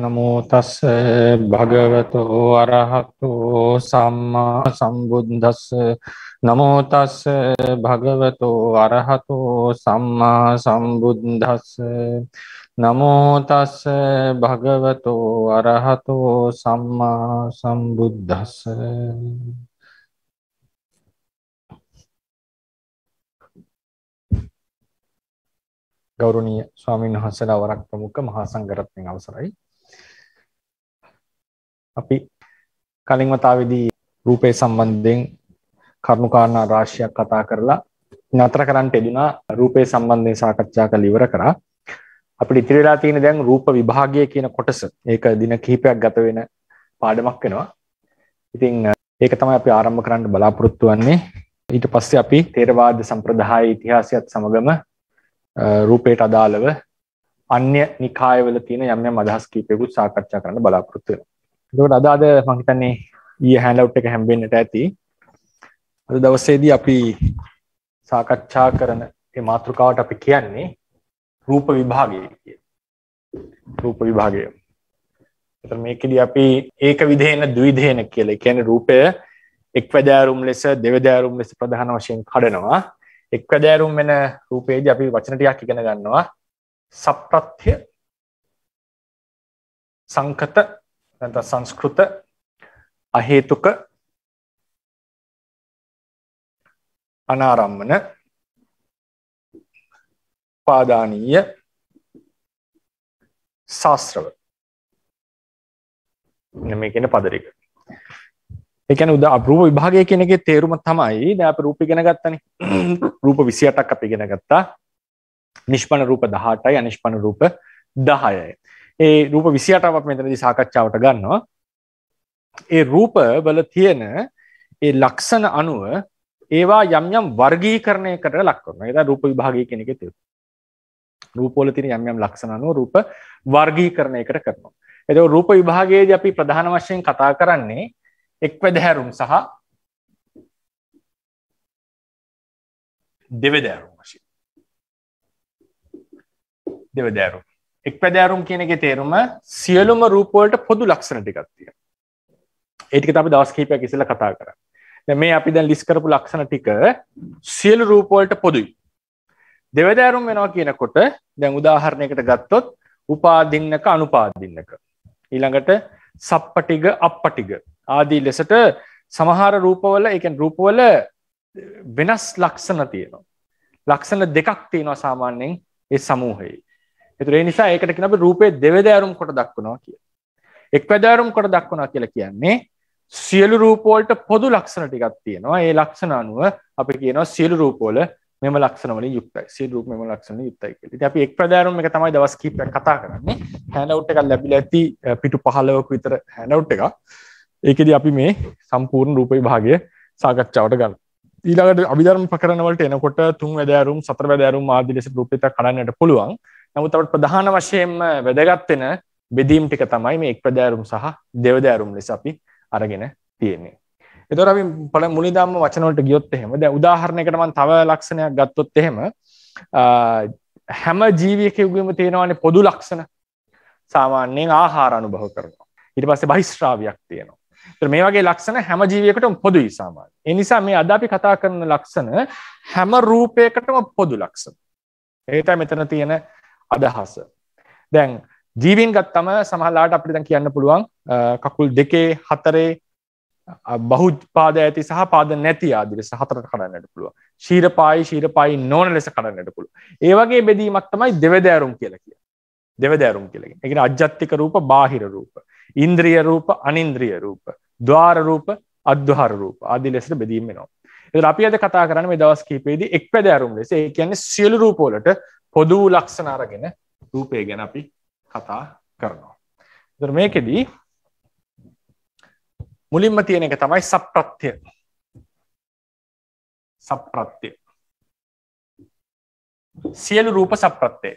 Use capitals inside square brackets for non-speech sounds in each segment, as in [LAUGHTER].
නමෝ තස් භගවතෝ අරහතෝ සම්මා සම්බුද්දස්ස නමෝ තස් භගවතෝ අරහතෝ සම්මා සම්බුද්දස්ස නමෝ තස් භගවතෝ අරහතෝ සම්මා සම්බුද්දස්ස ගෞරවනීය ස්වාමීන් වහන්සේලා වරක් ප්‍රමුඛ මහා සංඝරත්නයේ අවසරයි අපි කලින් වතාවේදී රූපේ සම්බන්ධයෙන් කරුණු කාරණා රාශියක් කතා කරලා නතර කරන්න යෙදුනා රූපේ සම්බන්ධයෙන් සාකච්ඡා කරලා ඉවර කරා. අපිට ඉතිරි වෙලා තියෙන දැන් රූප විභාගය කියන කොටස. ඒක දින කිහිපයක් ගත වෙන පාඩමක් වෙනවා. ඉතින් ඒක තමයි අපි ආරම්භ කරන්න බලාපොරොත්තු වෙන්නේ. ඊට පස්සේ අපි තේරවාද සම්ප්‍රදායේ ඉතිහාසයත් සමගම රූපයට අදාළව අන්‍ය නිකායවල තියෙන යම් යම් අදහස් කීපයකුත් සාකච්ඡා කරන්න බලාපොරොත්තු වෙනවා. එකට අදාද මහිතන්නේ ඒ හැන්ඩව් එක හැම්බෙන්න්නට ඇති අද දවස්සේදී අපි සාකච්ඡා කරන මාතෘකාවට අපි කියන්නේ රූප විභාගය රූප විභාගය එත මේකද අපි ඒක විදේන දවිදේන කියල කියන රූපය එක්වදෑරුම් ලෙස දෙවදෑරුම් ලෙස ප්‍රධාන වශයෙන් කඩනවා එක්වදෑරුම් වෙන රූපේද අපි වචනටයක් ඉගෙන ගන්නවා සප්‍රත්්‍ය සංකත නැත්නම් සංස්කෘත අහේතුක අනාරම්මන පාදානීය ශාස්ත්‍රව මේ කියන පද ටික. ඒ කියන්නේ උදා රූප විභාගය කියන එකේ තේරුම තමයි දැන් අපි රූප ඉගෙන ගත්තනේ. රූප 28ක් අපි ඉගෙන ගත්තා. නිෂ්පන රූප 18යි අනිෂ්පන රූප 10යි. ඒ රූප විසියටමත් මෙතනදි සාකච්ඡාවට ගන්නවා. ඒ රූප වල තියෙන ඒ ලක්ෂණ අනුව ඒවා යම් යම් වර්ගීකරණයකට ලක් කරනවා. ඒක රූප විභාගය කියන එකේ තියෙනවා. රූප වල තියෙන යම් යම් ලක්ෂණ අනුව රූප වර්ගීකරණයකට කරනවා. එතකොට රූප විභාගයේදී අපි ප්‍රධාන වශයෙන් කතා කරන්නේ එක්වැදහැරුම් සහ දෙවැදෑරුම් වශයෙන්. දෙවැදෑරුම් එක් පැදෑරුම් කියන එක තේරුම සියලුම රූපවලට පොදු ලක්ෂණ ටිකක්තිය ඒටික අපි දවස් කීපයක් ඉසල කතා කර මේ අපි දැන් ලිස් කරපු ලක්ෂණ ටික සියලු රූපවලට පොදුයි දෙවදෑරුම් වෙනවා කියනකොට දැන් උදාහරණයකට ගත්තොත් උපාදින්නක අනුපාදින්නක ඊළඟට සප්පටිග අපපටිග ආදී ලෙසට සමහර රූපවල එකන් රූපවල වෙනස් ලක්ෂණ තියෙනවා ලක්ෂණ දෙකක් තියෙනවා සාමාන්‍යයෙන් ඒ සමූහයේ එතුරේ නිසා ඒකට කියන රූපේ දෙවදෑරුම් කොට දක්වනවා කිය එක් පැදෑරුම් කොට දක්වනා කියලා කියන්නේ සියලු රූපෝල්ට පොදු ලක්ෂණ ටිකක් තියෙනවා ඒ ලක්ෂණ අනුව අපි කියනවා සියලු රූපෝල මෙම ලක්ෂණවල යුක්තයි සියලු රූප මෙම ලක්ෂණ යුක්තයි කියලා. ඉතින් අපි එක් ප්‍රදාරුම් එක තමයි දවස් කීපයක් කතා කරන්නේ. හෑන්ඩ්අවුට් එකක් ලැබිලා ඇති පිටු 15ක විතර හෑන්ඩ්අවුට් එකක්. ඒකෙදි අපි මේ සම්පූර්ණ රූප විභාගය සාකච්ඡාවට ගන්න. ඊළඟට අභිධර්ම ප්‍රකරණ වලට එනකොට තුන් වැදෑරුම් සතර වැදෑරුම් ආදී ලෙස රූපිත කරන්නට පුළුවන්. නමුත් අපට ප්‍රධාන වශයෙන්ම වැදගත්වෙන බෙදීම් ටික තමයි මේ එක් ප්‍රදෑරුම් සහ දෙවදෑරුම් ලෙස අපි අරගෙන තියෙන්නේ. එතොර අපි පල මුලිදම්ම වචනවලට ගියොත් එහෙම දැ උදාහරණයකටමන් තව ලක්ෂණයක් ගත්තොත් එහෙම හැම ජීවියකයගම තියෙනවානේ පොදු ලක්ෂණ සාමාන්‍යයෙන් ආහාර අනුභව කරනවා. ඉට පස්සේ බහිස්ශ්‍රාවයක් තියෙනවා. මේ වගේ ලක්ෂණ හැම ජීවයකටම පොදු ඉසාමාන්. එනිසා මේ අද අපි කතා කරන ලක්ෂණ හැම රූපයකටම පොදු ලක්ෂණ. ඒතයි මෙතන තියෙන අදහස. දැන් ජීවින් ගත්තම සමහලාට අපි දැන් කියන්න පුළුවන් කකුල් දෙකේ හතරේ බහුපාද ඇති සහ පාද නැති ආදිරෙස හතර කරන්නට පුළුව ශීරපායි ශීරපායි නෝන ලෙස කරන්නට පුළුව. ඒවගේ බෙදීමක් තමයි දෙවදෑරුම් කියල කිය දෙවදෑරුම් කියලගෙන එකෙන අජ්‍යත්තික රූප බාහිර රූප ඉන්ද්‍රිය රූප අනින්ද්‍රිය රූප දවාර රූප අධ්‍යාර රූප අදි ලෙසට බෙදීමෙනවා. අපි අද කතා කරන මේ දවස් කීපේදී එක් පැදෑරුම් ලෙස ඒ කියන්නේ සියලු රූපෝලට පොදු ලක්ෂණ අරගෙන රූපය ගැන අපි කතා කරනවා. දර මේකෙදී මුලින්ම තියෙන එක තමයි සප්‍රත්්‍ය සප්‍රත්්‍ය සියලු රූප සප්‍රත්තේ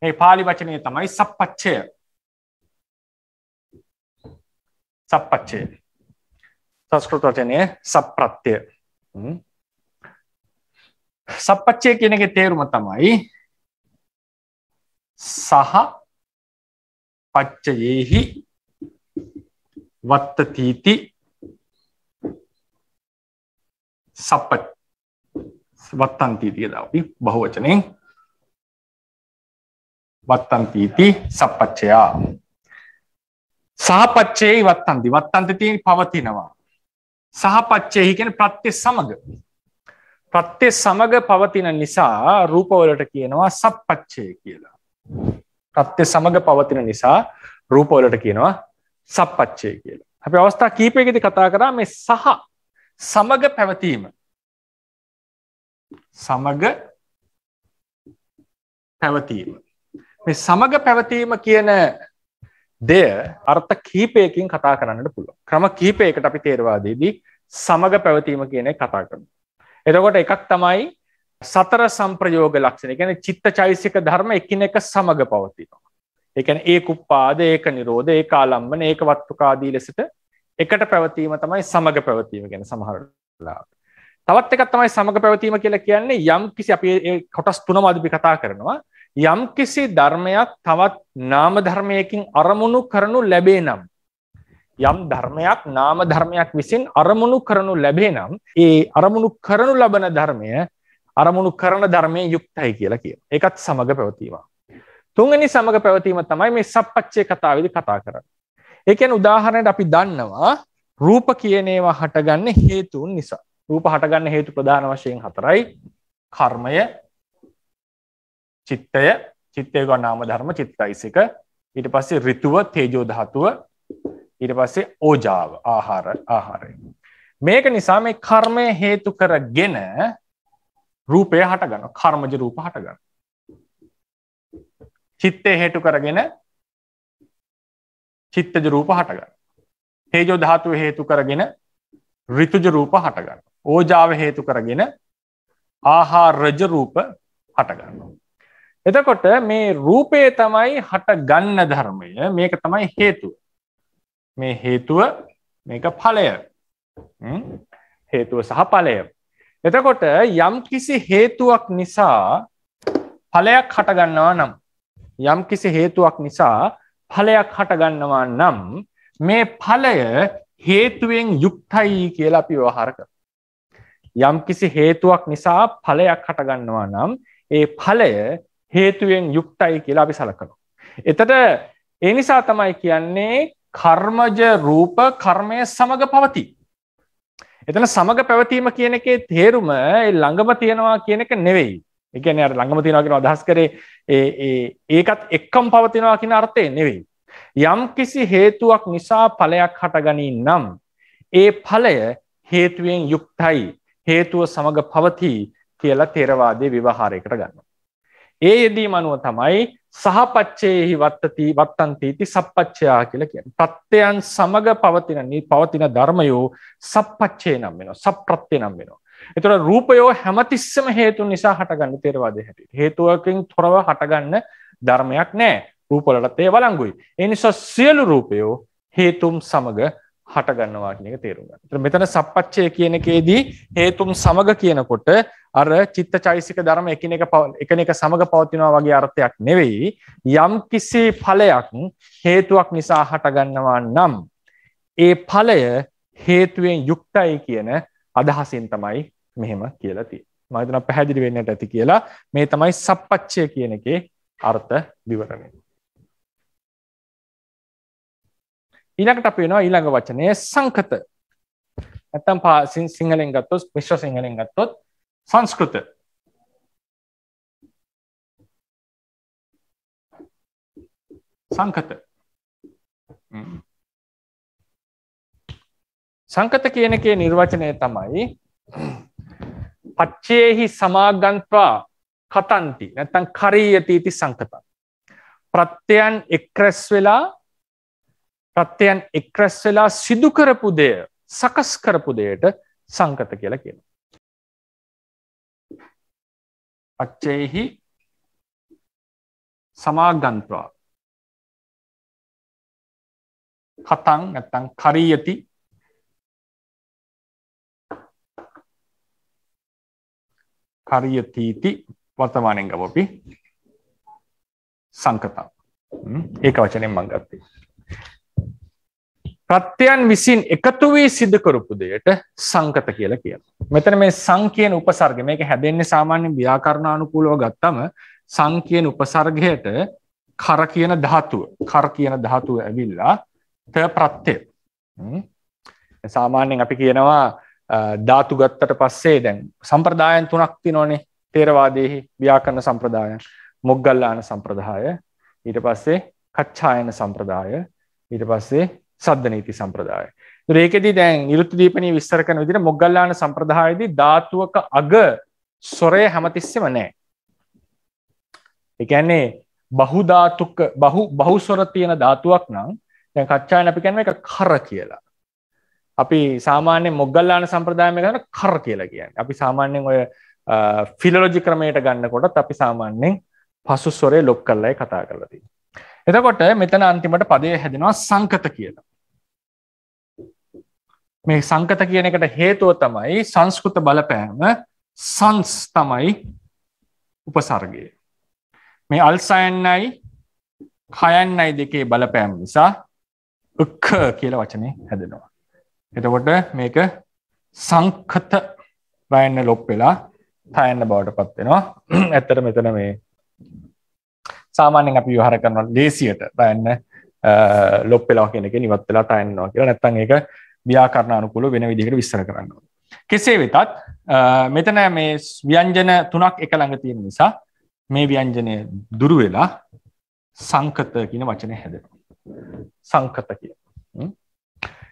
මේ පාලි වචනය තමයි සප්පච්චය සප්පච්චය සංස්කෘත වචනය සප්‍රත්්‍යය සප්පච්චය කියන එක තේරුම තමයි සහ පච්චයෙහි වත්තතීති සප්ප වත්තන්තීතිය දවි බහෝචනයෙන් වත්තන්තීති සප්පච්චයා සහපච්චයේ වත්තන්ති වත්තන්ත තියෙන පවතිනවා සහපච්චයහි කියන ප්‍රත්්‍ය සමඟ ප්‍රත්්‍ය සමග පවතින නිසා රූපවලට කියනවා සප්පච්චය කියලා. ප්‍රත්්‍ය සමඟ පවතින නිසා රූපවලට කියනවා සප්පච්චය කියලා. අපි අවස්ථා කීපයගෙති කතා කරා මේ සහ සමග පැවතීම සමග පැවතීම. මේ සමඟ පැවතීම කියන දෙය අර්ථ කීපයකින් කතා කරන්නට පුළුව ක්‍රම කීපයකට අපි තේරවාදේදී සමඟ පැවතීම කියන කතා කරන්න. එතකොට එකක් තමයි සතර සම්ප්‍රයෝග ලක්ෂණ ගැන චිත්ත චෛසික ධර්ම එකින එක සමඟ පවතිනවා. එකන ඒ කුප්පාද ඒක නිරෝධ ඒ කාලම්බන ඒක වත්තුකාදී ලෙසට එකට පැවතීම තමයි සමඟ පැවතීම ගැන සමහරලාට. තවත් එකක් තමයි සමඟ පැවතීම කියලා කියන්නේ යම් කිසි අපේ කොටස් තුනම අදපි කතා කරනවා යම් කිසි ධර්මයක් තවත් නාම ධර්මයකින් අරමුණු කරනු ලැබේ නම් යම් ධර්මයක් නාම ධර්මයක් විසින් අරමුණු කරනු ලැබේ නම් ඒ අරමුණු කරනු ලබන ධර්මය අරමුණු කරන ධර්මය යුක්තයි කියලා කිය එකත් සමඟ පැවතීම තුන්ගනි සමඟ පැවතීම තමයි මේ සප්පච්චය කතාවිදි කතා කරන්න එකන් උදාහරණයට අපි දන්නවා රූප කියනේවා හටගන්න හේතුන් නිසා රූප හටගන්න හේතු ප්‍රධාන වශයෙන් හතරයි කර්මය චිත්තය චිත්තයග නාම ධර්ම චිත්තයිසික ඊට පස්සේ රිතුව තේජෝධාතුව ඊට පස්සේ ඕජාව ආහාර ආහාරය. මේක නිසා මේ කර්මය හේතු කරගෙන රූපය හටගන්න කර්මජ රූප හටගන්න. චිත්තය හේතු කරගෙන චිත්තජ රූප හටගන්න. හේජෝ ධාතුව හේතු කරගෙන රිතුජ රූප හටගන්න. ඕජාව හේතු කරගෙන ආහාරජ රූප හටගන්නවා. එතකොට මේ රූපය තමයි හට ගන්න ධර්මය මේක තමයි හේතුව. මේ හේතුව මේක ඵලය හේතුව සහ ඵලය එතකොට යම් කිසි හේතුවක් නිසා ඵලයක් හටගන්නවා නම් යම් කිසි හේතුවක් නිසා ඵලයක් හටගන්නවා නම් මේ ඵලය හේතුවෙන් යුක්තයි කියලා අපි වහරක යම් කිසි හේතුවක් නිසා ඵලයක් හටගන්නවා නම් ඒ ඵලය හේතුවෙන් යුක්තයි කියලා අපි සලකනවා එතට ඒ නිසා තමයි කියන්නේ කර්මජ රූප කර්මය සමඟ පවති. එතන සමඟ පැවතීම කියන එකේ තේරුම ළඟම තියෙනවා කියන එක නෙවෙයි. එකන ළඟම තියෙනවා කියෙන අදහස් කරේ ඒකත් එක්කම් පවතිනවා කියන අර්ථය නෙවෙයි. යම් කිසි හේතුවක් නිසා ඵලයක් හටගනී නම් ඒ ඵලය හේතුවෙන් යුක්තයි හේතුව සමඟ පවතිී කියලා තෙරවාදය විවහාරයකට ගන්න. ඒ යෙදී මනුව තමයි සහපච්චයෙහි වත්තති වත්තන්තීති සප්පච්චයා කියල කියන ප්‍රත්්‍යයන් සමඟ පවතින නී පවතින ධර්මයෝ සප්පච්චේ නම් වෙන සප්‍රත්්‍යය නම් වෙන. එතුර රූපයෝ හැමතිස්සම හේතු නිසා හටගන්න තේරවාද හැට හේතුවකින් තොරව හටගන්න ධර්මයක් නෑ රූපලට ඒ වලංගුයි. එනිසා සියලු රූපයෝ හේතුම් සමඟ හටගන්නවාටනක තේරුග මෙතන සප්පච්චය කියනකේදී හේතුම් සමඟ කියනකොට අර චිත්ත චෛසික ධර්ම එකින එක එකන එක සමඟ පවතිනවා වගේ අර්ථයක් නෙවෙයි යම් කිසි ඵලයක් හේතුවක් නිසා හටගන්නවා නම් ඒ ඵලය හේතුවෙන් යුක්තයි කියන අදහසින් තමයි මෙහෙම කියලා තියෙන්නේ. මම හිතනවා පැහැදිලි වෙන්නට ඇති කියලා. මේ තමයි සප්පච්චය කියන එකේ අර්ථ විවරණය. ඊළඟට අපි වෙනවා ඊළඟ වචනය සංකත. නැත්තම් සිංහලෙන් ගත්තොත් මිශ්‍ර සිංහලෙන් ගත්තොත් සංස්කෘත සංකත සංකත කියන එකේ නිර්වචනය තමයි පච්චේහි සමාගන්වා කතන්ති නැත්තන් කරීයතීති සංකත ප්‍රත්‍යයන් එක්රැස් වෙලා ප්‍රත්‍යයන් එක්රැස් වෙලා සිදුකරපු දෙය සකස් කරපු දෙයට සංකත කියලා කියලා පච්චයෙහි සමාගන්ත්වා කතන් නැත්තං කරීයති කරියතීති වර්තමානයෙන් ගවපි සංකතම් ඒක වචනයෙන් මංගත්තේ ප්‍රත්‍යයන් විසින් එකතු වී සිද්ධ කරපු දෙයට සංකත කියලා කිය. මෙතන මේ සංකයෙන් උපසර්ග මේක හැදෙන්නේ සාමාන්‍යෙන් ව්‍යාකරණානුකූලව ගත්තම සංකයෙන් උපසර්ගයට කර කියන ධාතුව කර කියන ධාතුව ඇවිල්ලා ත ප්‍රත්්‍යය සාමාන්‍යෙන් අපි කියනවා ධාතු ගත්තට පස්සේ දැන් සම්ප්‍රදායන් තුනක් තිනෝනේ තේරවාදයෙහි ව්‍යාකරණ සම්ප්‍රදායන් මුොග්ගල්ලාන සම්ප්‍රදාය ඊට පස්සේ කච්ඡායන සම්ප්‍රදාය ඊට පස්සේ සද්ධනීති සම්ප්‍රදාය. ඒකෙදි දැන් නිරුත්ති දීපනී විස්තර කන විදිර මොගල්ලාන සම්ප්‍රදායේදී ධාතුවක අග සොරය හැමතිස්සෙම නෑ. එකන්නේ බහුධාතුක බහු බහුස්වර තියෙන ධාතුවක් නම් දැන් කච්චාය අපි කැන එක කර කියලා. අපි සාමාන්‍ය මොගල්ලාන සම්ප්‍රදායම ගන කර කියලා කියන්න. අපි සාමාන්‍යෙන් ඔය ෆිලෝජි ක්‍රමයට ගන්නකොට අපි සාමාන්‍යෙන් පසු ස්වරය ලොක් කරලයි කතා කරලදී. එතකොට මෙතන අන්තිමට පදය හැදෙනවා සංකත කියලා. මේ සංකත කියන එකට හේතුව තමයි සංස්කෘත බලපෑම සංස් තමයි උපසර්ගය. මේ අල්සයන්නයි කයන්නයි දෙකේ බලපෑම් නිසා උක්ක කියල වචනය හැදෙනවා. එතකොට මේක සංකත රයන්න ලොප් වෙලා තයන්න බවට පත්වෙනවා [CLEARS THROAT] ඇත්තට මෙතන මේ සාමාන්‍යෙන් අපි යහර කරන ලේසියට තයන්න ලොප් වෙලා කෙනෙක නිවත් වෙලා තයන්නවා කියලා නැත්තන් එක ව්‍යාකරණ අනුකූල වෙන විදිහට විස්තර කරන්න. කෙසේ වෙතත් මෙතන මේ ව්‍යංජන තුනක් එක ළඟ තියෙන නිසා මේ ව්‍යංජනය දුරු වෙලා සංකත කියන වචනය හැදෙන. සංකත කිය.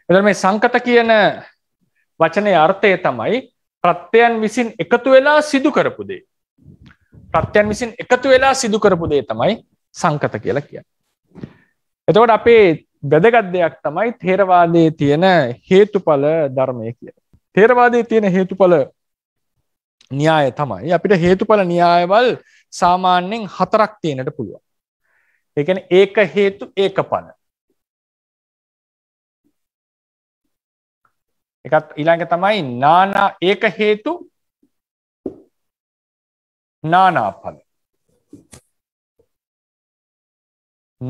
එ මේ සංකත කියන වචනය අර්ථය තමයි ප්‍රත්‍යයන් විසින් එකතු වෙලා සිදු කරපු දේ. ප්‍රත්‍යයන් විසින් එකතු වෙලා සිදු කරපු දේ තමයි සංකත කියලා කිය. එතකොට අපේ වැදගත් දෙයක් තමයි තේරවාදයේ තියෙන හේතුඵල ධර්මය කිය. තේරවාදයේ තියෙන හේතුඵල න්‍යාය තමයි අපිට හේතුඵල න්‍යායවල් සාමාන්‍යයෙන් හතරක් තියෙනට පුළුවන්. ඒකන ඒක හේතු ඒක පල. එකත් ඉළඟ තමයි නානා ඒක හේතු නානාපල.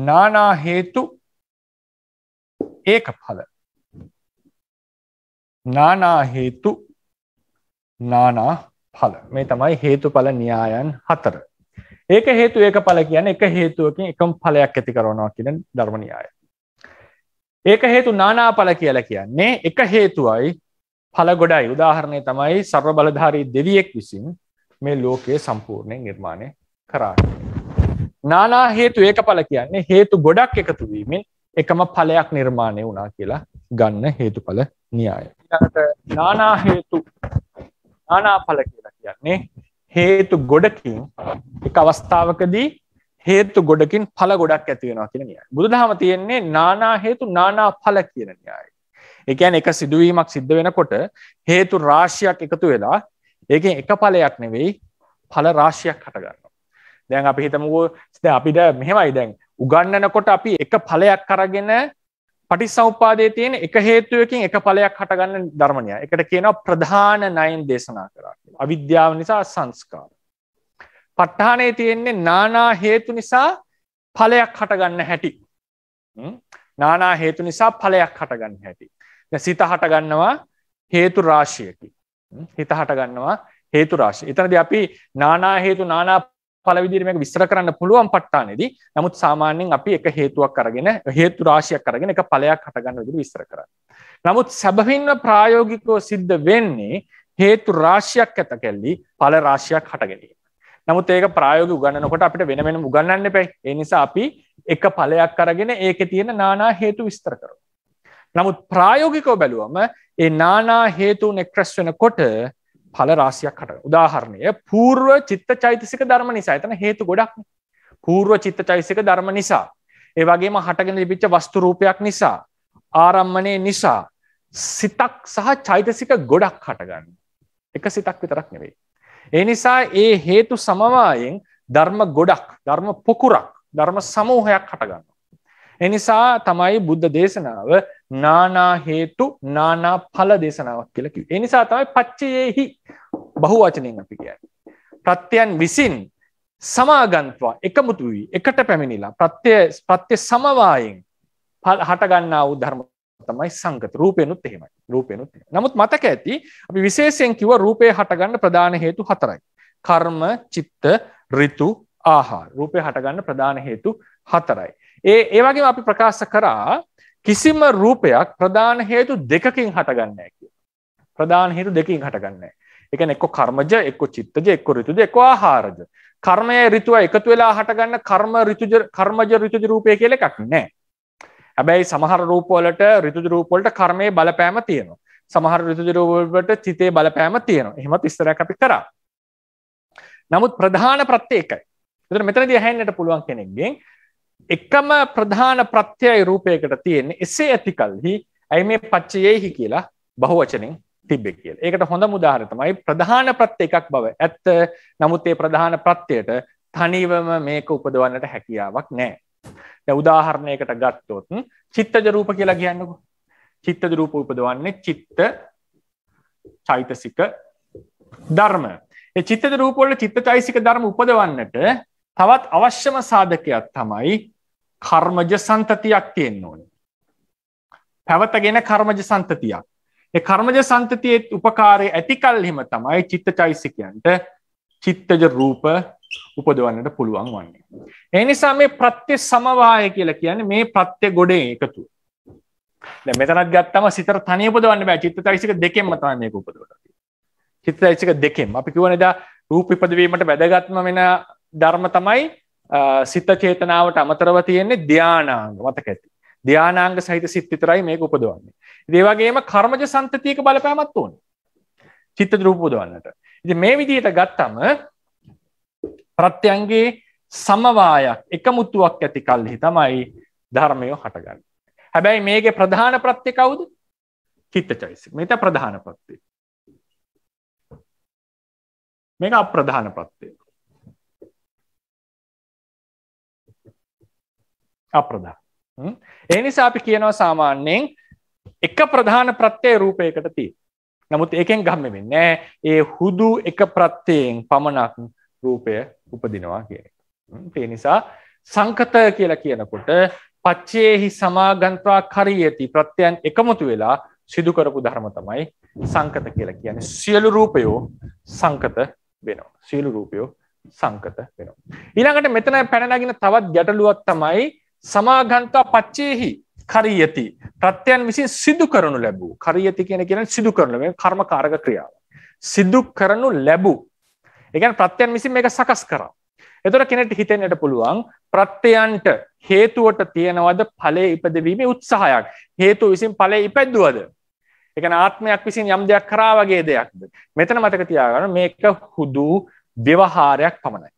නානා හේතු ඒක පල නානා හේතු නානා පල මේ තමයි හේතු පල න්‍යායන් හතර ඒක හේතු ඒක පල කියන එක හේතුවකින් එකම් පලයක් ඇති කරනවා කියන ධර්මණයාය ඒක හේතු නානා පල කියලා කියන්නේ එක හේතුවයි පල ගොඩයි උදාහරණය තමයි සර්ව බලධාරී දෙවියෙක් විසින් මේ ලෝකයේ සම්පූර්ණයෙන් නිර්මාණය කරාට. නානා හේතු ඒක පල කියන්නේ හේතු ගොඩක් එකතුවීමෙන් එකම ඵලයක් නිර්මාණය වුණා කියලා ගන්න හේතුඵල න්‍යාය. ඊළඟට නානා හේතු නානා ඵල කියලා කියන්නේ හේතු ගොඩකින් එක අවස්ථාවකදී හේතු ගොඩකින් ඵල ගොඩක් ඇති වෙනවා කියන න්‍යායයි. බුදුදහම තියෙන්නේ නානා හේතු නානා ඵල කියන න්‍යායයි. ඒ කියන්නේ එක සිදුවීමක් සිද්ධ වෙනකොට හේතු රාශියක් එකතු වෙලා ඒකෙන් එක ඵලයක් නෙවෙයි ඵල රාශියක් හට ගන්නවා. දැන් අපි හිතමුකෝ දැන් අපිට මෙහෙමයි දැන් උගන්නනකොට අපි එක ඵලයක් කරගෙන පටි සවපාදය තියෙන එක හේතුවකින් එක පලයක් හටගන්න ධර්මණය එකට කියනවා ප්‍රධාන නයින් දේශනා කරා අවිද්‍යාව නිසා සංස්කාර. පට්ටානේ තියෙන්නේ නානා හේතු නිසා පලයක් හටගන්න හැටි නානා හේතු නිසා පලයක් හටගන්න හැටි සිත හටගන්නවා හේතු රාශියකි හිත හටගන්නවා හේතු රාශි එතනද අපි නානා හේතු නානා පලවිදිරමක විස්තර කරන්න පුළුවන් පට්ටානෙද නමුත් සාමාන්‍යෙන් අපි එක හේතුවක් කරගෙන හේතු රාශයක් කරගෙන එක පලයක් හටගන්න විදිර විස්තර කර. නමුත් සැබහින්ව ප්‍රායෝගිකෝ සිද්ධ වෙන්නේ හේතු රාශයක් ඇත කැල්ලි පල රාශයක් හටගැනීම. නමුත් ඒක ප්‍රායෝග උගන්නනකොට අපිට වෙන වෙන උගන්නන්න පැයි එනිසා අපි එක පලයක් කරගෙන ඒක තියෙන නානා හේතු විස්තර කර. නමුත් ප්‍රායෝගිකෝ බැලුවම ඒ නානා හේතු නෙක්ට්‍රස් වෙන කොට පල රාසියක් කට උදාහරණය පූර්ව චිත්ත චෛතසික ධර්ම නිසා එතන හේතු ගොඩක් පූර්ව චිත්ත චෛසික ධර්ම නිසා ඒවගේම හටගෙන ලිබිච්ච වස්තු රූපයක් නිසා ආරම්මණය නිසා සිතක් සහ චෛතසික ගොඩක් හටගන්න එක සිතක් විතරක් නෙවෙයි ඒ නිසා ඒ හේතු සමවායෙන් ධර්ම ගොඩක් ධර්ම පොකුරක් ධර්ම සමූහයක් හටගන්න එනිසා තමයි බුද්ධ දේශනාව නානා හේතු නානා පල දේශනාවක් කියලකි. එනිසා තමයි පච්චයෙහි බහු වචනින් අපි කිය. ප්‍රත්‍යයන් විසින් සමාගන්වා එකමුතු වී එකට පැමිණිලා ප්‍රත්‍ය ප්‍රත්‍ය සමවායෙන් හටගන්නා වූ ධර්ම තමයි සංගත රූපයනුත් එහෙමයි රූපයනුත් නමුත් මතක ඇති අපි විශේෂයෙන් කිව රූපය හටගන්න ප්‍රධාන හේතු හතරයි. කර්ම චිත්ත රිතු ආහා රූපය හටගන්න ප්‍රධාන හේතු හතරයි. ඒ ඒවගේ අපි ප්‍රකාශ කරා කිසිම රූපයක් ප්‍රධාන හේතු දෙකකින් හටගන්නෑ කිය. ප්‍රධාන හේතු දෙකින් හටගන්නේ. එක එක්ක කර්මජ එක්ක චිත්තජ එක්ක රිතුද එක්ක ආහාරජ. කර්මය රිතුව එකතු වෙලා හටගන්න කර්ම රිතුජ කර්මජ රිතුජ රූපය කියල එකක් නෑ. හැබැයි සමහර රූපවලට රිතුජ රූපොලට කර්මය බලපෑම තියෙනවා. සමහර රිතුජ රූපවලට චිතේ බලපෑම තියෙනවා. එහෙමත් ඉස්තරයක් අපි කරා. නමුත් ප්‍රධාන ප්‍රත්‍ය එකයි. මෙතනදී ඇහෙන්නට පුළුවන් කෙනෙක්ගෙන් එකම ප්‍රධාන ප්‍රත්‍යය රූපයකට තියෙන්නේ එසේ ඇති කල්හි ඇයි මේ පච්චයෙහි කියලා බහුවචනෙන් තිබෙ කියල ඒකට හොඳ මුදාහර තමයි ප්‍රධාන ප්‍රත්්‍ය එකක් බව ඇත්ත නමුත් ඒ ප්‍රධාන ප්‍රත්්‍යයට තනිවම මේක උපදවන්නට හැකියාවක් නෑ උදාහරණයකට ගත්තොත් චිත්තජ රූප කියලා කියන්නකු චිත්තජ රූප උපදවන්නේ චිත්ත චෛතසික ධර්ම චිත්ත රූපොල චිත්ත චෛසික ධර්ම උපදවන්නට තවත් අවශ්‍යම සාධකයක් තමයි කර්මජ සන්තතියක් තියෙන්න්න ඕන. පැවතගෙන කර්මජ සන්තතියක්. කර්මජ සන්තතියත් උපකාරය ඇතිකල්හිම තමයි චිත්ත චෛසිකයන්ට චිත්තජ රූප උපදවන්නට පුළුවන් වන්නේ. එනිසා මේ ප්‍රත්‍ය සමවාය කියලා කියන මේ ප්‍රත්‍ය ගොඩේ එකතු. මෙතනත් ගත්තම සිත තනයපදවන්න බෑ චිත්ත චෛසික දෙකෙන්ම තමයි මේක උපදවට. චිත්ත චෛසික දෙකෙන් අපි කිවනදා රූප ඉපදවීමට වැදගත්ම වෙන ධර්ම තමයි සිත චේතනාවට අමතරව තියෙන්නේ ධ්‍යානාංග මතක ඇති ධ්‍යානාංග සහිත සිත් විතරයි මේක උපදවන්නේ දේවගේම කර්මජ සන්තතියක බලපෑමත් ඕන චිත්ත දරූපදවන්නට ඉති මේ විදියට ගත්තම ප්‍රත්‍යන්ගේ සමවායක් එකමුතුවක් ඇති කල්හි තමයි ධර්මයෝ හටගන්න හැබැයි මේගේ ප්‍රධාන ප්‍රත්්‍ය කවුද චිත්ත චයිසි මෙත ප්‍රධාන පත්තිේ මේක අප්‍රධාන පත්වය අප්‍රධාන එනිසා අපි කියනවා සාමාන්‍යයෙන් එක ප්‍රධාන ප්‍රත්්‍යය රූපයකට තිය නමුත් එකෙන් ගම්ම වෙන්නෑ ඒ හුදු එක ප්‍රත්්‍යයෙන් පමණක් රූපය උපදිනවා කියන ඒ නිසා සංකත කියලා කියනකොට පච්චේහි සමාගන්ත්‍රා කරී ඇති ප්‍රත්‍යයන් එකමුතු වෙලා සිදුකරපු ධර්ම තමයි සංකත කියලා කියන සියලු රූපයෝ සංකත වෙනවා සියලු රූපයෝ සංකත වෙනවා. ඊළඟට මෙතන පැනනගෙන තවත් ගැටලුවක් තමයි සමාගන්තා පච්චේහි කරීයති ප්‍රත්‍යයන් විසින් සිදු කරනු ලැබූ කරීයති කියෙන කියෙන සිදු කරනුව කර්ම කාරක ක්‍රියාව. සිද්දු කරනු ලැබූ. එකන් ප්‍රත්‍යයන් විසින් මේක සකස් කරා. එතොට කෙනෙට හිතෙන්ට පුළුවන් ප්‍රත්්‍යයන්ට හේතුවට තියෙනවද පලේ ඉපදවීම උත්සාහයක් හේතු විසින් පලේ ඉපැද්දුවද. එක ආත්මයක් විසින් යම් දෙයක් කරාවගේ දෙයක්ද. මෙතන මතක තියාගන මේක හුදු ව්‍යවහාරයක් පමණයි.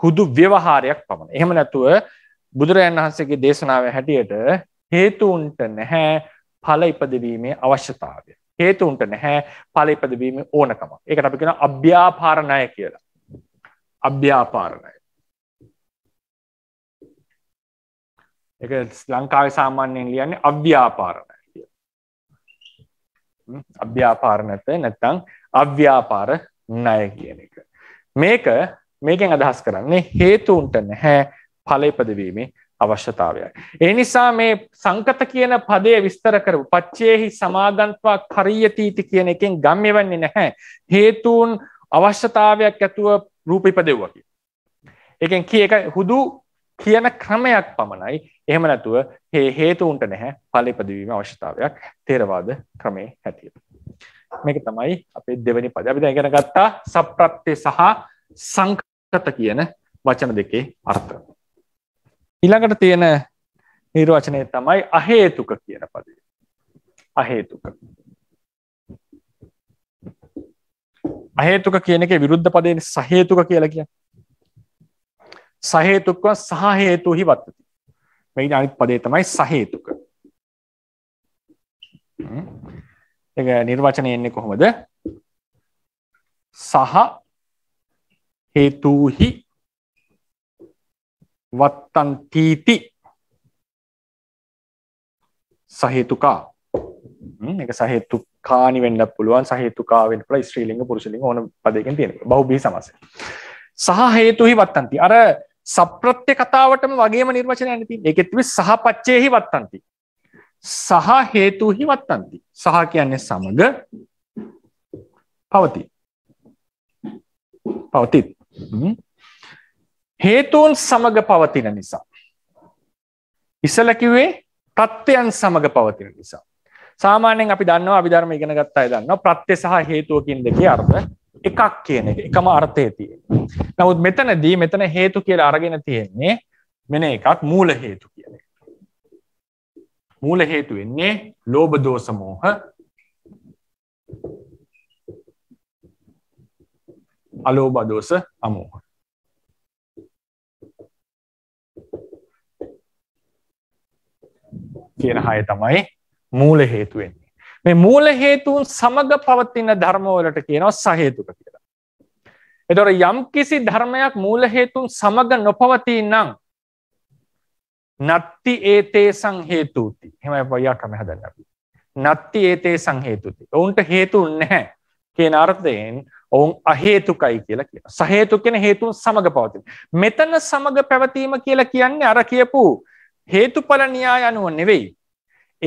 හුදු ව්‍යවහාරයක් පමණ එහෙම නැතුව බුදුරජන් වහන්සේගේ දේශනාව හැටියට හේතුවන්ට නැහැ පල ඉපදවීමේ අවශ්‍යතාවය. හේතුවන්ට නැහැ පල ඉපදවීම ඕනකම. ඒක අපි කෙන අභ්‍යාපාරණය කියලා. අභ්‍යාපාරණය. එක ලංකාවේ සාමාන්‍යයෙන් ලියන්නේ අව්‍යාපාරණය කිය. අභ්‍යාපාරණත නැත්තං අව්‍යාපාර ණය කියන එක. මේක මේකෙන් අදහස් කරන්නේ හේතුවන්ට නැහැ ඵලයිපදවීමේ අවශ්‍යතාවයයි. ඒ නිසා මේ සංකත කියන පදය විස්තර කරපු පච්චේහි සමාගන්වා කරයතීති කියන එකෙන් ගම් එවන්නේ නැහැ. හේතුන් අවශ්‍යතාවයක් ඇතුව රූපිපදෙව්වකි. එකෙන් කිය එක හුදු කියන ක්‍රමයක් පමණයි එහෙම නැතුව හේ හේතුවන්ට නැහැ පලිපදවීම අවශ්‍යතාවයක් තේරවාද ක්‍රමේ හැටියට. මේක තමයි අපේ දෙවැනි පද අපි දැගෙන ගත්තා සප්‍රත්්‍යය සහ සංකත කියන වචන දෙකේ අර්ථ. ඉළඟට තියෙන නිර්වචනය තමයි අහේතුක කියන පදේ අහේතුක අහේතුක කියන එක විරුද්ධ පදයෙන් සහේතුක කියලා කිය සහේතුක්ව සහහේතුහි වත්තති මෙයි අනිත් පදේ තමයි සහේතුක එක නිර්වචනය එන්නේ කොහොමද සහ හේතුහි වත්තන්තීති සහේතුකා එක සහේතු කානි වෙන්න පුළුවන් සහේතුකාවෙන් පුළ ස්ත්‍රීලිංග පුරුෂලිංග ඕන පදයකින් තියෙන බෞබී සමස සහ හේතුහි වත්තන්ති අර සප්‍රත්‍ය කතාවටම වගේම නිර්වචනය ඇති එකෙත්වි සහ පච්චයෙහි වත්තන්ති සහ හේතුහි වත්තන්ති සහ කියන්නේ සමග පවති පවතිත් හේතුන් සමග පවතින නිසා. ඉස්සල කිව්වේ ප්‍රත්‍යයන් සමග පවතින නිසා. සාමාන්‍යයෙන් අපි දන්නවා අභිධර්ම ඉගෙන ගත්තා අය දන්නවා ප්‍රත්‍ය සහ හේතුවකින් දෙකේ අර්ථ එකක් කියන එක එකම අර්ථය තියෙන. නමුත් මෙතනදී මෙතන හේතු කියලා අරගෙන තියෙන්නේ මෙන එකක් මූල හේතු කියන එක. මූල හේතු වෙන්නේ ලෝභ දෝෂ මෝහ අලෝභ දෝෂ අමෝහ. කියන හය තමයි මූල හේතුවෙන්නේ. මේ මූල හේතුන් සමග පවතින ධර්මවලට කියනවා සහේතුක කියලා. එතොට යම් කිසි ධර්මයක් මූල හේතුන් සමග නොපවතිී නං නත්ති ඒතේ සංහේතුති හෙමයි පොයා කම හදන්න. නත්ති ඒතේ සංහේතුති ඔවුන්ට හේතුන් නැහැ කියන අර්ථයෙන් ඔවුන් අහේතුකයි කියලා කිය සහේතු කෙන හේතුන් සමඟ පවතින්. මෙතන සමඟ පැවතීම කියලා කියන්නේ අර කියපු හේතුඵල න්‍යාය අනුව නෙවෙයි.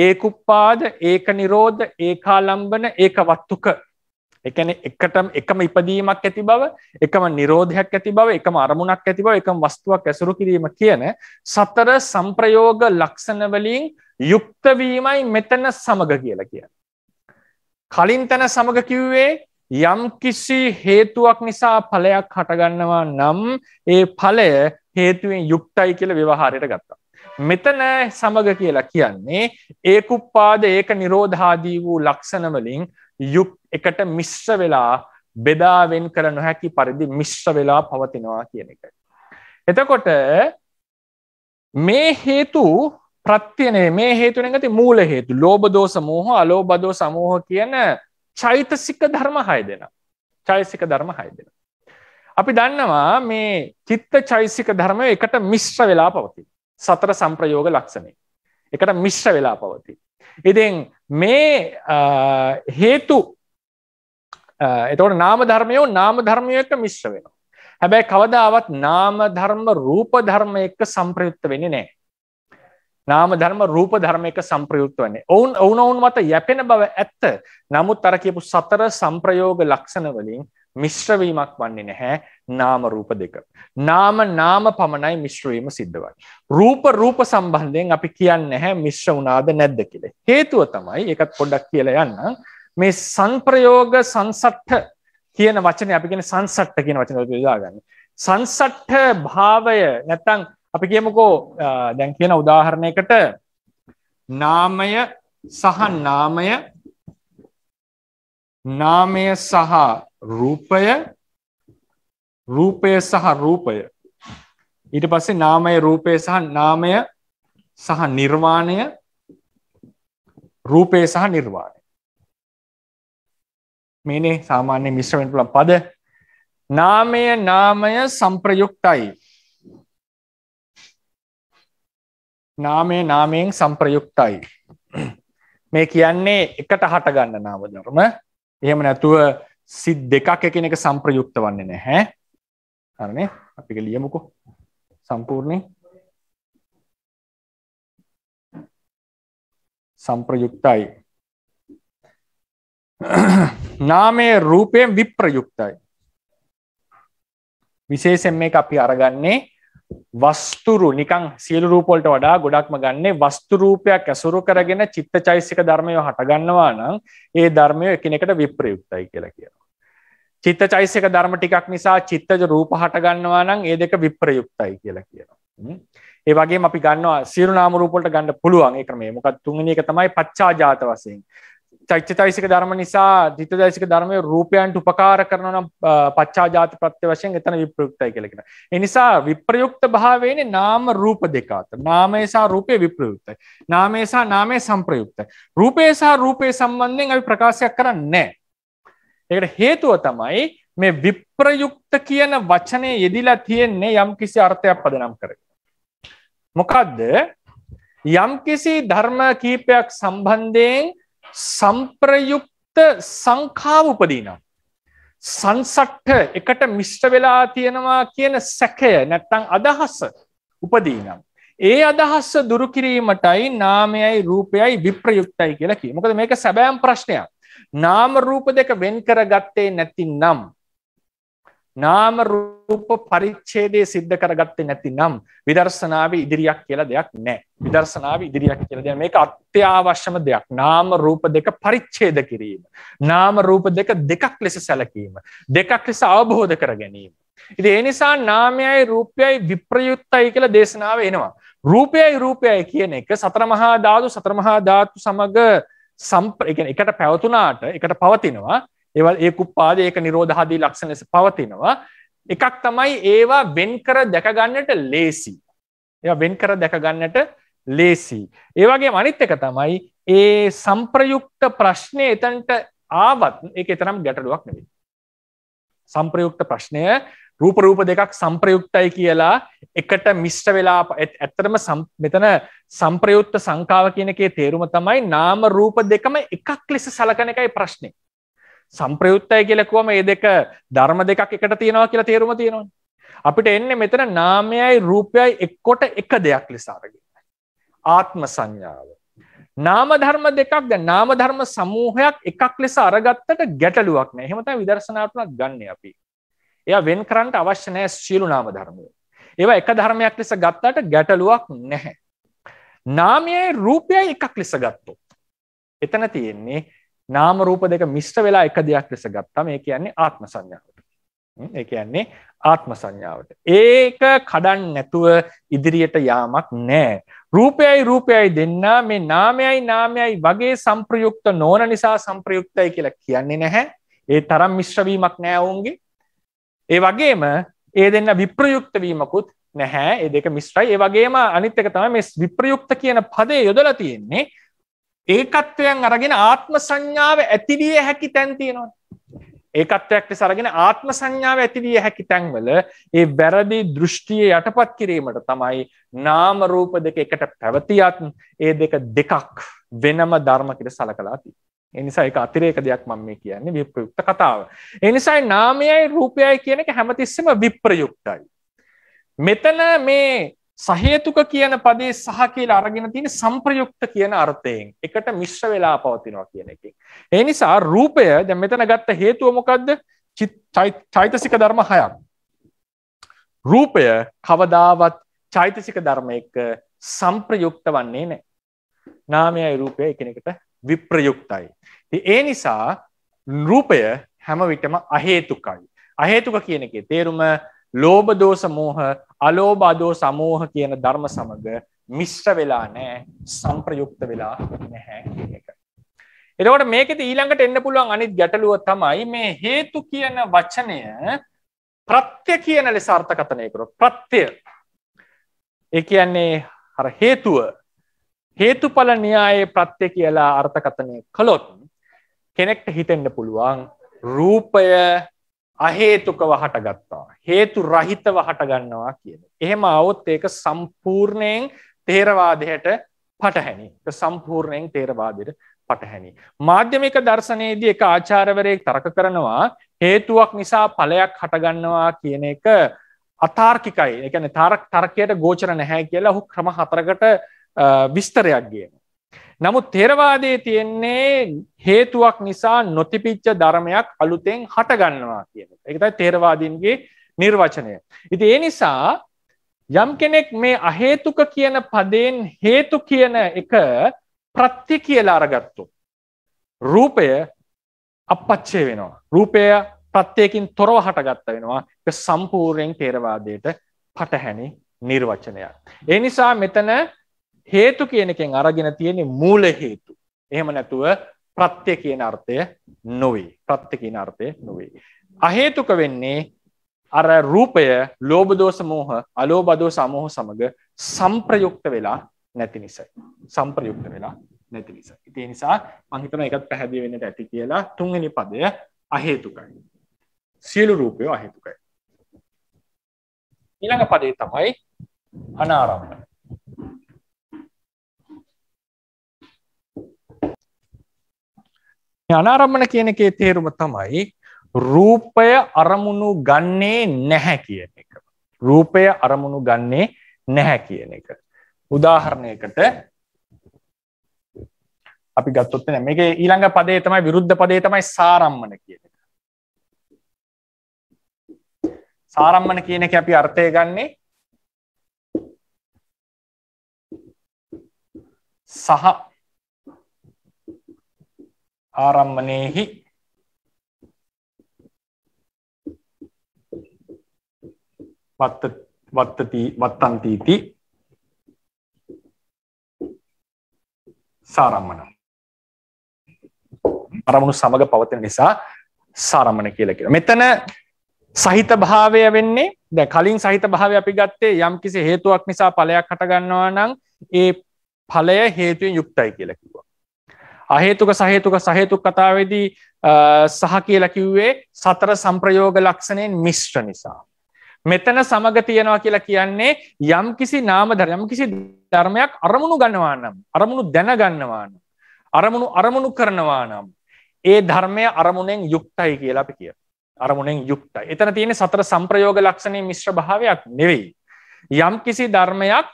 ඒකුප්පාද ඒක නිරෝධ ඒකාලම්බන ඒක වත්තුක. එකන එකටම එකම ඉපදීමක් ඇති බව එකම නිරෝධයක් ඇති බව එකම අරමුණක් ඇති බව එකම වස්තුවක් ඇසුරු කිරීම කියන සතර සම්ප්‍රයෝග ලක්ෂණවලින් යුක්තවීමයි මෙතන සමග කියලා කිය. කලින් තැන සමග කිව්වේ යම් කිසි හේතුවක් නිසා ඵලයක් හටගන්නවා නම් ඒ ඵලය හේතුවෙන් යුක්තයි කියල ව්‍යවහාරයට ගත්තා. මෙතන සමග කියලා කියන්නේ ඒකුප්පාද ඒක නිරෝධාදී වූ ලක්ෂණවලින් යුක් එකට මිශ්්‍ර වෙලා බෙදාවෙන් කර නොහැකි පරිදි මිශ්්‍ර වෙලා පවතිනවා කියන එක. එතකොට මේ හේතු ප්‍රත්තියනේ මේ හේතුන ඇති මූල හේතු ලෝබ දෝ සමූහ අලෝ බදෝ සමූහ කියන චෛතසික ධර්ම හය දෙෙන චෛසික ධර්ම හය දෙෙන. අපි දන්නවා මේ චිත්ත චෛසික ධර්ම එකට මිශ්්‍ර වෙලා පවති. සතර සම්ප්‍රයෝග ලක්ෂණය. එකට මිශ්්‍ර වෙලා පවති. ඉතින් මේ හේතු එතවට නාම ධර්මයෝ නාම ධර්මයක මිශ්්‍ර වෙනවා. හැබැයි කවදාවත් නාම ධර්ම රූප ධර්ම එක්ක සම්ප්‍රයුක්ත වෙන නෑ. නාම ධර්ම රූප ධර්ම එක සම්ප්‍රයුක්ත වන්නේ ඔවුන් ඔවුනවුන් මත යැපෙන බව ඇත්ත නමුත් අර කියපු සතර සම්ප්‍රයෝග ලක්ෂණ වලින් මිශ්‍ර වීමක් වන්නේ නැහැ නාම රූප දෙක. නාම නාම පමණයි මිශ්‍ර වීම සිද්ධ වෙන්නේ. රූප රූප සම්බන්ධයෙන් අපි කියන්නේ නැහැ මිශ්‍ර වුණාද නැද්ද කියලා. හේතුව තමයි ඒකත් පොඩ්ඩක් කියලා යන්නම්. මේ සංප්‍රයෝග සංසට්ඨ කියන වචනේ අපි කියන්නේ සංසට්ඨ කියන වචනේ යොදාගන්න. සංසට්ඨ භාවය නැත්තම් අපි කියමුකෝ දැන් කියන උදාහරණයකට නාමය සහ නාමය නාමය සහ රූපය රූපය සහ රූපය ඊට පස්සේ නාමය රූපය සහ නාමය සහ නිර්වාණය රූපය සහ නිර්වාණය මේනේ සාමාන්‍ය මිශ්‍රවෙන් පුළ පද නාමය නාමය සම්ප්‍රයුක්තයි නාමය නාමයෙන් සම්ප්‍රයුක්තයි මේ කියන්නේ එකට හටගන්න නාම ධර්ම එහෙම නැතුව සිත් දෙකක් එකන එක සම්ප්‍රයුක්ත වන්නේ නැහැ හරනේ අපික ලියමුකු සම්පූර්ණය සම්ප්‍රයුක්තයි නාමේ රූපයෙන් විප්‍රයුක්තයි විශේෂෙන් මේ අපි අරගන්නේ වස්තුරු නිකං සියලු රූපොල්ට වඩා ගොඩක්ම ගන්නේ වස්තු රූපයක් ඇසුරු කරගෙන චිත්ත චෛසික ධර්මය හටගන්නවා නම් ඒ ධර්මය එකනෙකට විප්‍රයුක්තයි කියලා කියනවා. චිත්ත චෛසක ධර්ම ටිකක් නිසා චිත්තජ රූප හටගන්නවා නම් ඒ දෙක විප්‍රයුක්තයි කියලා කියනවා. ඒ වගේ අපි ගන්නවා සිරුනාම රූපොලට ගන්න පුළුවන් ඒ ක්‍රමේ. මොකද තුන්වෙනි එක තමයි පච්චාජාත වශයෙන්. චෛත්‍යයිසික ධර්ම නිසා ධිතදයිසික ධර්මයේ රූපයන්ට උපකාර කරනවා නම් පච්චාජාත ප්‍රත්‍ය වශයෙන් එතන විප්‍රයුක්තයි කියලා කියනවා. ඒ නිසා විප්‍රයුක්ත භාවයේනේ නාම රූප දෙක අතර. නාමය සහ රූපය විප්‍රයුක්තයි. නාමය සහ නාමය සම්ප්‍රයුක්තයි. රූපය සහ රූපය සම්බන්ධයෙන් අපි ප්‍රකාශයක් කරන්නේ නැහැ. ඒකට හේතුව තමයි මේ විප්‍රයුක්ත කියන වචනය යෙදිලා තියෙන්නේ යම් කිසි අර්ථයක් පදනම් කර. මොකක්ද යම් කිසි ධර්ම කීපයක් සම්බන්ධයෙන් සම්ප්‍රයුක්ත සංකාව උපදීනම්. සංසට්ට එකට මිෂ්ට වෙලා තියෙනවා කියන සැකය නැත්තං අදහස උපදීනම්. ඒ අදහස්ස දුරුකිරීමටයි නාමයයි රූපයයි විප්‍රයුක්තයි කියලා කිය මොකද මේක සැබෑම් ප්‍රශ්නයක් නාමරූප දෙක වෙන් කර ගත්තේ නැති නම් නාමරූප පරිච්චේදය සිද්ධ කරගත්තේ නැති නම් විදර්ශනාව ඉදිරියක් කියලා දෙයක් නෑ විදර්ශනාව ඉදිරියක් කියල දෙ මේක අත්‍යවශ්‍යම දෙයක් නාම රූප දෙක පරිච්චේද කිරීම. නාම රූප දෙක දෙකක් ලෙස සැලකීම. දෙකක් ලෙස අවබෝධ කර ගැනීම. ඉති එනිසා නාමයයි රූපයයි විප්‍රයුත්තයි කියල දේශනාව එනවා. රූපයයි රූපයයි කියන එක සතරමහා ධාතු සතරමහා ධාතු සමඟ සම්ප එකට පැවතුනාට එකට පවතිනවා ඒවල් ඒ කුප්පාද ඒක නිරෝධහදී ලක්ෂණ ලෙස පවතිනවා එකක් තමයි ඒවා වෙන් කර දැකගන්නට ලේසි එය වෙන් කර දැකගන්නට ලේසි ඒවගේ මනිත් එක තමයි ඒ සම්ප්‍රයුක්ත ප්‍රශ්නය එතන්ට ආවත් එක එතරම් ගැටලුවක් නෙවෙයි සම්ප්‍රයුක්ත ප්‍රශ්නය රූපරූප දෙකක් සම්ප්‍රයුක්තයි කියලා එකට මිෂ්ට වෙලා ඇත්තරම මෙතන සම්ප්‍රයුත්ත සංකාව කියනකේ තේරුම තමයි නාම රූප දෙකම එකක් ලෙස සලකන එකයි ප්‍රශ්නය සම්ප්‍රයුත්තයි කියලකුවම ඒ දෙක ධර්ම දෙකක් එකට තියෙනවා කියලා තේරුම තියෙනවා. අපිට එන්නේ මෙතන නාමයයි රූපයයි එක්කොට එක දෙයක් ලෙසාරගෙන. ආත්ම සංඥාව. නාම ධර්ම දෙකක් ද නාම ධර්ම සමූහයක් එකක් ලෙස අරගත්තට ගැටලුවක් නෑ හෙමත විදර්ශනාටනක් ගන්න අපි. එය වෙන් කරන්ට අවශ්‍ය නෑ සියලු නාම ධර්මය ඒවා එක ධර්මයක් ලෙස ගත්තාට ගැටලුවක් නැහැ නාමයයි රූපයයි එකක් ලෙස ගත්තොත් එතන තියෙන්නේ නාම රූප දෙක මිශ්‍ර වෙලා එක දෙයක් ලෙස ගත්තම ඒ කියන්නේ ආත්ම සංඥාවට ඒ කියන්නේ ආත්ම සංඥාවට ඒක කඩන් නැතුව ඉදිරියට යාමක් නෑ රූපයයි රූපයයි දෙන්න මේ නාමයයි නාමයයි වගේ සම්ප්‍රයුක්ත නෝන නිසා සම්ප්‍රයුක්තයි කියලා කියන්නේ නැහැ ඒ තරම් මිශ්‍රවීමක් නෑ ඔවුන්ගේ ඒ වගේම ඒ දෙන්න විප්‍රයුක්ත වීමකුත් නැහැ ඒ දෙක මිශ්‍රයි ඒ වගේම අනිත් එක තමයි මේ විප්‍රයුක්ත කියන පදේ යොදලා තියෙන්නේ ඒකත්වයන් අරගෙන ආත්ම සංඥාව ඇතිවිය හැකි තැන් තියෙනවා ඒකත්වයක් සරගෙන ආත්ම සංඥාව ඇතිවිය හැකි තැන්වල ඒ වැරදි දෘෂ්ටිය යටපත් කිරීමට තමයි නාම රූප දෙක එකට පැවතියත් ඒ දෙක දෙකක් වෙනම ධර්මකිට සලකලා තියෙන්නේ එනිසා එක අතිරේක දෙයක් මම මේ කියන්නේ විප්‍රයුක්ත කතාව. එනිසායි නාමයයි රූපයයි කියන එක හැමතිස්සම විප්‍රයුක්තයි. මෙතන මේ සහේතුක කියන පදේ සහ කියලා අරගෙන තියෙන සම්ප්‍රයුක්ත කියන අර්ථයෙන් එකට මිශ්‍ර වෙලා පවතිනවා කියන එකෙන්. ඒ නිසා රූපය දැන් මෙතන ගත්ත හේතුව මොකද්ද? චෛතසික ධර්ම හයක්. රූපය කවදාවත් චෛතසික ධර්ම එක්ක සම්ප්‍රයුක්ත වන්නේ නැහැ. නාමයයි රූපය එකිනෙකට විප්‍රයුක්තයි. ඒ නිසා රූපය හැම විටම අහේතුකයි. අහේතුක කියන එකේ තේරුම ලෝබදෝ සමූහ අලෝබාදෝ සමූහ කියන ධර්ම සමඟ මිශ්්‍ර වෙලා නෑ සම්ප්‍රයුක්ත වෙලා නැහැ එක. එරවට මේක ඊළඟට එන්න පුළුවන් අනිත් ගැටලුව තමයි මේ හේතු කියන වචනය ප්‍රත්‍ය කියන ලෙස අර්ථකථනය කරු ප්‍රත්‍යය ඒ කියන්නේ හර හේතුව හේතුඵල න්‍යායේ ප්‍රත්‍ය කියලා අර්ථකථනය කළොත් කෙනෙක්ට හිතෙන්න පුළුවන් රූපය අහේතුකව හටගත්තා හේතු රහිතව හටගන්නවා කියන. එහෙම අවුත් ඒක සම්පූර්ණයෙන් තේරවාදයට පටහැනි සම්පූර්ණයෙන් තේරවාදයට පටහැනි. මාධ්‍යමික දර්ශනයේදී එක ආචාරවරයෙක් තරක කරනවා හේතුවක් නිසා පලයක් හටගන්නවා කියන එක අතාර්කිකයි එකන තරක් තර්කයට ගෝචර නැහැ කියලා හු ක්‍රම හතරකට විස්තරයක් ගේන. නමුත් තෙරවාදේ තියෙන්නේ හේතුවක් නිසා නොතිපිච්ච ධර්මයක් අලුතෙන් හටගන්නවා කියන එකතයි තේරවාදීන්ගේ නිර්වචනය. ඉති ඒ නිසා යම් කෙනෙක් මේ අහේතුක කියන පදයෙන් හේතු කියන එක ප්‍රත්‍ය කියලා අරගත්තු. රූපය අපපච්චය වෙනවා. රූපය ප්‍රත්්‍යයකින් තොරව හටගත්ත වෙනවා සම්පූර්යෙන් තේරවාදයට පටහැනි නිර්වචනයක්. ඒ නිසා මෙතන හේතු කියන එකෙන් අරගෙන තියෙන මූල හේතු. එහෙම නැතුව ප්‍රත්‍ය කියන අර්ථය නොවේ. ප්‍රත්‍ය කියන අර්ථය නොවේ. අහේතුක වෙන්නේ අර රූපය ලෝභ දෝෂ මෝහ, අලෝභ දෝෂ අමෝහ සමග සංප්‍රයුක්ත වෙලා නැති නිසා. සංප්‍රයුක්ත වෙලා නැති නිසා. ඉතින් ඒ නිසා මම හිතනවා ඒකත් පැහැදිලි වෙන්නට ඇති කියලා තුන්වෙනි පදය අහේතුකයි. සියලු රූපය අහේතුකයි. ඊළඟ පදේ තමයි අනාරම්භන. අනාරම්මන කියන එකේ තේරුම තමයි රූපය අරමුණු ගන්නේ නැහැ කියන එක. රූපය අරමුණු ගන්නේ නැහැ කියන එක. උදාහරණයකට අපි ගත්තොත් නෑ මේක ඊළඟ පදේ තමයි විරුද්ධ පදේ තමයි සාරම්මන කියන එක. සාරම්මන කියන එක අපි අර්ථය ගන්නේ සහ ආරම්මනයෙහි වත්තති වත්තන්තීති සාරම්මන අරමුණු සමග පවතින නිසා සාරම්මන කියලා කියන මෙතන සහිත භාවය වෙන්නේ දැ කලින් සහිත භාවය අපි ගත්තේ යම් කිසි හේතුවක් නිසා පලයක් හටගන්නවා නම් ඒ පලය හේතුවෙන් යුක්තයි කියලා කිවවා අහේතුක සහේතුක සහේතුක් කතාවේදී සහ කියලා කිව්වේ සතර සම්ප්‍රයෝග ලක්ෂණයෙන් මිශ්‍ර නිසා. මෙතන සමග තියෙනවා කියලා කියන්නේ යම් කිසි නාම ධර්ම කිසි ධර්මයක් අරමුණු ගන්නවා නම් අරමුණු දැනගන්නවා නම් අරමුණු අරමුණු කරනවා නම් ඒ ධර්මය අරමුණෙන් යුක්තයි කියලා අපි කිය අරමුණෙන් යුක්තයි එතන තියෙන සතර සම්ප්‍රයෝග ලක්ෂණය මිශ්‍ර භාවයක් නෙවෙයි යම් කිසි ධර්මයක්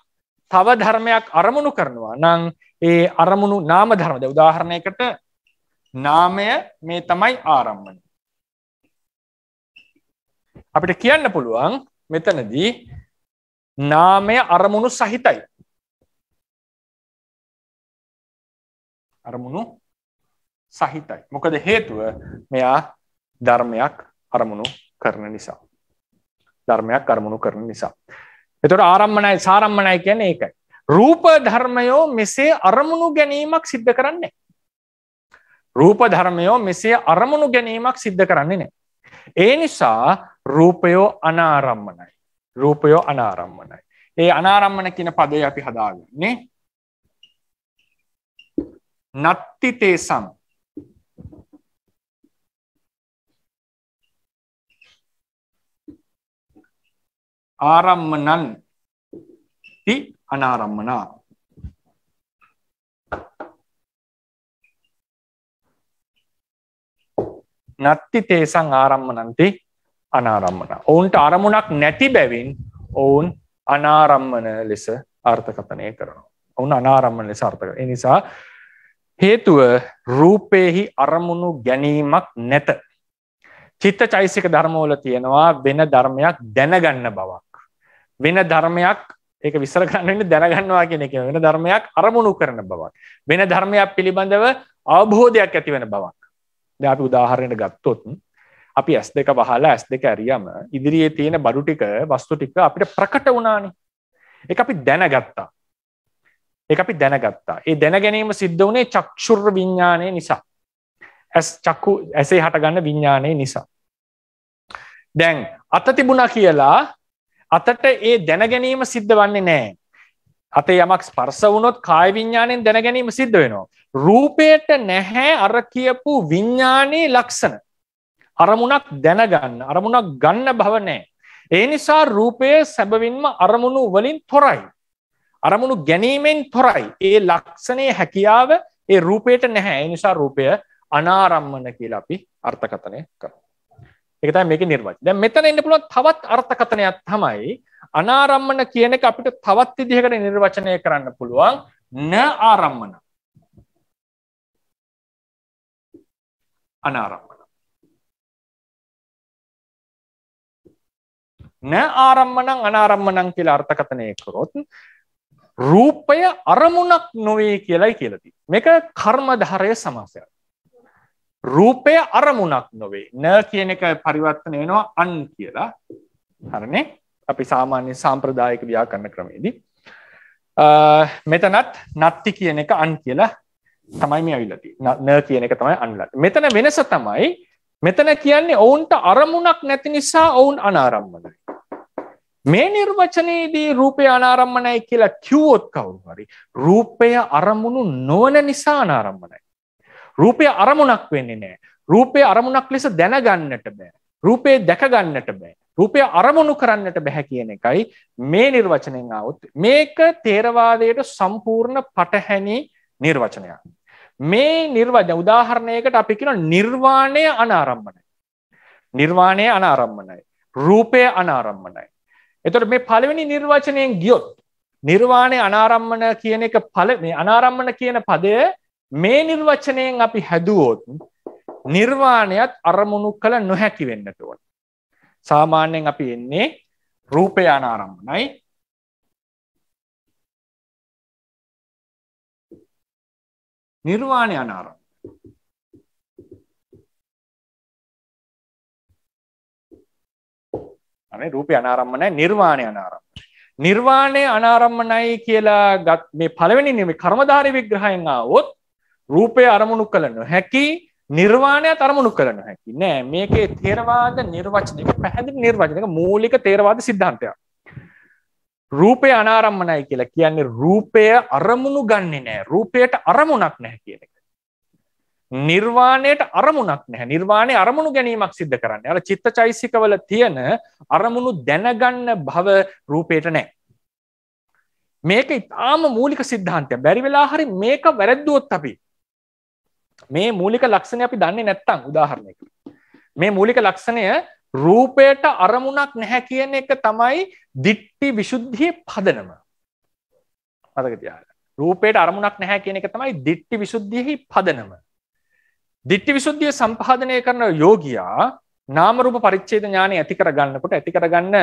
තව ධර්මයක් අරමුණු කරනවා නං ඒ අරමුණු නාම ධර්මද උදාහරණයකට නාමය මේ තමයි ආරම්මණ අපිට කියන්න පුළුවන් මෙතනදී නාමය අරමුණු සහිතයි අරමුණු සහිතයි මොකද හේතුව මෙයා ධර්මයක් අරමුණු කරන නිසා ධර්මයක් අරමුණු කරන නිසා එතොට ආරම්මණයි සාරම්මණයි කියන ඒකයි රූප ධර්මයෝ මෙසේ අරමුණු ගැනීමක් සිද්ධ කරන්නේ. රූප ධර්මයෝ මෙසේ අරමුණු ගැනීමක් සිද්ධ කරන්නේ නෑ. ඒ නිසා රූපයෝ අනාරම්මනයි. රූපයෝ අනාරම්මනයි. ඒ අනාරම්මන කියන පදේ අපි හදාගන්නේ. නත්තිතේ සම් ආරම්මනන් ටි අනාරම්මනා නත්ති තේසං ආරම්මනන්ති අනාරම්මන ඔවුන්ට අරමුණක් නැති බැවින් ඔවුන් අනාරම්මන ලෙස අර්ථකථනය කරනවා ඔවුන් අනාරම්මන ලෙස අර්ථක එනිසා හේතුව රූපයෙහි අරමුණු ගැනීමක් නැත චිත්ත චෛසික ධර්මෝල තියෙනවා වෙන ධර්මයක් දැනගන්න බවක් වෙන ධර්මයක් ඒක විස්සර කරන්නන්න දැනගන්නවා කියෙනෙක වෙන ධර්මයක් අරමුණු කරන බවක් වෙන ධර්මයක් පිළිබඳව අවබෝධයක් ඇති වෙන බවක් ද අපි උදාහරණයට ගත්තොතුන් අපි ඇස් දෙක වහලා ඇස් දෙක ඇරියම ඉදිරියේ තියෙන බඩු ටික වස්තු ටික අපිට ප්‍රකට වුණානි එක අපි දැනගත්තා එක අපි දැනගත්තා ඒ දැනගැනීම සිද්ධ වනේ චක්ෂුර් විඤ්ඥානය නිසා ඇස් චක්කු ඇසේ හටගන්න විඤ්ඥානය නිසා දැන් අත තිබුණා කියලා අතට ඒ දැනගැනීම සිද්ධ වන්නේ නෑ. අතේ යමක් ස්පර්ස වුණොත් කාය විඤ්ඥානයෙන් දැනගැනීම සිද්ධ වෙනවා. රූපයට නැහැ අර කියපු විඤ්ඥානයේ ලක්ෂණ. අරමුණක් දැනගන්න අරමුණක් ගන්න භවනෑ. ඒ නිසා රූපය සැබවින්ම අරමුණු වලින් තොරයි. අරමුණු ගැනීමෙන් තොරයි. ඒ ලක්ෂණය හැකියාව ඒ රූපයට නැහැ. ඒ නිසා රූපය අනාරම්මන කියලා අපි අර්ථකථනය කරමු. එකත මේක නිර්වච දැ මෙතන එන්න පුළුව තවත් අර්ථකතනයක් තමයි අනාරම්මන කියන එක අපිට තවත් ඉදිහකට නිර්වචනය කරන්න පුළුවන් න ආරම්මන අනාරම්මන න ආරම්මනං අනාරම්මනං කියලා අර්ථකතනය කරොත් රූපය අරමුණක් නොවේ කියලයි කියලති මේක කර්ම ධරය සමාසයක් රූපය අරමුණක් නොවේ නෑ කියන එක පරිවර්තන වෙනවා අන් කියලා හරනේ අපි සාමාන්‍ය සාම්ප්‍රදායක ව්‍යාකරණ ක්‍රමේදී මෙතනත් නත්ති කියන එක අන් කියලා තමයි මේ අවිලති න කියන එක තමයි අන්ලට මෙතන වෙනස තමයි මෙතන කියන්නේ ඔවුන්ට අරමුණක් නැති නිසා ඔවුන් අනාරම්මනයි මේ නිර්වචනයේදී රූපය අනාරම්මනයි කියලා කිව්වොත් කවුරු හරි රූපය අරමුණු නොවන නිසා අනාරම්මනයි රූපය අරමුණක් වෙන්නේ නෑ. රූපය අරමුණක් ලෙස දැනගන්නට බෑ. රූපේ දැකගන්නට බෑ. රූපය අරමුණු කරන්නට බැහැ කියන එකයි මේ නිර්වචනයෙන් අවුත් මේක තේරවාදයට සම්පූර්ණ පටහැනි නිර්වචනයක්. මේ නිර්වජ උදාහරණයකට අපි කියන නිර්වාණය අනාරම්මණයි. නිර්වාණය අනාරම්මණයි. රූපය අනාරම්මණයි. එතට මේ පළවෙනි නිර්වචනයෙන් ගියොත් නිර්වාණය අනාරම්මණ කියන එක පල අනාරම්මණ කියන පදය මේ නිර්වචනයෙන් අපි හැදුවොත් නිර්වාණයත් අරමුණු කළ නොහැකි වෙන්නට ඕන. සාමාන්‍යයෙන් අපි එන්නේ රූපයාන ආරම්භනයි නිර්වාණය අනාරම්. අනේ රූපය අනාරම්මනයි නිර්වාණය අනාරම්. නිර්වාණය අනාරම්මනයි කියලා ගත් මේ පළවෙනි නිමේ කර්මධාරී විග්‍රහයෙන් ආවොත් රූපය අරමුණු කළ නොහැකි නිර්වාණය තරමුණු කළ නොහැකි නෑ මේකේ තේරවාද නිර්වචනක පැහැදිලි නිර්වචනක මූලික තේරවාද සිද්ධන්තයක් රූපය අනාරම්මනයි කියලා කියන්නේ රූපය අරමුණු ගන්නේ නෑ රූපයට අරමුණක් නැහැ කියන එක නිර්වාණයට අරමුණක් නැහැ නිර්වාණය අරමුණු ගැනීමක් සිද්ධ කරන්න අර චිත්ත චෛසිකවල තියෙන අරමුණු දැනගන්න භව රූපයට නෑ මේක ඉතාම මූලික සිද්ධාන්තය බැරි වෙලා හරි මේක වැරැද්දුවොත් අපි මේ මූලික ලක්ෂණය අපි දන්නේ නැත්තං උදාහරණයක මේ මූලික ලක්ෂණය රූපයට අරමුණක් නැහැ කියන එක තමයි දිට්ටි විශුද්ධිය පදනම මතකතියා රූපයට අරමුණක් නැහැ කියන එක තමයි දිට්ටි විශුද්ධියෙහි පදනම දිට්ටි විශුද්ධිය සම්පාධනය කරන යෝගයා නාමරූප පරිච්චේද ඥානය ඇති කරගන්නකොට ඇති කරගන්න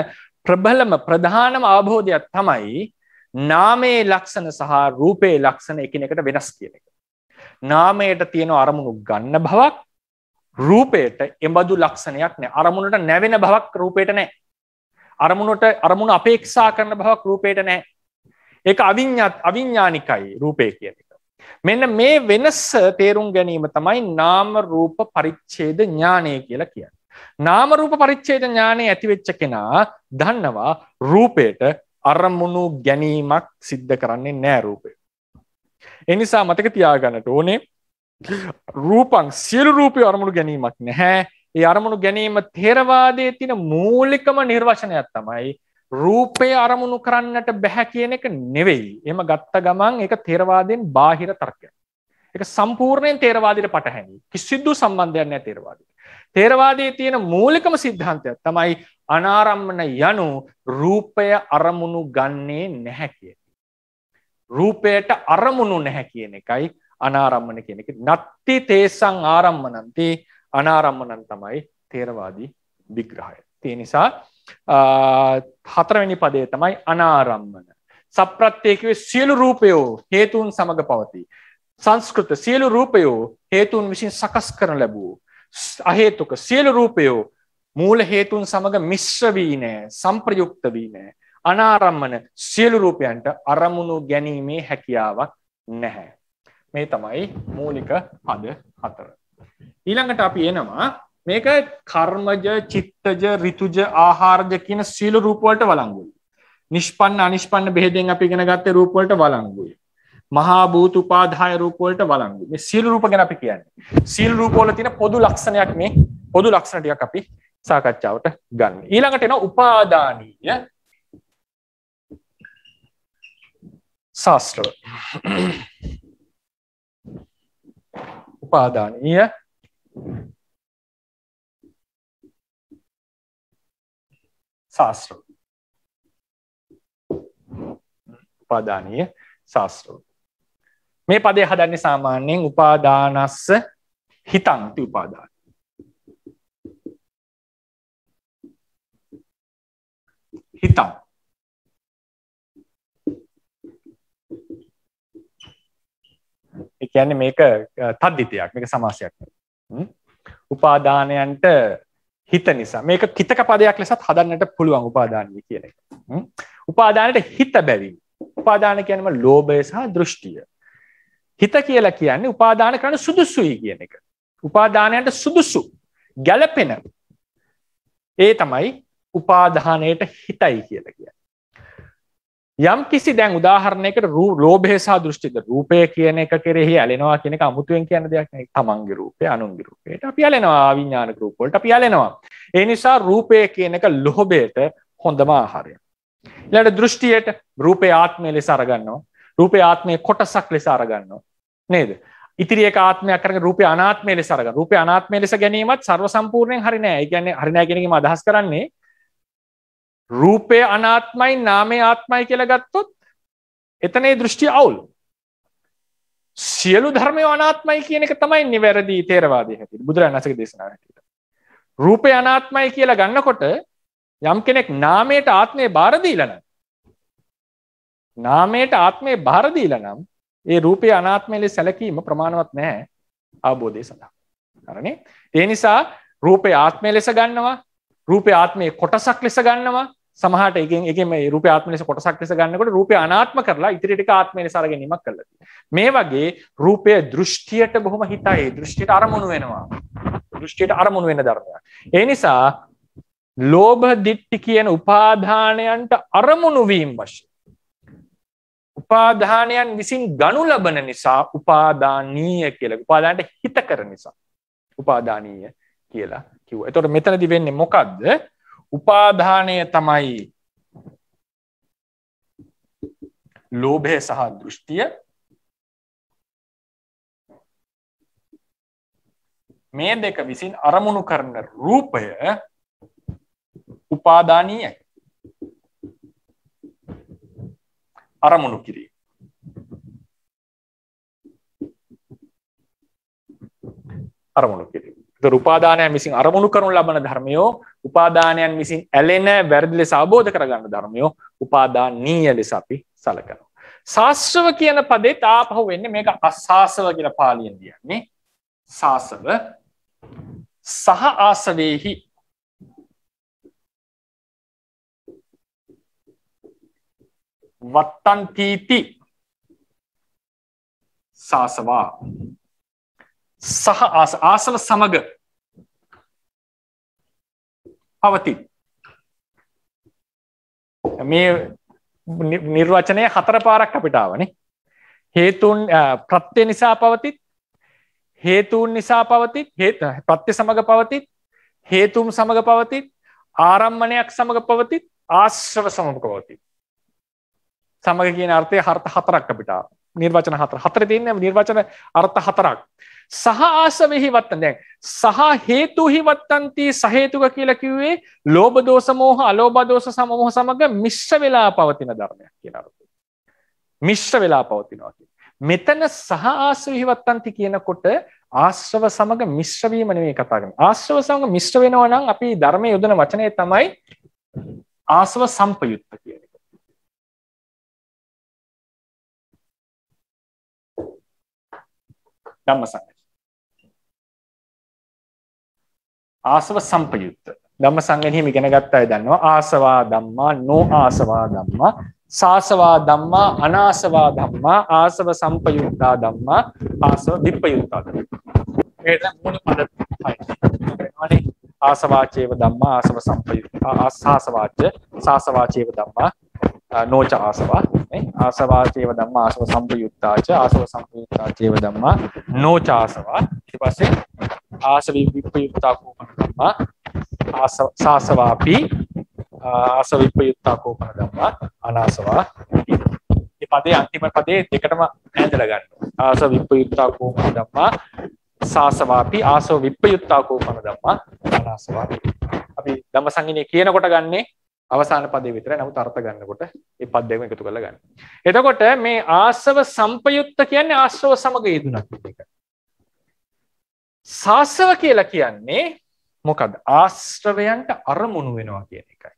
ප්‍රබලම ප්‍රධානම අවබෝධයක් තමයි නාමයේ ලක්ෂණ සහ රූපයේ ලක්ෂණ එකිනෙකට වෙනස් කියන එක නාමයට තියෙන අරමුණු ගන්න බවක් රූපයට එබඳු ලක්ෂණයක් නෑ අරමුණට නැවෙන බවක් රූපයට නෑ අරමුණට අරමුණ අපේක්ෂා කරන බවක් රූපයට නෑ ඒ අවිඤ්ඥත් අවිඤ්ඥානිකයි රූපය කියන එක මෙන්න මේ වෙනස් තේරුම් ගැනීම තමයි නාම රූප පරිච්චේද ඥානය කියලා කියන්න නාම රූප පරිච්චේද ඥානය ඇතිවෙච්ච කෙනා දන්නවා රූපයට අරමුණු ගැනීමක් සිද්ධ කරන්නේ නෑ රූපය එනිසා මතක තියාගන්නට ඕනේ රූපං සියලු රූපය අරමුණු ගැනීමක් නැහැ ඒ අරමුණු ගැනීම තෙරවාදය තින මූලිකම නිර්වශනයක් තමයි රූපය අරමුණු කරන්නට බැහැ කියන එක නෙවෙයි එම ගත්ත ගමන් එක තෙරවාදයෙන් බාහිර තර්කය එක සම්පූර්ණයෙන් තේරවාදිට පටහැනි කිසිද්දු සම්බන්ධයක් නෑ තේරවාදී තේරවාදයේ තියෙන මූලිකම සිද්ධන්තයක් තමයි අනාරම්මන යනු රූපය අරමුණු ගන්නේ නැහැ කිය රූපයට අරමුණු නැහැ කියන එකයි අනාරම්මන කියන එක. නත්ති තේසං ආරම්මනන්ති අනාරම්මනන් තමයි තේරවාදී විග්‍රහය. තිය නිසා හතරවැනි පදේ තමයි අනාරම්මන. සප්‍රත්්‍යයකව සියලු රූපයෝ හේතුවන් සමඟ පවති. සංස්කෘත සියලු රූපයෝ හේතුන් විසින් සකස් කරන ලැබූ. අහේතුක සියලු රූපයෝ මූල හේතුන් සමඟ මිශ්‍රවී නෑ සම්ප්‍රයුක්ත වී නෑ අනාරම්මන සියලු රූපයන්ට අරමුණු ගැනීමේ හැකියාවක් නැහැ. මේ තමයි මූලික පද හතර. ඊළඟට අපි එනවා මේක කර්මජ චිත්තජ රිතුජ ආහාරජ කියන සීල රූපවලට වලංගුයි. නිෂ්පන්න අනිෂ්පන්න බෙහෙදෙන් අපි ඉගෙන ගත්තේ රූපවලට වලංගුයි. මහා භූත උපාදාය රූපවලට වලංගු. මේ සීල රූප ගැන අපි කියන්නේ. සීල රූපවල තියෙන පොදු ලක්ෂණයක් මේ පොදු ලක්ෂණ ටිකක් අපි සාකච්ඡාවට ගන්න. ඊළඟට එනවා උපාදානීය ශාස්ත්‍රව උපාදානීය ශාස්ත්‍ර උපාදානීය ශාස්ත්‍රව මේ පදය හදන්නේ සාමාන්‍යයෙන් උපාදානස්ස හිතන්ති උපාදාන හිතන් කියන්නේ මේක තද්දිතයක් මේක සමාසයක් උපාදානයන්ට හිත නිසා මේක කිතක පදයක් ලෙසත් හදන්නට පුළුවන් උපාදානය කියන එක. උපාදානයට හිත බැවින්. උපාදාන කියනම ලෝභය සහ දෘෂ්ටිය. හිත කියලා කියන්නේ උපාදාන කරන සුදුසුයි කියන එක. උපාදානයන්ට සුදුසු ගැළපෙන ඒ තමයි උපාදානයට හිතයි කියලා කියන්නේ. යම් කිසි දැන් උදාහරණයකට රූ ලෝබෙසා දෘෂ්ටිද රූපය කියන එක කෙරෙහි ඇලෙනවා කියෙනෙ අමුතුවෙන් කියන දෙයක් තමන්ගේ රූපය අනුන්ගේ රූපයට අපි අලෙනවා විඤ්ඥාන රූපොල්ට අපි අලෙනවා ඒ නිසා රූපය කියන එක ලොහොබේට හොඳම ආහාරය ලට දෘෂ්ටියට රූපය ආත්මය ලෙස අරගන්නවා රූපය ආත්මය කොටසක් ලෙස අරගන්නවා නේද ඉතිරිය ආත්මයක් කර රූප අනාත්මය ලෙසරග රූප අනාත්මය ලෙස ගැනීමත් සර්ව සම්පූර්ණය හරිනෑ ගැන හරිනෑගෙනීම අදහස් කරන්නේ රූපය අනාත්මයි නාමේ ආත්මයි කියලා ගත්තොත් එතනේ දෘෂ්ටි අවුල් සියලු ධර්මය අනාත්මයි කියන එක තමයි නිවැරදි තේරවාදී හැට බුදුරන් අසක දේශනා හැට රූපය අනාත්මයි කියලා ගන්නකොට යම් කෙනෙක් නාමයට ආත්මය බාරදීලන නාමයට ආත්මය බාරදීල නම් ඒ රූපය අනාත්මයලෙ සැලකීම ප්‍රමාණවත් නැහැ අවබෝධය සඳහා කරනේ ඒ නිසා රූපය ආත්මය ලෙස ගන්නවා රූපය ආත්මය කොටසක් ලෙස ගන්නවා සමහට එකගේ මේ රූප ආත්මලෙස කොටසක් ලෙස ගන්නකොට රූපය අනාත්ම කරලා ඉතිරිටික ආත්මය සර ගැනීමක් කළ මේ වගේ රූපය දෘෂ්ටියට බොහොම හිතයි දෘෂ්ටියට අරමුණු වෙනවා දෘෂ්ටියට අරමුණු වෙන ධර්මයක් ඒ නිසා ලෝභ දිට්ටි කියන උපාධානයන්ට අරමුණුවීම් වශ උපාධානයන් විසින් ගනු ලබන නිසා උපාදානීය කියල උපාදානට හිත කර නිසා උපාදානීය කියලා කිව් එතොට මෙතනති වෙන්නේ මොකක්ද උපාධානය තමයි ලෝභය සහ දෘෂ්ටිය මේ දෙක විසින් අරමුණු කරන රූපය උපාධානීයයි අරමුණු කිරීම අරමුණු කිරීම රූපාදානයන් විසින් අරමුණු කරනු ලබන ධර්මයෝ උපාදානයන් විසින් ඇලෙන වැරදි ලෙස අවබෝධ කරගන්න ධර්මයෝ උපාදානීය ලෙස අපි සලකනවා. ශාස්ත්‍රව කියන පදෙත් ආපහු වෙන්න මේක අශාසව කියන පාලියෙන් කියන්නේ ශාසව සහ ආසවේහි වත්තන්තීති සාසවා සහ ආසල සමග පවති මේ නිර්වචනය හතර පාරක් අපිටාවනේ හේතුන් ප්‍රත්්‍යය නිසා පවතිත් හේතුන් නිසා පවතිත් ප්‍රත්්‍ය සමඟ පවතිත් හේතුම් සමඟ පවතිත් ආරම්මණයක් සමඟ පවතිත් ආශ්‍රව සමඟ පවතිත් සමඟ කියන අර්ථය හර්ත හතරක් අපිට නිර්වචන හතර හතර තියන්න නිර්වචන අර්ථ හතරක් සහ ආසවෙහි වත්තන් දැන් සහ හේතුහි වත්තන්ති සහේතුක කියලකිවේ ලෝබදෝසමෝහ අලෝබදෝස සමමහ සමඟ මිශ්්‍ර වෙලා පවතින ධර්මයක් කියනරු. මිශ්්‍ර වෙලා පවතිනවාකි. මෙතන සහ ආශ්‍රවිහිවත්තන්ති කියනකොට ආශ්‍රව සමඟ මිශ්්‍රවීමනේ කතාගෙන ආශ්‍රව සමඟ මිශ්්‍ර වෙනවනම් අපි ධර්මය යොදන වචනය තමයි ආසව සම්පයුත්ත කියන එක. ධම්මසංගය ආසව සම්පයුක්ත ධම්ම සංගණයම ඉගෙන ගත්ත අය දන්නවා ආසවා ධම්මා නෝ ආසවා ධම්මා සාසවා ධම්මා අනාසවා ධම්මා ආසව සම්පයුක්තා ධම්මා ආසව විප්පයුක්තා ආසවාචේව ධම්මා ආසව සම්පයුක්තා ආසාසවාච සාසවාචේව ධම්මා නෝච ආසවා ආසවාචේව ධම්මා ආසව සම්පයුක්තාච ආසව සම්පයුක්තාචේව ධම්මා නෝච ආසවා ඊට පස්සේ ආසවි විප්පයුත්තා කෝපන ධම්මා සාසවාපි ආස විප්පයුත්තා කෝපන ධම්මා අනාසවා මේ පදේ අන්තිම පදේ දෙකටම ඇඳලා ගන්න. ආස විප්පයුත්තා කෝපන ධම්මා සාසවාපි ආසව විප්පයුත්තා කෝපන ධම්මා අනාසවා අපි ධම්මසංගිනේ කියනකොට ගන්නේ අවසාන පදේ විතරයි නමුත් අර්ථ ගන්නකොට ඒ පද දෙකම එකතු කරලා ගන්න. එතකොට මේ ආසව සම්පයුත්ත කියන්නේ ආශ්‍රව සමග යෙදුණක් කියන එක. සාස්සව කියලා කියන්නේ මොකද ආශ්‍රවයන්ට අරමුණු වෙනවා කියන එකයි.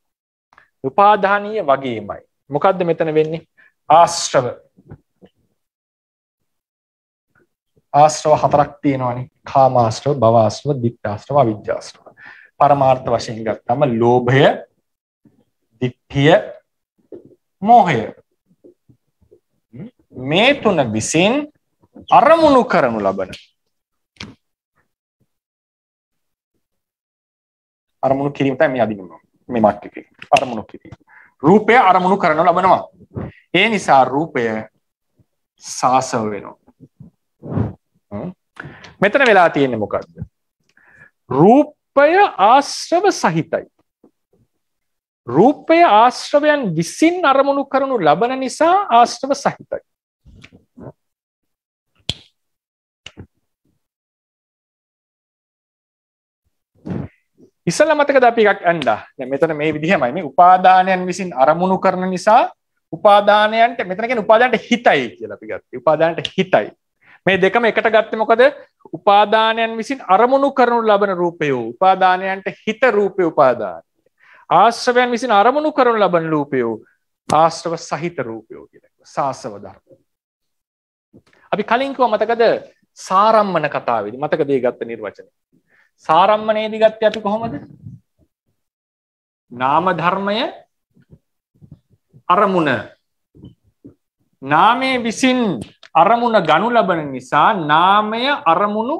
උපාධානීය වගේමයි. මොකක්ද මෙතන වෙන්නේ ආශ්‍රව ආශ්‍රව හතරක් තියෙනවානි කාමාශ්‍රව බවාශ්‍රව දිට්ඨාශ්‍රව අවිද්‍යාශ්‍රව පරමාර්ථ වශයෙන් ගත්තම ලෝභය දිට්ඨිය මෝහය මේ තුන විසින් අරමුණු කරනු ලබන අරමුණු කිරීමට මේ අදිනම මේ මට්ටික අරමුණු කිරීම රූපය අරමුණු කරන ලබනවා ඒ නිසා රූපය සාසව වෙනවා මෙතන වෙලා තියෙන්නේ මොකක්ද රූපය ආශ්‍රව සහිතයි රූපය ආශ්‍රවයන් විසින් අරමුණු කරනු ලබන නිසා ආශ්‍රව සහිතයි ඉස්සල මතක ද අපි එකක් ඇන්ඩ මෙතන මේ විදිහමයි මේ උපාදානයන් විසින් අරමුණු කරන නිසා උපාදානයන්ට මෙතනක උපාදාන්ට හිතයි කියලපිගත් උපාදාන්ට හිතයි මේ දෙකම එකට ගත්තමොකද උපාදානයන් විසින් අරමුණු කරනු ලබන රූපයෝ උපාදානයන්ට හිත රූපය උපාදාන ආශ්‍රවයන් විසින් අරමුණු කරනු ලබන රූපයෝ ආශ්‍රව සහිත රූපයෝ කිය සාසව ධර්ම. අපි කලින්කුව මතකද සාරම්මන කතාවදි මතක දේ ගත්ත නිර්වචනය සාරම්මනේදී ගත්තේ අපි කොහොමද? නාම ධර්මය අරමුණ නාමයේ විසින් අරමුණ ගනු ලබන නිසා නාමය අරමුණු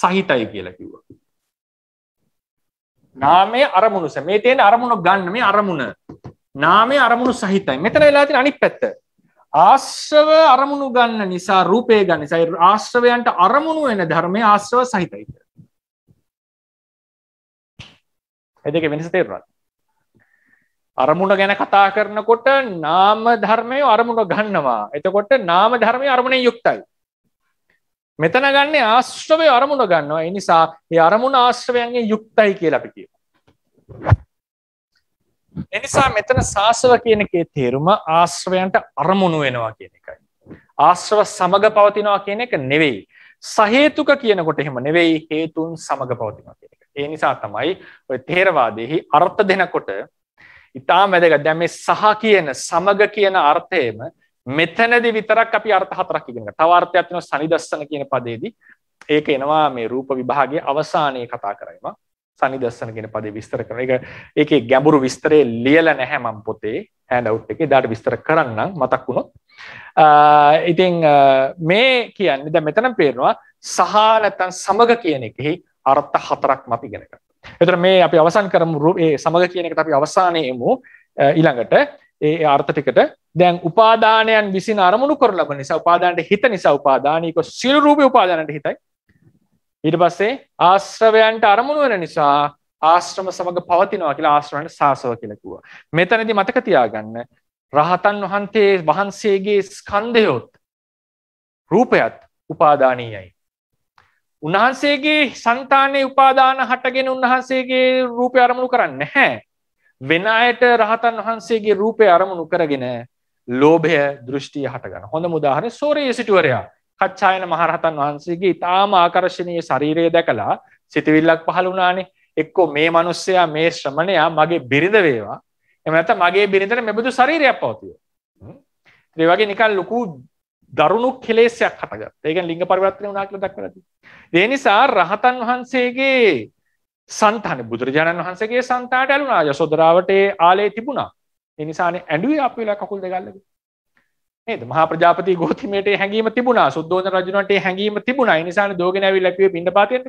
සහිතයි කියලා කිව්වා. නාමය අරමුණු මේ තියෙන අරමුණු ගන්න මේ අරමුණ නාමය අරමුණු සහිතයි. මෙතන වෙලා තියෙන අනිත් පැත්ත ආශ්‍රව අරමුණු ගන්න නිසා රූපය ගන්න සයි ආශ්‍රවයන්ට අරමුණු වෙන ධර්මය ආශ්‍රව සහිතයිද. ඇදක වෙනස තේරවත්. අරමුණ ගැන කතා කරනකොට නාම ධර්මය අරමුණ ගන්නවා. එතකොට නාම ධර්මය අරමුණේ යුක්තයි. මෙතන ගන්න ආශ්‍රවය අරමුණ ගන්නවා එනිසා ඒ අරමුණ ආශ්‍රවයන්ගේ යුක්තයි කියලා අපි කියනවා. එනිසා මෙතන සාසව කියනකේ තේරුම ආශ්‍රවයන්ට අරමුණු වෙනවා කියන එකයි. ආශ්‍රව සමග පවතිනවා කියන එක නෙවෙයි. සහේතුක කියනකොට එහෙම නෙවෙයි හේතුන් සමග පවතිනවා කියන එක. ඒ නිසා තමයි ඔය තේරවාදයෙහි අර්ථ දෙනකොට ඉතා වැදග දැම මේ සහ කියන සමග කියන අර්ථයම මෙතැනදි විතරක් අපි අර්ථ හතරක් ඉගෙන තවර්ථයක් වෙන සනිදස්සන කියන පදේදී ඒක එනවා මේ රූප විභාගයේ අවසානයේ කතා කරයිම සනිදස්සන ගෙන පද විස්තර කරන එක ඒකේ ගැඹුරු විස්තරේ ලියල නැහැ මම පොතේ හැන්ඩවුට් එකේ දාට විස්තර කරන්නම් මතක් වුණොත් ඉතින් මේ කියන්නේ දැන් මෙතන පේනවා සහ නැත්නම් සමග කියන එකෙහි අර්ථ හතරක්ම අපි ඉගෙන ගන්නවා. එතකොට මේ අපි අවසන් කරමු ඒ සමග කියන එකට අපි අවසානයේ එමු ඊළඟට ඒ අර්ථ ටිකට දැන් උපාදානයන් විසින් අරමුණු කරන ලබන නිසා උපාදානට හිත නිසා උපාදානීක සියලු රූපේ උපාදානට හිතයි ඊට පස්සේ ආශ්‍රවයන්ට අරමුණ වෙන නිසා ආශ්‍රම සමග පවතිනවා කියලා ආශ්‍රවයන්ට සාසව කියලා කිව්වා. මෙතනදී මතක තියාගන්න රහතන් වහන්සේ වහන්සේගේ ස්කන්ධයොත් රූපයත් උපාදානීයයි. උන්වහන්සේගේ సంతානයේ උපාදාන හටගෙන උන්වහන්සේගේ රූපය අරමුණු කරන්නේ නැහැ. වෙන අයට රහතන් වහන්සේගේ රූපය අරමුණු කරගෙන ලෝභය දෘෂ්ටිය හටගන්න. හොඳ උදාහරණය සෝරේ සිටුවරයා කච්චායන මහරහතන් වහන්සේගේ ඉතාම ආකර්ශණය ශරීරය දැකලා සිතිවිල්ලක් පහළ වුණානේ එක්කෝ මේ මනුස්සයා මේ ශ්‍රමණයා මගේ බිරිඳ වේවා එම ඇත මගේ බිරිඳට මෙබඳු ශරීරයක් පවතිය ඒ වගේ නිකන් ලොකු දරුණු කෙලෙසයක් හටගත් ඒක ලිංග පරිවර්තනය වුණා කියලා දක්වලා තියෙනවා ඒ නිසා රහතන් වහන්සේගේ సంతාන බුදුරජාණන් වහන්සේගේ సంతාට ඇලුනා යසෝදරාවට ආලේ තිබුණා ඒ නිසානේ ඇඬුවේ අපි වෙලා කකුල් දෙකල්ලගේ ඒද මහ ප්‍රජාපති ගෝතිමට හැඟීම තිබුණා සුද්දෝන රජනට හැඟීම තිබුණා නිසාන දෝගෙනැවි ලැපිය පිඩ පාතියට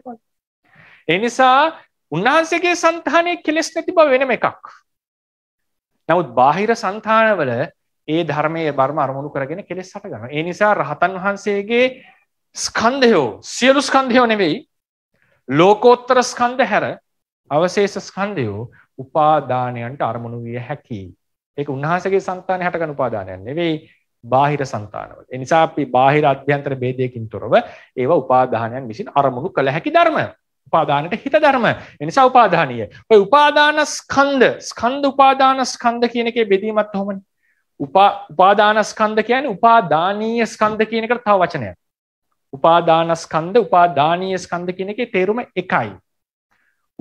එනිසා උන්වහන්සේගේ සන්තානය කෙලෙස් නැති බව වෙනම එකක් නමුත් බාහිර සන්තානවල ඒ ධර්මය බර්ම අරමුණු කරගෙන කෙලෙස් සට ගන්න එනිසා රහතන් වහන්සේගේ ස්කන්ධයෝ සියලු ස්කන්ධයෝ නෙවෙයි ලෝකෝත්තර ස්කන්ධ හැර අවශේෂ ස්කන්ධයෝ උපාදානයන්ට අරමුණු විය හැකි ඒක උන්හසගේ සන්තානය හටගන උපාදානයන් නෙවෙයි බාහිර సంతානවල. ඒ නිසා අපි බාහිර අභ්‍යන්තර ભેදයකින් තොරව ඒවා උපාදානයන් විසින් අරමුණු කළ හැකි ධර්ම. උපාදානට හිත ධර්ම. ඒ නිසා උපාදානීය. ඔය උපාදාන ස්කන්ධ, ස්කන්ධ උපාදාන ස්කන්ධ කියන එකේ බෙදීමත් ඔහොමනේ. උපා උපාදාන ස්කන්ධ කියන්නේ උපාදානීය ස්කන්ධ කියන එකට තව වචනයක්. උපාදානස්කන්ධ උපාදානීය ස්කන්ධ කියන එකේ තේරුම එකයි.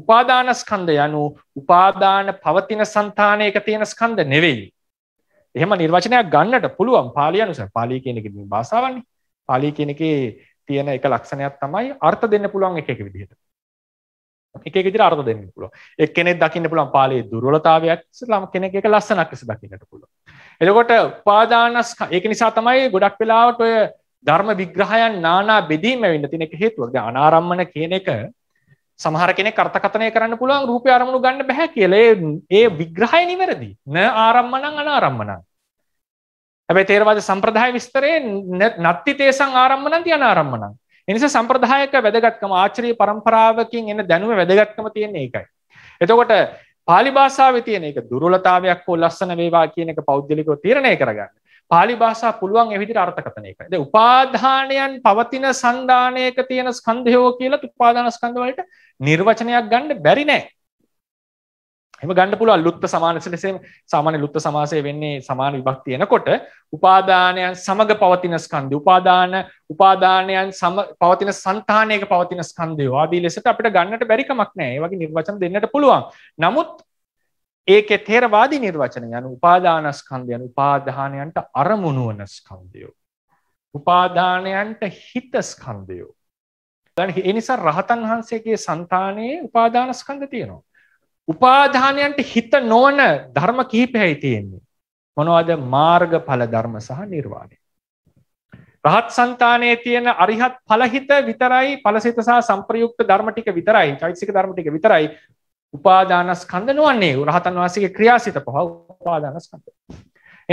උපාදානස්කන්ධ යනු උපාදාන පවතින సంతානයක තියෙන ස්කන්ධ නෙවෙයි. එහෙම නිර්වචනයක් ගන්නට පුළුවන් පාලි අනුස පාලි කියනක භාසාාවන්නේ පාලි කියනකේ තියෙන එක ලක්ෂණයක් තමයි අර්ථ දෙන්න පුළුවන් එක එක විදිහට එක විදිහට අර්ථ දෙන්න පුළුවන් එක්කෙනෙක් දකින්න පුළුවන් පාළියේ දුර්වලතාවයක් ළම කෙනෙක් එක ලස්සනක් ලෙස දකින්නට පුළුවන් එතකොට උපාදානස් ඒක නිසා තමයි ගොඩක් වෙලාවට ඔය ධර්ම විග්‍රහයන් නානා බෙදීම වෙන්න තියෙන එක හේතුවක් දැන් අනාරම්මන කියන එක සමහර කෙනෙක් අර්ථකථනය කරන්න පුළුවන් රූපය අරමුණු ගන්න බෑ කියලා ඒ විග්‍රහය නිවැරදි. න ආරම්මණං අනාරම්මණං. හැබැයි තේරවාද සම්ප්‍රදාය විස්තරේ නත්ති තේසං ආරම්මණං තිය අනාරම්මණං. ඒ නිසා සම්ප්‍රදායක වැදගත්කම ආචාර්ය પરම්පරාවකින් එන දැනුම වැදගත්කම තියෙන්නේ ඒකයි. එතකොට පාලි භාෂාවේ තියෙන එක දුර්වලතාවයක් හෝ ලස්සන වේවා කියන එක පෞද්ගලිකව තීරණය කරගන්න. පාලි භාසා පුළුවන් එවිදිට අර්ථකතන එක ද උපාධානයන් පවතින සන්ධානයක තියෙන ස්කන්ධයෝ කියලා උපාධන ස්කන්ධවලට නිර්වචනයක් ගණ්ඩ බැරි නෑ එම ගණඩ පුළුව ලුත්ත සමානසලසේ සාමාන්‍ය ලුත්ත සමාසය වෙන්නේ සමාන විභක් තියෙනකොට උපාධානයන් සමඟ පවතින ස්කන්ධ උපාදාන උපාධානයන් සම පවතින සන්තානයක පවතින ස්කන්ධයෝ ආදී ලෙසට අපට ගන්නට බැරිකමක් නෑ වගේ නිර්වචන දෙන්නට පුළුවන් නමුත් ඒක තේරවාදී නිර්වචන යන උපාදානස්කන්ධයන උපාධානයන්ට අරමුණුවන ස්කන්දයෝ. උපාධානයන්ට හිතස්කන්දයෝ. දැ එනිසා රහතන් වහන්සේගේ සන්තානයේ උපාධානස්කන්ධ තියෙනවා. උපාධානයන්ට හිත නොවන ධර්ම කිහිපැයි තියෙන්නේ. මොනවද මාර්ග පල ධර්ම සහ නිර්වාණය. රහත් සන්තානයේ තියෙන අරිහත් පලහිත විතරයි පලසිත සහ සම්ප්‍රයුක්ත ධර්මටික විතරයි චෛසික ධර්මටික විතරයි උපාදානස්කන්ද නොවන්නේ රහතන් වහන්සේගේ ක්‍රියාසිත පහ උපාදානස්කන්ද.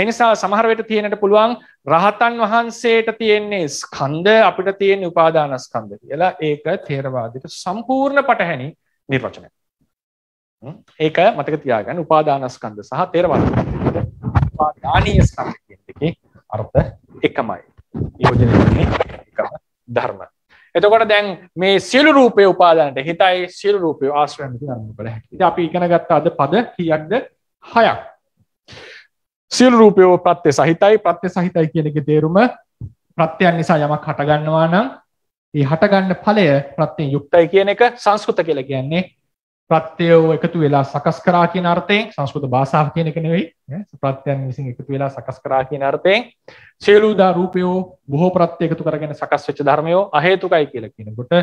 එනිසා සමහරවට තියෙනට පුළුවන් රහතන් වහන්සේට තියෙන්නේ ස්කන්ද අපිට තියෙන උපාදානස්කන්ද කියලා ඒක තේරවාදික සම්පූර්ණ පටහැනි නිර්වචනය. ඒක මතක තියාගන්න උපාදානස්කන්ද සහ තේරවාද ධානීයස්කන්ද කියදකි අර්ථ එකමයි යෝජනන්නේ එකම ධර්ම එතකොට දැන් මේ සියලු රූපය උපාදනට හිතයි සියලු රූපය ආශ්‍රයම ගන්න කළ හැකි අපි ඉගෙන ගත්ත අද පද කියක්ද හයක් සිල් රූපයෝ ප්‍රත්්‍ය සහිතයි ප්‍රත්්‍ය සහිතයි කියනක තේරුම ප්‍රත්‍යයන් නිසා යමක් හටගන්නවා නම් ඒ හටගන්න ඵලය ප්‍රත්තියෙන් යුක්තයි කියන එක සංස්කෘත කියල කියන්නේ ප්‍රත්්‍යයෝ එකතු වෙලා සකස් කරා කිය නර්තයෙන් සංස්කෘත භාසාාව කියන එක නෙවෙයි ප්‍රත්‍යයන් විසින් එකතු වෙලා සකස් කරා කිය නර්තයෙන් සියලූදා රූපයෝ බොහෝ ප්‍රත්්‍යයකතු කරගෙන සකස් වෙච ධර්මයෝ අහේතුකයි කියල කියෙනකොට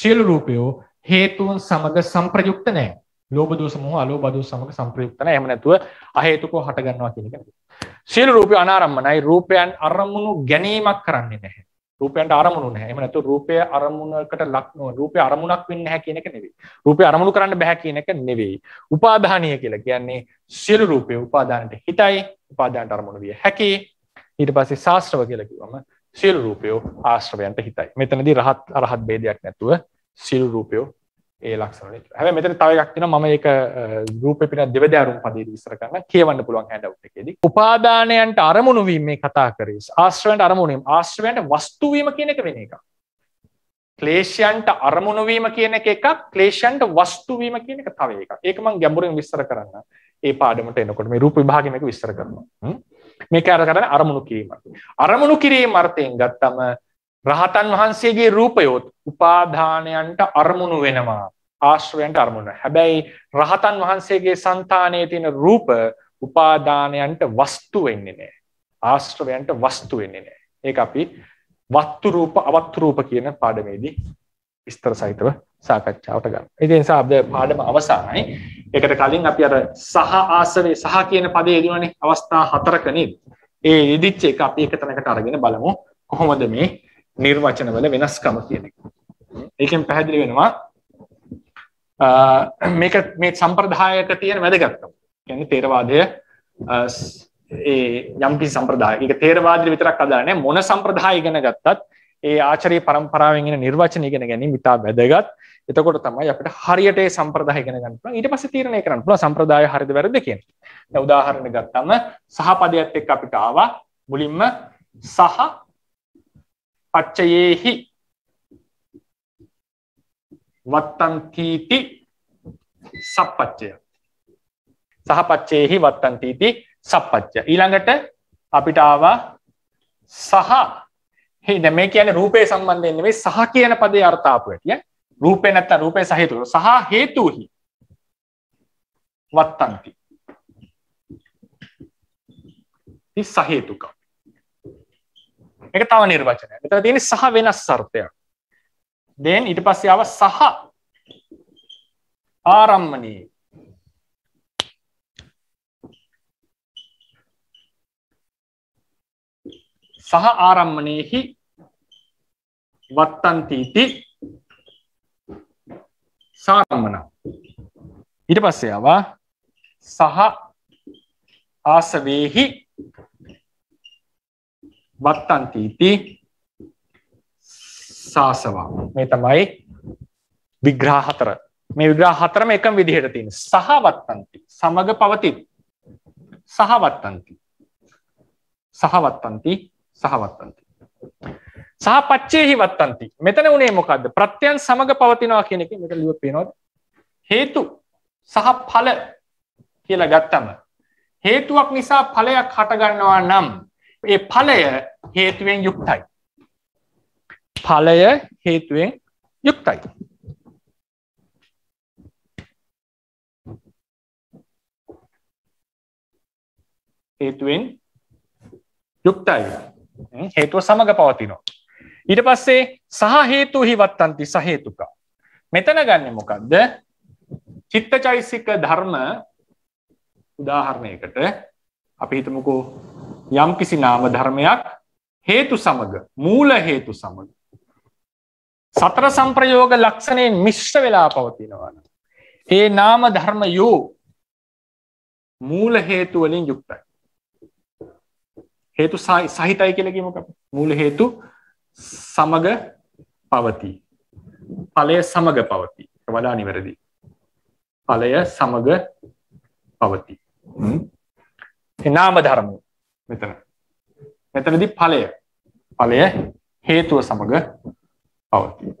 සියලු රූපයෝ හේතුවන් සමඟ සම්ප්‍රයුක්ත නෑ ලෝබදු සමහ අලෝ බදු සමඟ සම්ප්‍රයුක්තන එමනැතුව අහේතුකෝ හටගන්නවා කියනක සියලු රූපය අනාරම්මනයි රූපයන් අරමුණු ගැනීමක් කරන්නේ නැහැ රූපයන්ට අරමුණු නැහැ. එහෙම නැත්නම් රූපය අරමුණකට ලක් නොවන රූපය අරමුණක් වෙන්නේ නැහැ කියන එක නෙවෙයි. රූපය අරමුණු කරන්න බෑ කියන එක නෙවෙයි. උපාදානීය කියලා කියන්නේ සියලු රූපේ උපාදානට හිතයි, උපාදානට අරමුණු විය හැකි. ඊට පස්සේ ශාස්ත්‍රව කියලා කිව්වම සියලු රූපය ආශ්‍රවයන්ට හිතයි. මෙතනදී රහත් අරහත් ભેදයක් නැතුව සියලු රූපය ඒ ලක්ෂණ හැ මෙතන තව එකක් තියෙනවා මම ඒක රූපෙ පිට දෙවදෑරුම් පදේදී විස්තර කරන්න කියවන්න පුළුවන් හැන්ඩ්අවුට් එකේදී උපාදානයන්ට අරමුණු වීම මේ කතා කරේ ආශ්‍රවයන්ට අරමුණු වීම ආශ්‍රවයන්ට වස්තු වීම කියන එක වෙන එකක් ක්ලේශයන්ට අරමුණු වීම කියන එක එකක් ක්ලේශයන්ට වස්තු වීම කියන එක තව එකක් ඒක මම ගැඹුරින් විස්තර කරන්න ඒ පාඩමට එනකොට මේ රූප විභාගෙ මේක විස්තර කරනවා මේක අර කරන්නේ අරමුණු කිරීම අරමුණු කිරීම අර්ථයෙන් ගත්තම රහතන් වහන්සේගේ රූපයොත් උපාධානයන්ට අරමුණු වෙනවා ආශ්‍රයන්ට අරමුණ. හැබැයි රහතන් වහන්සේගේ సంతානයේ තියෙන රූප උපාදානයන්ට වස්තු වෙන්නේ නැහැ. ආශ්‍රවයන්ට වස්තු වෙන්නේ නැහැ. ඒක අපි වත්තු රූප අවත්තු රූප කියන පාඩමේදී විස්තර සහිතව සාකච්ඡාවට ගන්න. ඉතින් නිසා අද පාඩම අවසానයි. ඒකට කලින් අපි අර සහ ආශ්‍රවේ සහ කියන පදේ යෙදුණනේ අවස්ථා හතරක නේද? ඒ යෙදිච්ච එක අපි එක තැනකට අරගෙන බලමු. කොහොමද මේ නිර්වචනවල වෙනස්කම කියන එක. ඒකෙන් පැහැදිලි වෙනවා මේක මේ සම්ප්‍රදායක තියෙන වැදගත්කම. කියන්නේ තේරවාදය ඒ යම්කි සම්ප්‍රදාය. ඒක තේරවාදෙ විතරක් අදාළ නැහැ. මොන සම්ප්‍රදාය ඉගෙන ගත්තත් ඒ ආචාරී පරම්පරාවෙන් එන නිර්වචන ඉගෙන ගැනීම ඉතා වැදගත්. එතකොට තමයි අපිට හරියට ඒ සම්ප්‍රදාය ඉගෙන ගන්න පුළුවන්. ඊට පස්සේ තීරණය කරන්න පුළුවන් සම්ප්‍රදාය හරිද වැරදිද කියන. දැන් උදාහරණයක් ගත්තම සහපදයට එක්ක අපිට ආවා මුලින්ම සහ පච්චයේහි වත්තන්තීති සප්පච්චය සහ පච්චයෙහි වත්තන්තීති සප්පච්චය ඊළඟට අපිට ආවා සහ හින මේ කියන රූපය සම්බන්ධයෙන් නෙවෙයි සහ කියන පදේ අර්ථාපු ඇටිය රූපේ නැත්තම් රූපේ සහිතව සහ හේතුහි වත්තන්ති ති සහේතුකම් එක තව නිර්වචනය මෙතන තියෙන සහ වෙනස් සර්ථයක් දෙන් ඊට පස්සේ ආව සහ ආරම්මණී සහ ආරම්මණයෙහි වත්තන්තීති සාරම්මන ඊට පස්සේ ආවා සහ ආසවේහි බත්තන්තීති සාසවා මේ තමයි විග්‍රහ හතර මේ විග්‍රහ හතරම එකම විදිහට තියෙන සහවත්තන්ති සමග පවතින සහවත්තන්ති සහවත්තන්ති සහවත්තන්ති සහ පච්චේහි වත්තන්ති මෙතන උනේ මොකක්ද ප්‍රත්‍යයන් සමඟ පවතිනවා කියන එක මෙට ලිව පේනොත් හේතු සහ ඵල කියලා ගත්තම හේතුවක් නිසා ඵලයක් හටගන්නවා නම් ඒ ඵලය හේතුවෙන් යුක්තයි. ඵලය හේතුවෙන් යුක්තයි. හේතුවෙන් යුක්තයි හේතුව සමඟ පවතිනවා. ඊට පස්සේ සහ හේතු හිවත්තන්ති සහේතුක. මෙතන ගන්න මොකක්ද චිත්ත චෛසික ධර්ම උදාහරණයකට අපි හිතමුකෝ යම්කිසි නාම ධර්මයක් හේතු සමග මූල හේතු සමග සතර සම්ප්‍රයෝග ලක්ෂණයෙන් මිශ්්‍ර වෙලා පවතිනවන. ඒ නාම ධර්ම යෝ මූල හේතුවලින් යුක්තයි. හේතු සහිතයි කියලගීමක මූල හේතු සමග පවතිී. ඵලය සමග පවතිී වඩා නිවැරදි. ඵලය සමග පවතිී. නාම ධර්මය මෙතන මෙතනදි ඵලය ඵලය හේතුව සමග පවතිය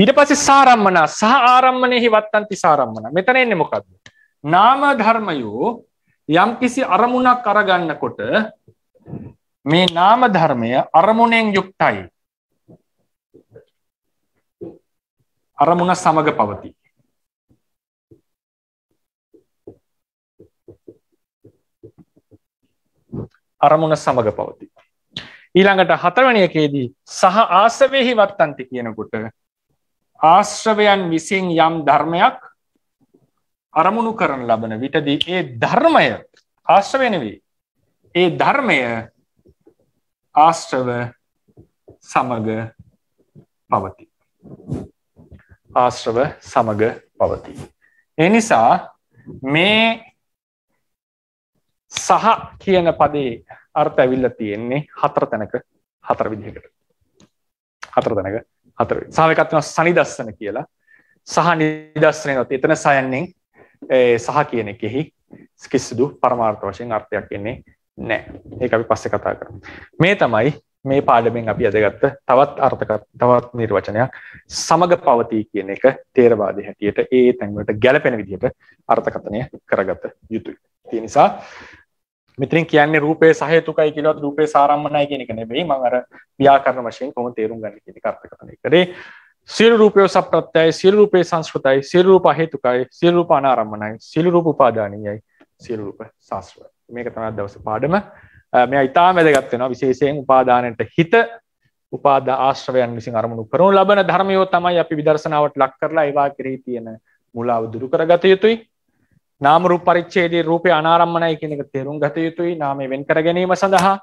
ඊට පස්සේ සාරම්මනා සහ ආරම්මනයෙහි වත්තන්ති සාරම්මන මෙතන එන්නේ මොකක්ද නාම ධර්මයෝ යම් කිසි අරමුණක් අරගන්නකොට මේ නාම ධර්මය අරමුණෙන් යුක්තයි අරමුණ සමග පවති අරමුණ සමඟ පවති. ඊළඟට හතවනියකේදී සහ ආසවයහි වත්තන්ති කියනකොට ආශ්‍රවයන් විසින් යම් ධර්මයක් අරමුණු කරන ලබන විටදී ඒ ධර්මය ආශ්‍රවෙනවී ඒ ධර්මය ආශ්‍රව සමග පවති ආශ්‍රව සමග පවති. එනිසා මේ සහ කියන පදේ අර්ථ ඇවිල්ල තියෙන්නේ හතර තැනක හතර විදිහකට හතර තැනක හතර සාවකත්වන සනිදස්සන කියලා සහ නිදස්සනයනොත් එතන සයන්නෙන් සහ කියන එකෙහි කිසිදු පරමාර්ථ වශයෙන් අර්ථයක් එන්නේ නෑ ඒ අපි පස්සෙ කතා කර මේ තමයි මේ පාඩමෙන් අපි අදගත්ත තවත් අර්ථක තවත් නිර්වචනයක් සමඟ පවතිී කියන එක තේරවාදය හැටියට ඒ තැන්වට ගැලපෙන විදිහට අර්ථකතනය කරගත යුතුයි. තිනිසා මිතින් කියන්නේ රූපේ සහේතුකයි කියලවත් රූපේ සාරම්මනයි කියන එක නෙවෙයි මම අර ව්‍යාකරණ වශයෙන් කොහොම තේරුම් ගන්න කියන එක අර්ථ කරන එක. ඒ සියලු රූපය සප්‍රත්‍යයි සියලු රූපේ සංස්කෘතයි සියලු රූප හේතුකයි සියලු රූප අනාරම්මනයි සියලු රූප උපාදානීයයි සියලු රූප සාස්ත්‍රය. මේක තමයි දවස් පාඩම. මේ ඉතාම වැදගත් වෙනවා විශේෂයෙන් උපාදානයට හිත උපාදා ආශ්‍රවයන් විසින් අරමුණු කරනු ලබන ධර්මයෝ තමයි අපි විදර්ශනාවට ලක් කරලා ඒවා කෙරෙහි තියෙන මුලාව දුරු කරගත යුතුයි. නාම රූප පරිච්ඡේදයේ රූපේ අනාරම්මණය කියන එක තේරුම් ගත යුතුයි නාමය වෙන් කර ගැනීම සඳහා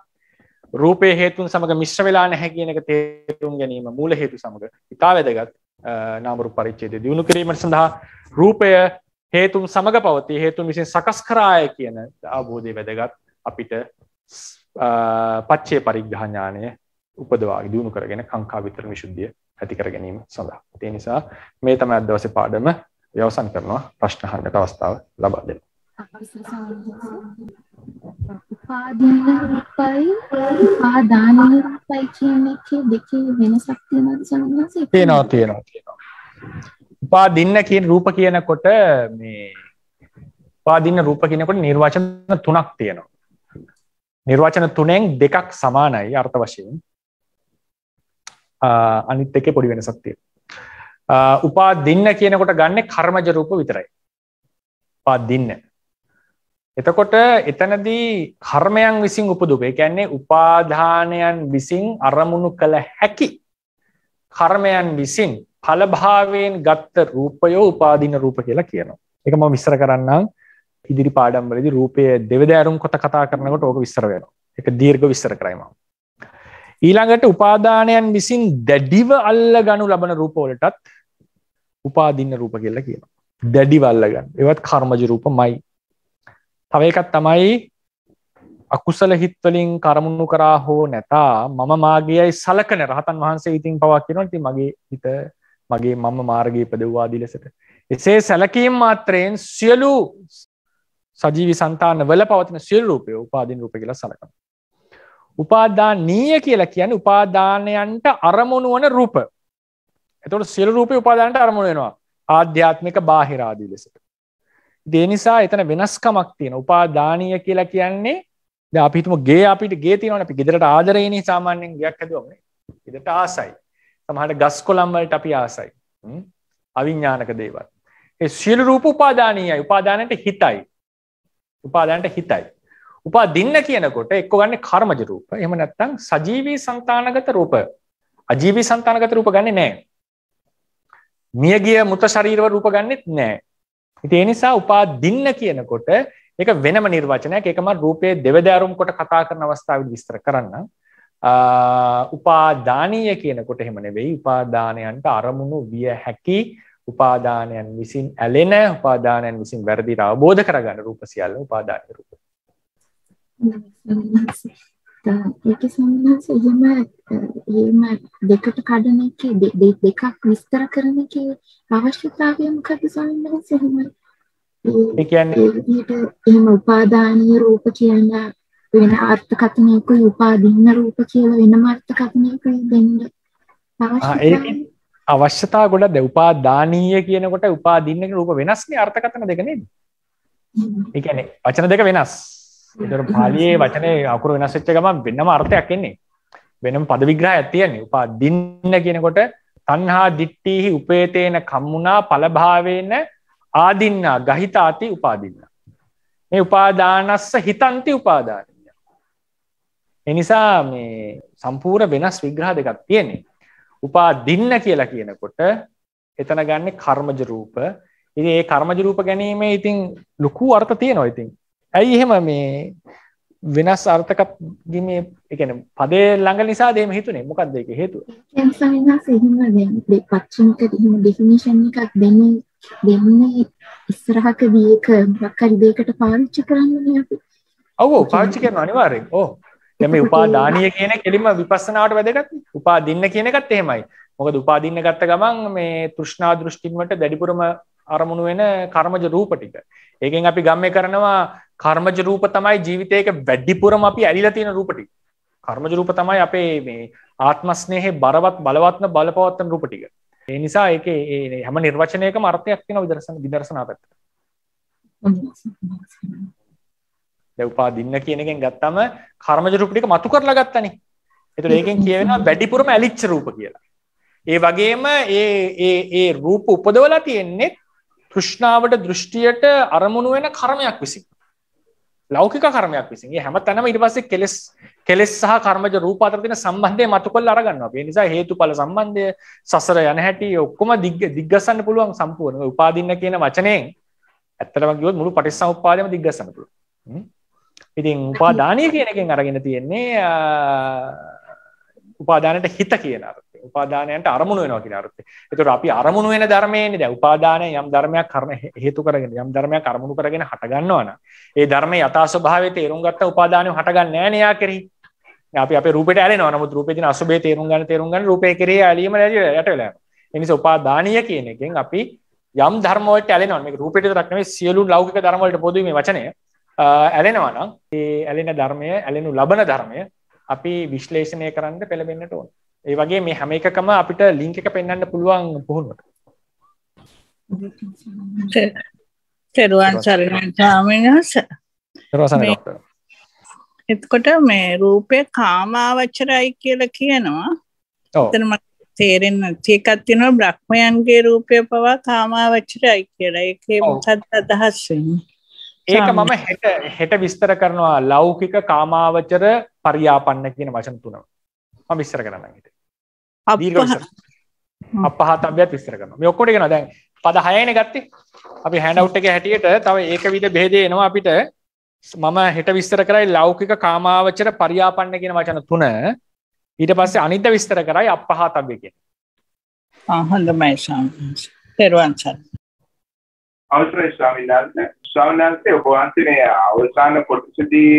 රූපේ හේතුන් සමග මිශ්‍ර වෙලා නැහැ කියන එක තේරුම් ගැනීම මූල හේතු සමග ඉතා වැදගත් නාම රූප පරිච්ඡේදය දිනු කිරීම සඳහා රූපය හේතුන් සමග පවතී හේතුන් විසින් සකස් කරාය කියන අවබෝධය වැදගත් අපිට පච්චේ පරිග්‍රහ ඥානය උපදවාගේ දිනු කරගෙන කාංකා විතර විසුද්ධිය ඇති කර ගැනීම සඳහා. ඒ නිසා මේ තමයි අද දවසේ පාඩම ව්‍යවසන් කරනවා ප්‍රශ්න අහන්නට අවස්ථාව ලබා දෙනවා. උපාදීනපයි උපාදානීපයි කියන එකේ දෙකේ වෙනසක් තියෙනවද සමහරවිට? තියෙනවා තියෙනවා තියෙනවා. උපාදින්න කියන රූප කියනකොට මේ උපාදින්න රූප කියනකොට නිර්වචන තුනක් තියෙනවා. නිර්වචන තුනෙන් දෙකක් සමානයි අර්ථ වශයෙන්. අනිත් එකේ පොඩි වෙනසක් තියෙනවා. උපා දෙන්න කියනකොට ගන්න කර්මජ රූප විතරයි පා දෙන්න එතකොට එතනදී කර්මයන් විසින් උපදුපේ කැන්නේ උපාධානයන් විසින් අරමුණු කළ හැකි කර්මයන් විසින් පලභාවයෙන් ගත්ත රූපයෝ උපාදින රූප කියලා කියනවා එක ම විස්සර කරන්නම් ඉදිරි පාඩම්බලදි රූපය දෙවදෑරුම් කොට කතා කරනකට ඕක විස්සර වෙනවා එක දීර්ග විස්සර කරයිම ඊළඟට උපාදානයන් විසින් දැඩිව අල්ල ගනු ලබන රූපෝලටත් උපාදින්න රූප කියලා කියන දැඩි වල්ලගන්න එවත් කර්මජ රූප මයි තව එකත් තමයි අකුසල හිත්වලින් කරමුණු කරා හෝ නැතා මම මාගේයි සලකන රහතන් වහන්සේ ඉතින් පවා කියෙනොති මගේ හිත මගේ මම මාර්ගය පදව්වාදී ලෙසට එසේ සැලකීම් මාත්‍රයෙන් සියලු සජීවි සන්තාන වල පවතින සිල් රූපය උපාදින් රූප කියලා සලකන උපාදා නීය කියලා කියන උපාදානයන්ට අරමුණුවන රූප එතොට සිල් රූපය උපාදානට අරමුණ වෙනවා ආධ්‍යාත්මික බාහිරාදී ලෙසට. දේනිසා එතන වෙනස්කමක් තියෙන උපාදානීය කියලා කියන්නේ ද අපිතුම ගේ අපිට ගේ තිනවන අපි ගෙදරට ආදරයනී සාමාන්‍යෙන් ගයක් හැදවන ඉදට ආසයි සමහට ගස් කොළම්වලට අපි ආසයි අවිඤ්ඥානක දේවල්. ඒ සිල් රූප උපාදානීය උපාදානයට හිතයි උපාදානට හිතයි. උපා දින්න කියනකොට එක්ක ගන්න කර්මජ රූප එම නැත්තං සජීවී සන්තානගත රූප අජීවී සන්තානගත රූප ගන්න නෑ මියගිය මුත ශරීරව රූප ගන්නෙත් නෑ. ඉතින් ඒ නිසා උපාදින්න කියනකොට ඒක වෙනම නිර්වචනයක්. ඒකම රූපයේ දෙවදාරුම් කොට කතා කරන අවස්ථාවේදී විස්තර කරන්න. උපාදානීය කියනකොට එහෙම නෙවෙයි. උපාදානයන්ට අරමුණු විය හැකි උපාදානයන් විසින් ඇලෙන උපාදානයන් විසින් වැරදි අවබෝධ කරගන්න රූප සියල්ල උපාදානීය රූප. ඒක සම්මාස එහෙම එහෙම දෙකට කඩන එකේ දෙකක් විස්තර කරන එකේ අවශ්‍යතාවය මොකද සම්මාස එහෙම ඒ කියන්නේ එහෙම උපාදානීය රූප කියන වෙන අර්ථකථනයකුයි උපාදින්න රූප කියලා වෙනම අර්ථකථනයකුයි දෙන්න අවශ්‍යයි අවශ්‍යතා ගොඩ ද උපාදානීය කියනකොට උපාදින්නක රූප වෙනස්නේ අර්ථකථන දෙක නේද? ඒ කියන්නේ වචන දෙක වෙනස්. එතට පාලියේ වචනය අකුරු වෙනස්සච්ච ගම වෙන්නම අර්ථයක් එන්නේ වෙනම පද විග්‍රහ ඇතියන්නේ උපා දින්න කියනකොට තන්හා දිට්ටීහි උපේතයන කම්මුණා පලභාවයන ආදින්නා ගහිතාති උපාදින්න මේ උපාදානස්ස හිතන්ති උපාදානය එනිසා මේ සම්පූර වෙනස් විග්‍රහ දෙකක් තියෙන්නේ උපා දින්න කියලා කියනකොට එතන ගන්න කර්මජරූප ඉ ඒ කර්මජරූප ගැනීමේ ඉතින් ලොකු අර්ථ තියෙනවා ඉතින් ඇයි එහෙම මේ වෙනස් අර්ථකත් ගිමේ එකන පදේ ළඟ නිසා දේම හිතුනේ මොකක්ද එක හේතුව පක්ෂිමට හම ඩිෆිනිෂන් එකක් දෙන්න දෙන්නේ ඉස්සරහක දියක බක්කරි දේකට පාවිච්චි කරන්න ඔවෝ පාච්චි කරන අනිවාරෙන් ඕ යම උපා දානය කියන කෙලිම විපස්සනාවට වැදගත් උපා දින්න කියනකත් එහෙමයි මොකද උපාදින්න ගත්ත ගමන් මේ තෘෂ්නා දෘෂ්ටින්මට දැඩිපුරම අරමුණු වෙන කර්මජ රූපටික ඒකෙන් අපි ගම්ම කරනවා කර්මජ රූප තමයි ජීවිතයක වැඩිපුරම අපි ඇලිලා තියෙන රූපටි. කර්මජ රූප තමයි අපේ මේ ආත්මස්නේහේ බරවත් බලවත්න බලපවත්න රූප ටික. ඒ නිසා ඒකේ ඒ හැම නිර්වචනයකම අර්ථයක් තියෙනවා විදර්ශන විදර්ශනා පැත්තට. [LAUGHS] දැන් උපාදින්න කියන එකෙන් ගත්තම කර්මජ රූප ටික මතු කරලා ගත්තනේ. ඒතකොට ඒකෙන් කියවෙනවා වැඩිපුරම ඇලිච්ච රූප කියලා. ඒ වගේම ඒ ඒ ඒ රූප උපදවලා තියෙන්නේ තෘෂ්ණාවට දෘෂ්ටියට අරමුණු වෙන කර්මයක් විසින්. ලෞකික කරමයක් විසින් හැම තැනම ඉට පස්සේ කෙලෙස් කෙලෙස් සහ කර්මජ රූපාතරතින සම්බන්ධය මතු කොල් අරගන්න අපේ නිසා හේතු පල සම්බන්ධය සසර යන හැටි ඔක්කොම දිග දිග්ගසන්න පුළුවන් සම්පූර්ණ උපාදින්න කියන වචනයෙන් ඇත්තටම ගියොත් මුළු පටිස්සම් උපාදම දිග්ගසන්න පුළුවන් ඉතින් උපාදානය කියනකින් අරගෙන තියෙන්නේ උපාදානයට හිත කියනර උපාදානයන්ට අරමුණු වෙනවා කියන අර්ථය. ඒතකොට අපි අරමුණු වෙන ධර්මයේනේ දැන් උපාදානය යම් ධර්මයක් කර්ම හේතු කරගෙන යම් ධර්මයක් අරමුණු කරගෙන හටගන්නවා නම් ඒ ධර්මයේ යථා ස්වභාවය තේරුම් ගත්ත උපාදානය හටගන්නේ නැහැ නේ යා කෙරෙහි. අපි අපේ රූපයට ඇලෙනවා. නමුත් රූපේ දින අසුභේ තේරුම් ගන්න තේරුම් ගන්න රූපේ කෙරෙහි ඇලීම නැති යට වෙලා යනවා. ඒ නිසා උපාදානීය කියන එකෙන් අපි යම් ධර්ම වලට ඇලෙනවා. මේක රූපයට විතරක් නෙවෙයි සියලු ලෞකික ධර්ම වලට පොදුයි මේ වචනය. ඇලෙනවා නම් ඒ ඇලෙන ධර්මය ඇලෙනු ලබන ධර්මය අපි විශ්ලේෂණය කරන්න පෙළඹෙන්නට ඕනේ. ඒ වගේ මේ හැම එකකම අපිට ලිංක එක පෙන්න්න පුළුවන් පුහුණුවට තෙරුවන් සරණාමිනස එත්කොට මේ රූපය කාමාවච්චරයි කියල කියනවා තම තේරෙන් තියකත්තින බ්‍රහ්මයන්ගේ රූපය පවා කාමාවච්චරයි කියලා එකේ මොකත් අදහස්වෙන් ඒක මම හෙට හෙට විස්තර කරනවා ලෞකික කාමාවචර පරියාපන්න කියන වචන තුනම විස්තර කරන්න අපහත් අභ්‍යත් විස්තර කරන යොක්කොට ගෙන දැන් පද හයන ගත්තේ අපි හැඩවට් එක හැටියට තව ඒක විද බෙදේනවා අපිට මම හෙට විස්තර කරයි ලෞකික කාමාවච්චර පරියාපන්න කියෙන වචන තුන ඊට පස්සේ අනිත විස්තර කරයි අපහත් අභ්‍ය කියෙන ආහඳමයිශා තෙරවන්සන් අවසරයි ස්වාමිනාල්න ස්වාමිනාල්සේ ඔබ වහන්සේ මේ අවසාන කොටසදී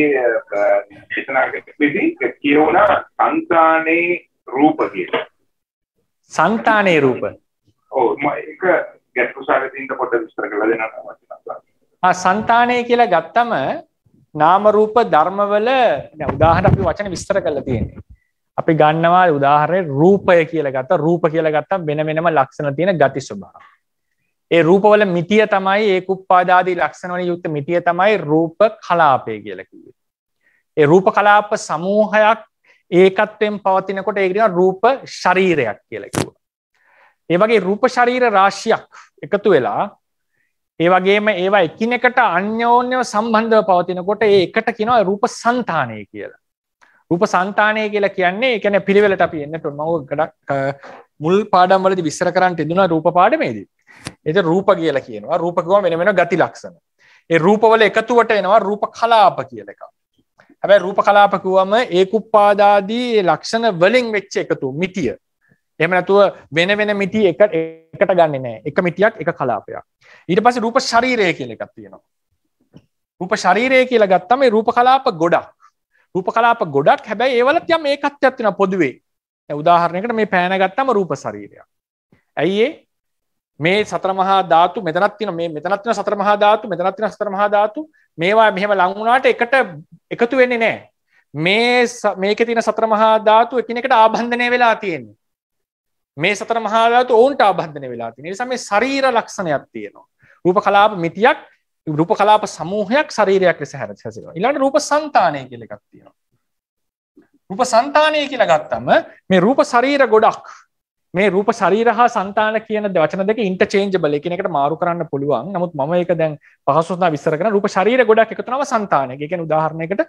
දේශනා කරපිදී කියවුණා සංසානේ රූප කියලා. సంతానే රූප. ඔව් මම ඒක ගැටුසාරෙදින්ද පොඩ විස්තර කරලා දෙන්න තමයි. ආ సంతాනේ කියලා ගත්තම නාම රූප ධර්මවල උදාහරණ අපි වචන විස්තර කරලා තියෙන්නේ. අපි ගන්නවා උදාහරණය රූපය කියලා ගත්තා රූප කියලා ගත්තම වෙන වෙනම ලක්ෂණ තියෙන ගති ස්වභාව. ඒ රූපවල මිතිය තමයි ඒ කුප්පාදාදී ලක්ෂණ වලින් යුක්ත මිතිය තමයි රූප කලාපය කියලා කිව්වේ. ඒ රූප කලාප සමූහයක් ඒකත්වෙන් පවතිනකොට ඒගෙන රූප ශරීරයක් කියලකිව. ඒවගේ රූප ශරීර රාශියක් එකතු වෙලා ඒ වගේම ඒවා එකිනෙකට අන්‍යෝන්‍යව සම්බන්ධව පවතිනකොට ඒ එකට කියෙනවා රූප සන්තානය කියලා. රූප සන්තානය කියලා කියන්නේ එකන පිළිවෙලට අපි එන්නට මව ගඩක් මුල් පාඩම්වලදි විස්සර කරන්න ඉදුණ රූප පාඩමේදී. එත රූප කියලා කියනවා රූපකව වෙන වෙන ගති ලක්ෂණ. ඒ රූපවල එකතුවට එනවා රූප කලාප කියලකක්. හැබැ රූප කලාපකුවම ඒකුප්පාදාදී ලක්ෂණ වලින් වෙච්ච එකතු මිටිය එම නැතුව වෙන වෙන මිටි එක එකට ගන්න නෑ එක මිටියක් එක කලාපයක් ඊට පස රූප ශරීරය කියල එකක් තියෙනවා රූප ශරීරය කියලා ගත්තම රූප කලාප ගොඩක් රූප කලාප ගොඩක් හැබැයි ඒවලත් යම් ඒකත් ඇත්තින පොදුවේ උදාහරණයකට මේ පෑනගත්තම රූප ශරීරයක් ඇයිඒ මේ සතරමහා ධාතු මෙතනත්තින මේ මෙතනත්න සතරමහා ධාතු මෙතනත්තින සතරමහා ධාතු මේවා මෙහෙම ලංවුණට එකට එකතු වෙන්නේ නෑ මේ මේක තින සතර මහා ධාතු එකනෙකට ආබන්ධනය වෙලා තියෙන්නේ මේ සතර මහාධාතු ඔවුන්ට ආබන්ධනය වෙලා තියෙන නිසා මේ ශරීර ලක්ෂණයක් තියෙනවා රූප කලාප මිතියක් රූප කලාප සමූහයක් ශරීරයක් ලෙස හැර හැසිරවා ඉලාට රූප සන්තානය කියල එකක් තියෙනවා රූප සන්තානය කියලා ගත්තම මේ රූප ශරීර ගොඩක් මේ රූප ශරීර හා සන්තාන කියන වචන දෙක ඉන්ටචේන්ජබල එකනකට මාරු කරන්න පුළුවන් නමුත් ම එක දැන් පහසුනා විස්සරකන රූප ශරීර ගොඩක් එකතුනව සන්තානය එකන උදාහරණයකට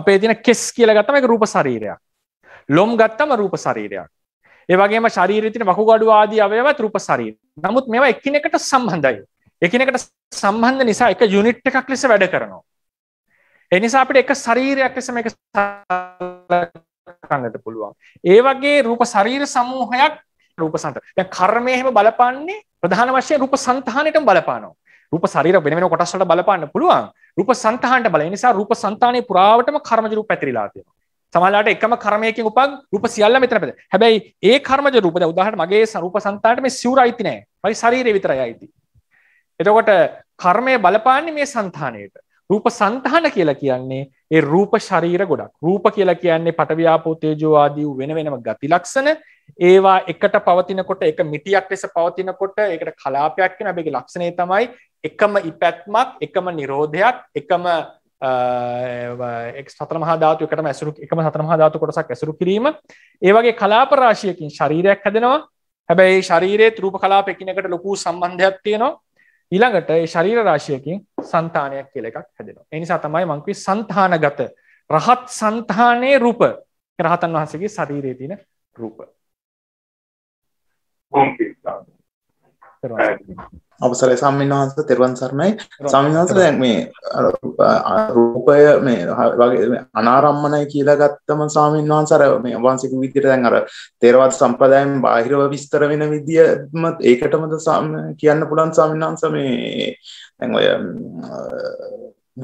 අපේ තින කෙස් කියල ගත්තම එක රූප ශරීරයක් ලොම් ගත්තම රූප ශරීරයක් ඒවගේම ශරීරතින වකුගඩු ආදී අවයවත් රූප ශරීර නමුත් මෙවා එකිනෙකට සම්බන්ධයි එකනකට සම්බන්ධ නිසා එක යුනිට් එකක් ලෙස වැඩ කරනවා එනිසා අපට එක ශරීරයක් ලෙස එක කන්නට පුළුවන් ඒ වගේ රූප ශරීර සමූහයක් රූප සන්ත. දැන් කර්මය එහෙම බලපන්නේ ප්‍රධාන වශයෙන් රූප సంతානෙටම බලපානවා. රූප ශරීර වෙන වෙන කොටස් වලට බලපන්න පුළුවන්. රූප సంతානට බලන නිසා රූප సంతානේ පුරාවටම කර්මජ රූප පැතිරිලා තියෙනවා. සමහරවිට එකම කර්මයකින් උපන් රූප සියල්ල මෙතන පැද. හැබැයි ඒ කර්මජ රූප දැන් උදාහරණයක් මගේ රූප సంతානට මේ සිවුර අයිති නෑ. මගේ ශරීරය විතරයි අයිති. එතකොට කර්මය බලපාන්නේ මේ సంతානයට. රූප సంతාන කියලා කියන්නේ ඒ රූප ශරීර ගොඩක්. රූප කියලා කියන්නේ පටවියාපෝ තේජෝ ආදී වෙන වෙනම ගති ලක්ෂණ. ඒවා එකට පවතිනකොට එක මිටියක් ලෙස පවතිනකොට එකට කලාපයක් වෙන බැගේ ලක්ෂණය තමයි එකම ඉපැත්මක් එකම නිරෝධයක් එකම එක් සතරමහා ධාතුකටම ඇසුරු එකම සතරමහා ධාතු කොටසක් ඇසුරු කිරීම ඒවගේ කලාපරාශයකින් ශරීරයක් හැදෙනවා හැබැයි ශරීරයේ රූප කලාප එකනකට ලොකු සම්බන්ධයක් තියෙනවා ඊළඟට ඒ ශරීර රාශයකින් සන්තානයක් කියල එකක් හැදෙනවා එනිසා තමයි මංකවි සන්තානගත රහත් සන්තානයේ රූප රහතන් වහන්සගේ ශරීරයේ තින රූප අවසරයි සම්මින්වහන්ස තෙරුවන් සරණයි සමිහස දැන් මේ රූපය මේ වගේ අනාරම්මණය කියලා ගත්තම ස්වාමීන් වහන්සර මේ වහන්සක විදිර දැන් අර තේරවත් සම්පදායම් බාහිරව විස්තර වෙන විදිියම ඒකටමද කියන්න පුළන් ස්වාමින්හන්ස මේ දැන් ඔය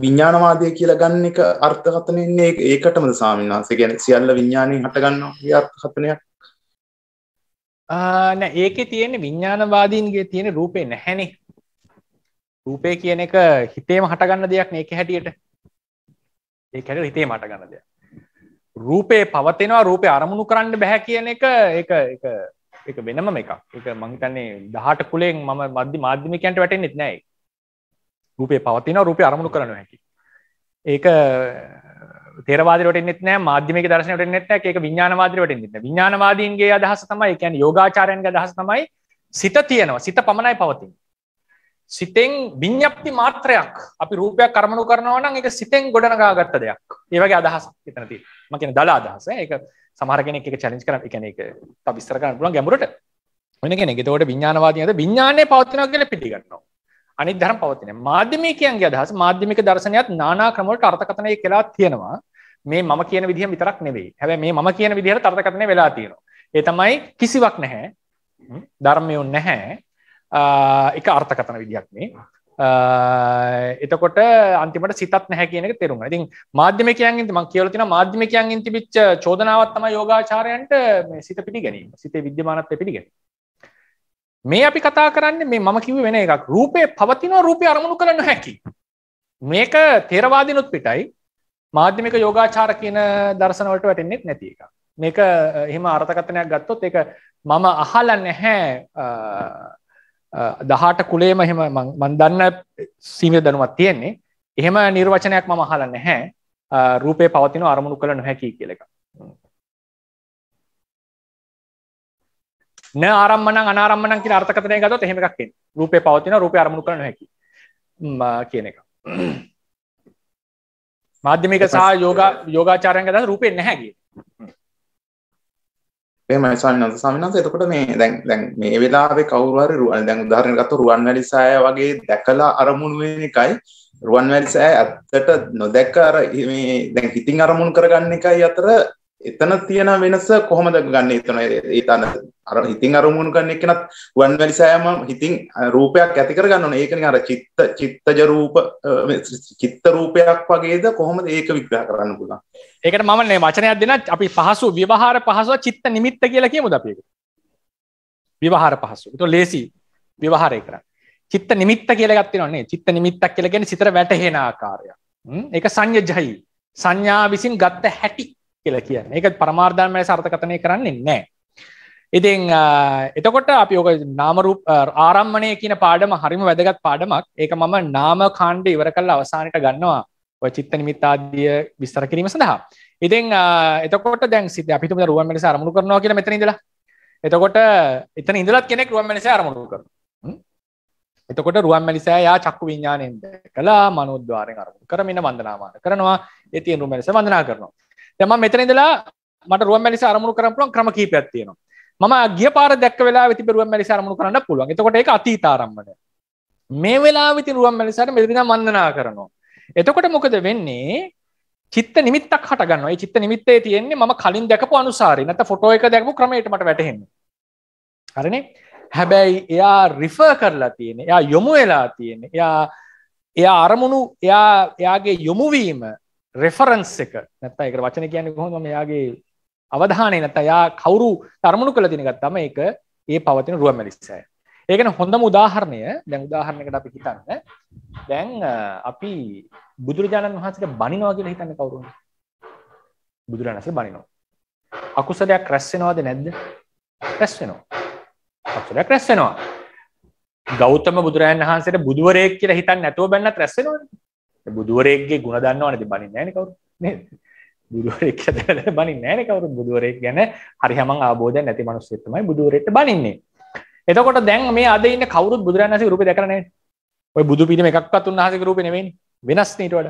විඤ්ඥානවාදය කියලා ගන්න එක අර්ථකතනයන්නේ ඒකටමද සාමීන්හන්සේ ගැන සියල්ල විඤ්ඥානී හටගන්න අර්ථකතනයක් ආන ඒකෙ තියෙන විඤ්ඥානවාදීන්ගේ තියෙන රූපය නැහැනේ රූපය කියන එක හිතේම හටගන්න දෙයක් ඒක හැටියට ඒ හැට හිතේ මට ගන්න දෙයක් රූපේ පවතිනවා රූපය අරමුණු කරන්න බැහැ කියන එක ඒ එක වෙනම එකක් එක මහිතන්නේ දහට කුලෙන් මම මධ්‍ය මාධ්‍යමිකයන්ට වැටෙන්නෙත් නෑ රූපේ පවතින රූපය අරමුණු කරන හැකි ඒක තෙරවාදරට නෙත් නෑ මාධ්‍යමික දර්ශනයට නෙත් එක විඥානවාදරට නෙත් විඥානවාදීන්ගේ අදහස තමයි කියන්නේ යෝගාචාරයන්ගේ අදහස තමයි සිත තියෙනවා සිත පමණයි පවතින සිතෙන් විඤ්ඤප්ති මාත්‍රයක් අපි රූපයක් කර්මණු කරනවා නම් ඒක සිතෙන් ගොඩනගා ගත්ත දෙයක් ඒ වගේ අදහසක් එතන තියෙනවා මම කියන්නේ දල අදහස ඒක සමහර කෙනෙක් ඒක චැලෙන්ජ් කරන ඒ කියන්නේ ඒක තව විස්තර කරන්න පුළුවන් ගැඹුරට වෙන කෙනෙක් ඒතකොට විඥානවාදීන්ද විඥානයේ පවතිනවා කියලා පිළිගන්නවා අනිත් ධර්ම පවතින මාධ්‍යමිකයන්ගේ අදහස් මාධ්‍යමික දර්ශනයත් නානා ක්‍රමවලට අර්ථකථනය කළා තියෙනවා මේ මම කියන විදිහම විතරක් නෙවෙයි. හැබැයි මේ මම කියන විදිහට තර්කකරණය වෙලා තියෙනවා. ඒ තමයි කිසිවක් නැහැ. ධර්මයෝ නැහැ. එක අර්ථකථන විදිහක් මේ. එතකොට අන්තිමට සිතත් නැහැ කියනක තේරුම. ඉතින් මාධ්‍යමිකයන්ගෙන් මම කියලා තියෙනවා මාධ්‍යමිකයන්ගෙන් තිබිච්ච චෝදනාවක් තමයි යෝගාචාරයන්ට මේ සිත පිටි ගැනීම. සිතේ විද්‍යමානත්වය පිටි ගැනීම. මේ අපි කතා කරන්නේ මේ මම කිව්වේ වෙන එකක්. රූපේ පවතින රූපේ අරමුණු කරන්න හැකි. මේක තේරවාදිනුත් පිටයි. මාධ්‍යමික යෝගාචාර කියන දර්ශනවලට වැටෙන්නෙත් නැති එක මේක එහෙම අර්ථකථනයක් ගත්තොත් ඒක මම අහල නැහැ දහට කුලේම එහෙම මන් දන්න සීමිත දැනුවත් තියෙන්නේ එහෙම නිර්වචනයක් මම අහල නැහැ රූපය පවතින අරමුණු කළ නොහැකි කියල එක න ආරම්මන අනාරම්මන කිය අර්ථකතනය ගතත් එහෙමක් රූපය පවතින රූපය අරමුණු කළ නොහැකි කියන එක මාධ්‍යමික සහ යෝගා යෝගාචාරයන් ගැන රූපේ නැහැ කියේ. එහෙමයි ස්වාමීන් වහන්සේ ස්වාමීන් වහන්සේ එතකොට මේ දැන් දැන් මේ වෙලාවේ කවුරු හරි දැන් උදාහරණයක් ගත්තොත් රුවන්වැලි සෑය වගේ දැකලා අරමුණු වෙන එකයි රුවන්වැලි සෑය ඇත්තට නොදැක අර මේ දැන් හිතින් අරමුණු කරගන්න එකයි අතර එතන තියෙන වෙනස කොහොමද ගන්න එතන ඒ තන අර හිතින් අරමුණු කරන එකනත් වන් වැලි සෑම හිතින් රූපයක් ඇති කරගන්න ඕනේ ඒක නිකන් අර චිත්ත චිත්තජ රූප චිත්ත රූපයක් වගේද කොහොමද ඒක විග්‍රහ කරන්න පුළුවන් ඒකට මම මේ වචනයක් දෙන්න අපි පහසු ව්‍යවහාර පහසුව චිත්ත නිමිත්ත කියලා කියමුද අපි ඒක ව්‍යවහාර පහසු ඒක ලේසි ව්‍යවහාරය කරන්න චිත්ත නිමිත්ත කියලා එකක් තියෙනවා නේ චිත්ත නිමිත්තක් කියලා කියන්නේ සිතට වැටහෙන ආකාරය ඒක සංයජයි සංඥා විසින් ගත්ත හැටි කියලා කියන්න එක පරමාර්ධර්මය සර්ථකතනය කරන්නේ නෑ ඉතිං එතකොට අපි ඕක නාමරූප ආරම්මණය කියන පාඩම හරිම වැදගත් පාඩමක් ඒක මම නාම කාණ්ඩ ඉවර කල් අවසානට ගන්නවා චිත්ත නිමිත්තාදිය විස්තර කිරීම සඳහා ඉතිං එතකොට දැන් සිත අපි තුම රුවමනිස අරමුණු කරනවා කියලා මෙතන ඉඳලා එතකොට එතන ඉඳලත් කෙනෙක් රුවමනිස අරමුණු කරන එතකොට රුවන් මැලිසෑ යා චක්කු විඤ්ඥානයෙන්ද කලා මනුද්වාරෙන් අරමු කරමින වන්දනාමාන කරනවා ඒතින් රුමැලිස වඳනා කරනවා තම මෙතන ඉඳලා මට රුව මැලි අරමුණු කරපුලන් ක්‍රම කීපයක් තියෙනවා මම ගිය පාර දැක් වෙලා විති රුව මැලි අරමුණු කරන්න පුළුවන් එතකොට එක අතීතාරම්මට මේ වෙලා විති රුව මැලිසාට මෙදින මන්දනා කරනවා එතකොට මොකද වෙන්නේ චිත්ත නිමිත්තක් හටගන්න චිත්ත නිමිත්තේ තියෙන්නේ ම කලින් දැකපු අනුසාරි නත ෆොටෝ එක දැකපු ක්‍රමටමට වැටහෙන්න හරන හැබැයි එයා රිෆ කරලා තියෙන එයා යොමු වෙලා තියෙන එයා එයා අරමුණු එයා එයාගේ යොමුවීම රෙෆරන්ස් එක නැත්ත එක වචන කියන්න කොහොම මෙයාගේ අවධානය නැත යා කවුරු තරමුණු කළ තිනගත් තම එක ඒ පවතින රුව මැලිස්සය ඒකන හොඳම උදාහරණය දැන් උදාහරණයකට අපි හිතන්න දැන් අපි බුදුරජාණන් වහන්සට බනිනවා කියලා හිතන්න කවුරුන් බුදුරණස බනිනවා අකුසලයක් රැස්සෙනවාද නැද්ද රැස්වෙනවා අකුසලයක් රැස්වෙනවා ගෞතම බුදුරජාණන් වහන්සේට බුදුවරයෙක් කියලා හිතන්න නැතුව බැන්නත් රැස්සෙනවා බුදුවරෙක්ගේ ගුණ දන්නවනති බනි නෑන කවරු බුදුවරෙක් බනි නෑන කවරු බුදුවරෙක් ගැන හරිහම ආබෝධ නැති මනුස්සෙත්තමයි බුදුවරෙට බනින්නේ එතකොට දැන් මේ අද ඉන්න කවරුත් බුදුරන්සේ රුප දෙකරන ඔය බුදු පිටම එකක්වත් උන්හස රූප නෙවෙන් වෙනස් නීට වඩ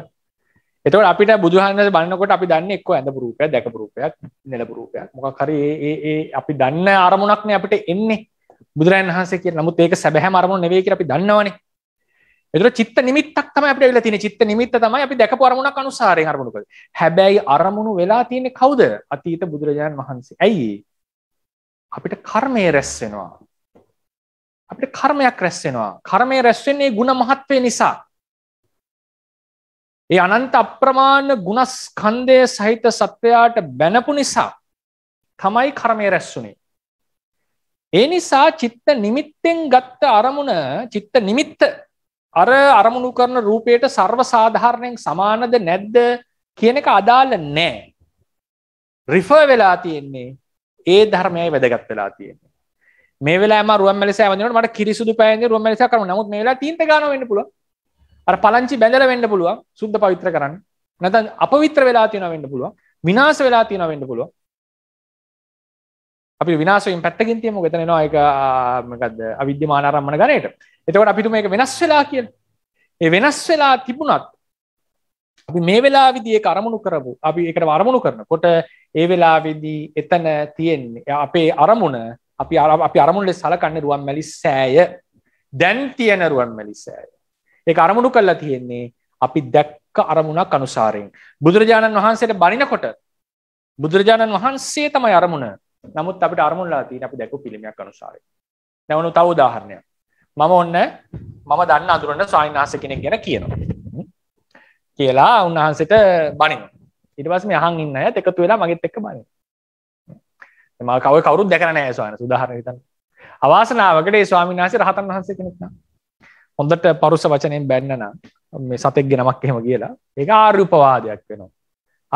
එතවට අපිට බුදුහන්ස බන්නකොට අපි දන්න එක්ක ඇඳ රූපය දැක රූපයක් නිල රූපයක් මොකක් හරි ඒ අපි දන්න අරමුණක්න අපිට එන්නේ බුදුරන් වහන්සේ කිය නමුත් ඒක සැබැහැ අරමුණ නෙවේ කිය අපි දන්නවනේ එතුර චිත්ත නිමිත්තක් තම අපට වෙලා තියෙන චිත්ත නිමිත්ත තමයි අපි දැකපු අරමුණක් අනුසාරය අරමුණුකද හැබැයි අරමුණු වෙලා තියෙන්නේ කවුද අතීත බුදුරජාණන් වහන්සේ ඇයි අපිට කර්මය රැස් වෙනවා අපිට කර්මයක් රැස් වෙනවා කර්මය රැස් වෙන්නේ ಗುಣ මහත්වේ නිසා ඒ අනන්ත අප්‍රමාණ ගුණස්කන්ධය සහිත සත්වයාට බැනපු නිසා තමයි කර්මය රැස් වුනේ ඒ නිසා චිත්ත නිමිත්තෙන් ගත්ත අරමුණ චිත්ත නිමිත්ත අර අරමුණු කරන රූපයට සර්ව සාධාරණයෙන් සමානද නැද්ද කියන එක අදාළ නෑ. රිෆ වෙලා තියෙන්නේ ඒ ධර්මයයි වැදගත් වෙලා තියන්නේ මේ වෙලාම රුවමලස වනට මට කිරිසුදු පෑන් රුවමලස කරු නමුත් මේ වෙලා තීන්ත ගන වෙන්න පුළුව අර පලංචි බැඳල වෙන්න පුළුවන් සුද්ධ පවිත්‍ර කරන්න නැතන් අපවිත්‍ර වෙලා තියෙන වෙන්න පුළුව විනාස වෙලා තියෙන වෙන්න පුළුව අපි විනාසයෙන් පැත්තකින් තියම ගතන නොයක මකද අවිද්‍ය මානාරම්මන ගනයට එතවට අපිට මේක වෙනස් වෙලා කියල ඒ වෙනස් වෙලා තිබුණත් අපි මේ වෙලා විදිිය අරමුණු කරපු අපි එකට අරමුණු කරන කොට ඒ වෙලා විදී එතන තියෙන්නේ අපේ අරමුණ අපි අර අපි අරමුණලෙ සලකන්න රුවන් මැලි සෑය දැන් තියෙන රුවන් මැලි සෑය ඒ අරමුණු කල්ලා තියෙන්නේ අපි දැක්ක අරමුණක් අනුසාරයෙන් බුදුරජාණන් වහන්සේට බනිනකොට බුදුරජාණන් වහන්සේ තමයි අරමුණ නමුත් අපට අරමුණලා තියෙන අපි දැකු පිළිමයක් අනුසාරය නැවනු තවදාහරණයක් මම ඔන්න මම දන්න අඳුරන්න සායින්හස කෙනෙක් ගැන කියනවා. කියලා උන්වහන්සට බනින ඉටවස්ම යහන් ඉන්න ඇ එකතු වෙලා මගෙත් එක්ක බනි එම කව කවරු දැකරන ඇස්වාන සුදාහර තන් අවාසනාවකට ස්වාමිනාස රහතන් වහන්ස කෙනෙක්න හොඳට පරුස වචනයෙන් බැන්නන මේ සතෙක් ගෙනමක් එහෙම කියලා එක ආරුපවාදයක් වෙනවා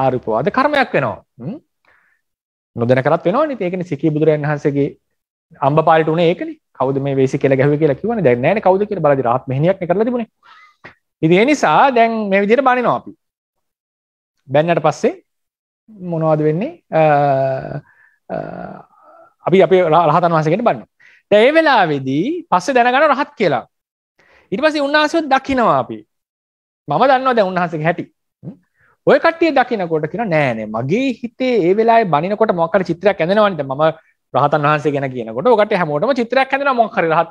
ආරුපවාද කර්මයක් වෙනවා නොදැන කරත් වෙනවා නි ඒකන සිකී බුදුරන් වහන්සගේ අම්බ පාලිට වනේ ඒකනේ කවද මේ වේසි කෙල ගැහ කියලා කිවන දැ නෑන කවද කිය බලද රත් මහනියක් කරල තිබුණ ඉති නිසා දැන් මේ විදිර බනිනවා අපි බැන්නට පස්සේ මොනවාද වෙන්නේ අපි අප රහතන් වහසගෙන බන්න දැඒ වෙලා වෙදී පස්සේ දැනගන රහත් කියලා ඉට පස උන්හසයොත් දකිනවා අපි මම දන්නවා දැ උන්හසක හැටි ඔය කටේ දකිනකොට කියෙන නෑනේ මගේ හිතේ ඒ වෙලා බනිකොට මොකට චිත්‍රයක් ඇඳනවන්ට ම රහතන් වහන්සේ ගැන කියනකොට ඔකට හැමෝටම චිත්‍රයක් හැඳෙන මොකරි රහත්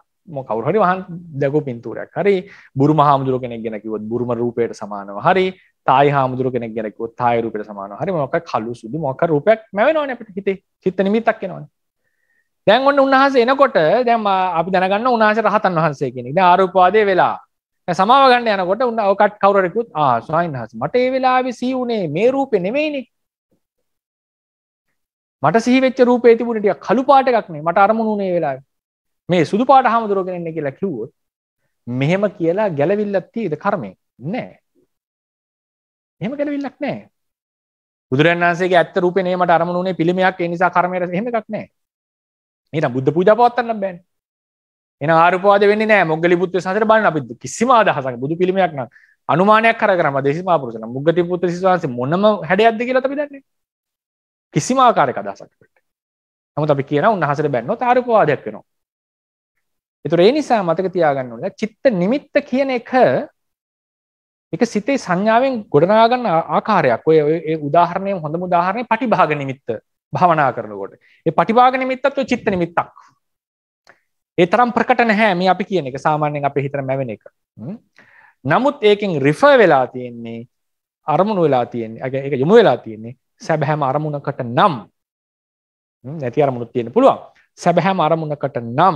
කවුරුහරි වහන් දැකු පින්තූරයක් හරි බුරු හාමුදුර කෙනෙක් ගැන කිව්වොත් බුරුම රූපයට සමානව හරි තායි හාමුදුර කෙනෙක් ගැන කිව්වොත් තායි රූපයට සමානව හරි මොකක් කළු සුදු මොකක් රූපයක් මැවෙනවනේ අපිට හිතේ චිත්ත නිමිත්තක් එනවනේ දැන් ඔන්න උන්වහන්සේ එනකොට දැන් අපි දැනගන්න උන්වහන්සේ රහතන් වහන්සේ කෙනෙක්. දැන් ආරූපවාදයේ වෙලා සමාව ගන්න යනකොට උන්න ඔකට කවුරරෙකුත් ආ ස්වාමීන් වහන්සේ මට ඒ වෙලාවේ සී උනේ මේ රූපේ නෙමෙයිනේ මට සිහිවෙච්ච රූපේ තිබුණටිය කළු පාට එකක්නේ මට අරමුණුනේ වෙලා මේ සුදු පාට හාමුදුරුවගෙන එන්න කියලා කිව්වොත් මෙහෙම කියලා ගැලවිල්ලක් තියෙද කර්මය නෑ එහෙම ගැලවිල්ලක් නෑ බුදුරන් වන්සේගේ ඇත්ත රූපේ නේමට අරමුණුනේ පිළිමයක් ඒ නිසා කර්මයට එහෙම එකක් නෑ ඊට බුද්ධ පූජා පවත්වන්න බෑනේ එන ආරුපවාද වෙන්නේ නෑ මොග්ගලි පුත්‍ර සසර බලන්න අපි කිසිම අදහසක් බුදු පිළිමයක් නම් අනුමානයක් කර කරම දේශිමාපුරුෂ නම් මුග්ගති පුත්‍ර සිසුවන්සේ මොනම හැඩයක්ද කියලා අපි දන්නේ කිසිමාකාරක අදහසක්ට හමුත් අපි කියන උන්හසට බැන්නෝ තාරපවාදයක් වෙනවා එතුර ඒ නිසා මතක තියාගන්න ඕන චිත්ත නිමිත්ත කියන එක එක සිතේ සංඥාවෙන් ගොඩනාගන්න ආකාරයක් ඔය උදාහරණය හොඳ උදාහරණය පටිභාග නිමිත්ත භාවනා කරනකොට ඒ පටිභාග නිමිත්තත් ඔය චිත්ත නිමිත්තක් ඒ තරම් ප්‍රකට නැහැ මේ අපි කියන එක සාමාන්‍යයෙන් අපේ හිතට මැවෙන එක නමුත් ඒකෙන් රිෆර් වෙලා තියෙන්නේ අරමුණු වෙලා තියෙන්නේ ඒක යොමු වෙලා තියෙන්නේ සැබහැම අරමුණකට නම් නැති අරමුණුත් තියෙන පුළුවන් සැබහැම අරමුණකට නම්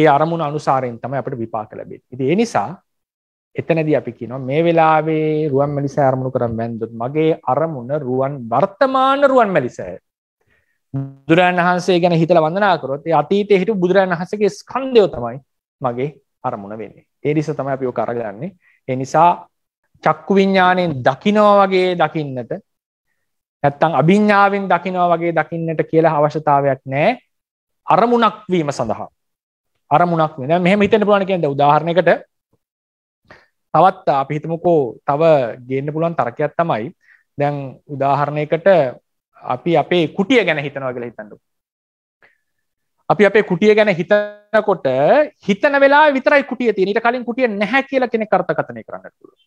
ඒ අරමුණ අනුසාරයෙන් තම අපට විපාක ලැබේ ඉති ඒ නිසා එතනද අපි කියනවා මේ වෙලාවේ රුවන් මැලිස අරමුණු කරම් වැැන්දුත් මගේ අරමුණ රුවන් වර්තමාන රුවන් මැලිසය බුදුරන් වහන්සේ ගැන හිතල වඳනාකරොත් අතීතය හිටු බුදුරන් වහසගේ ස්කන්දයෝ තමයි මගේ අරමුණ වෙන්නේ ඒ නිසා තමයි අපි ඔ කරගන්නේ එනිසා චක්කු විඤ්ඥානයෙන් දකිනෝ වගේ දකින්නට නැත්තං අභිඤ්ඥාවෙන් දකිනවා වගේ දකින්නට කියලා අවශ්‍යතාවයක් නෑ අරමුණක් වීම සඳහා අරමුණක් වෙන මෙහම හිතන පුලන කියද උදාහරණයකට තවත් අපිහිතමකෝ තව ගේන්න පුළුවන් තර්කයක් තමයි දැන් උදාහරණයකට අපි අපේ කුටිය ගැන හිතනවා කියලා හිතන්නු අපි අපේ කුටිය ගැන හිතනකොට හිතන වෙලා විතරයි කුටිය තිනට කලින් කුටිය නැහැ කියලා කෙනෙ කර්තකතනය කරන්න පුළුව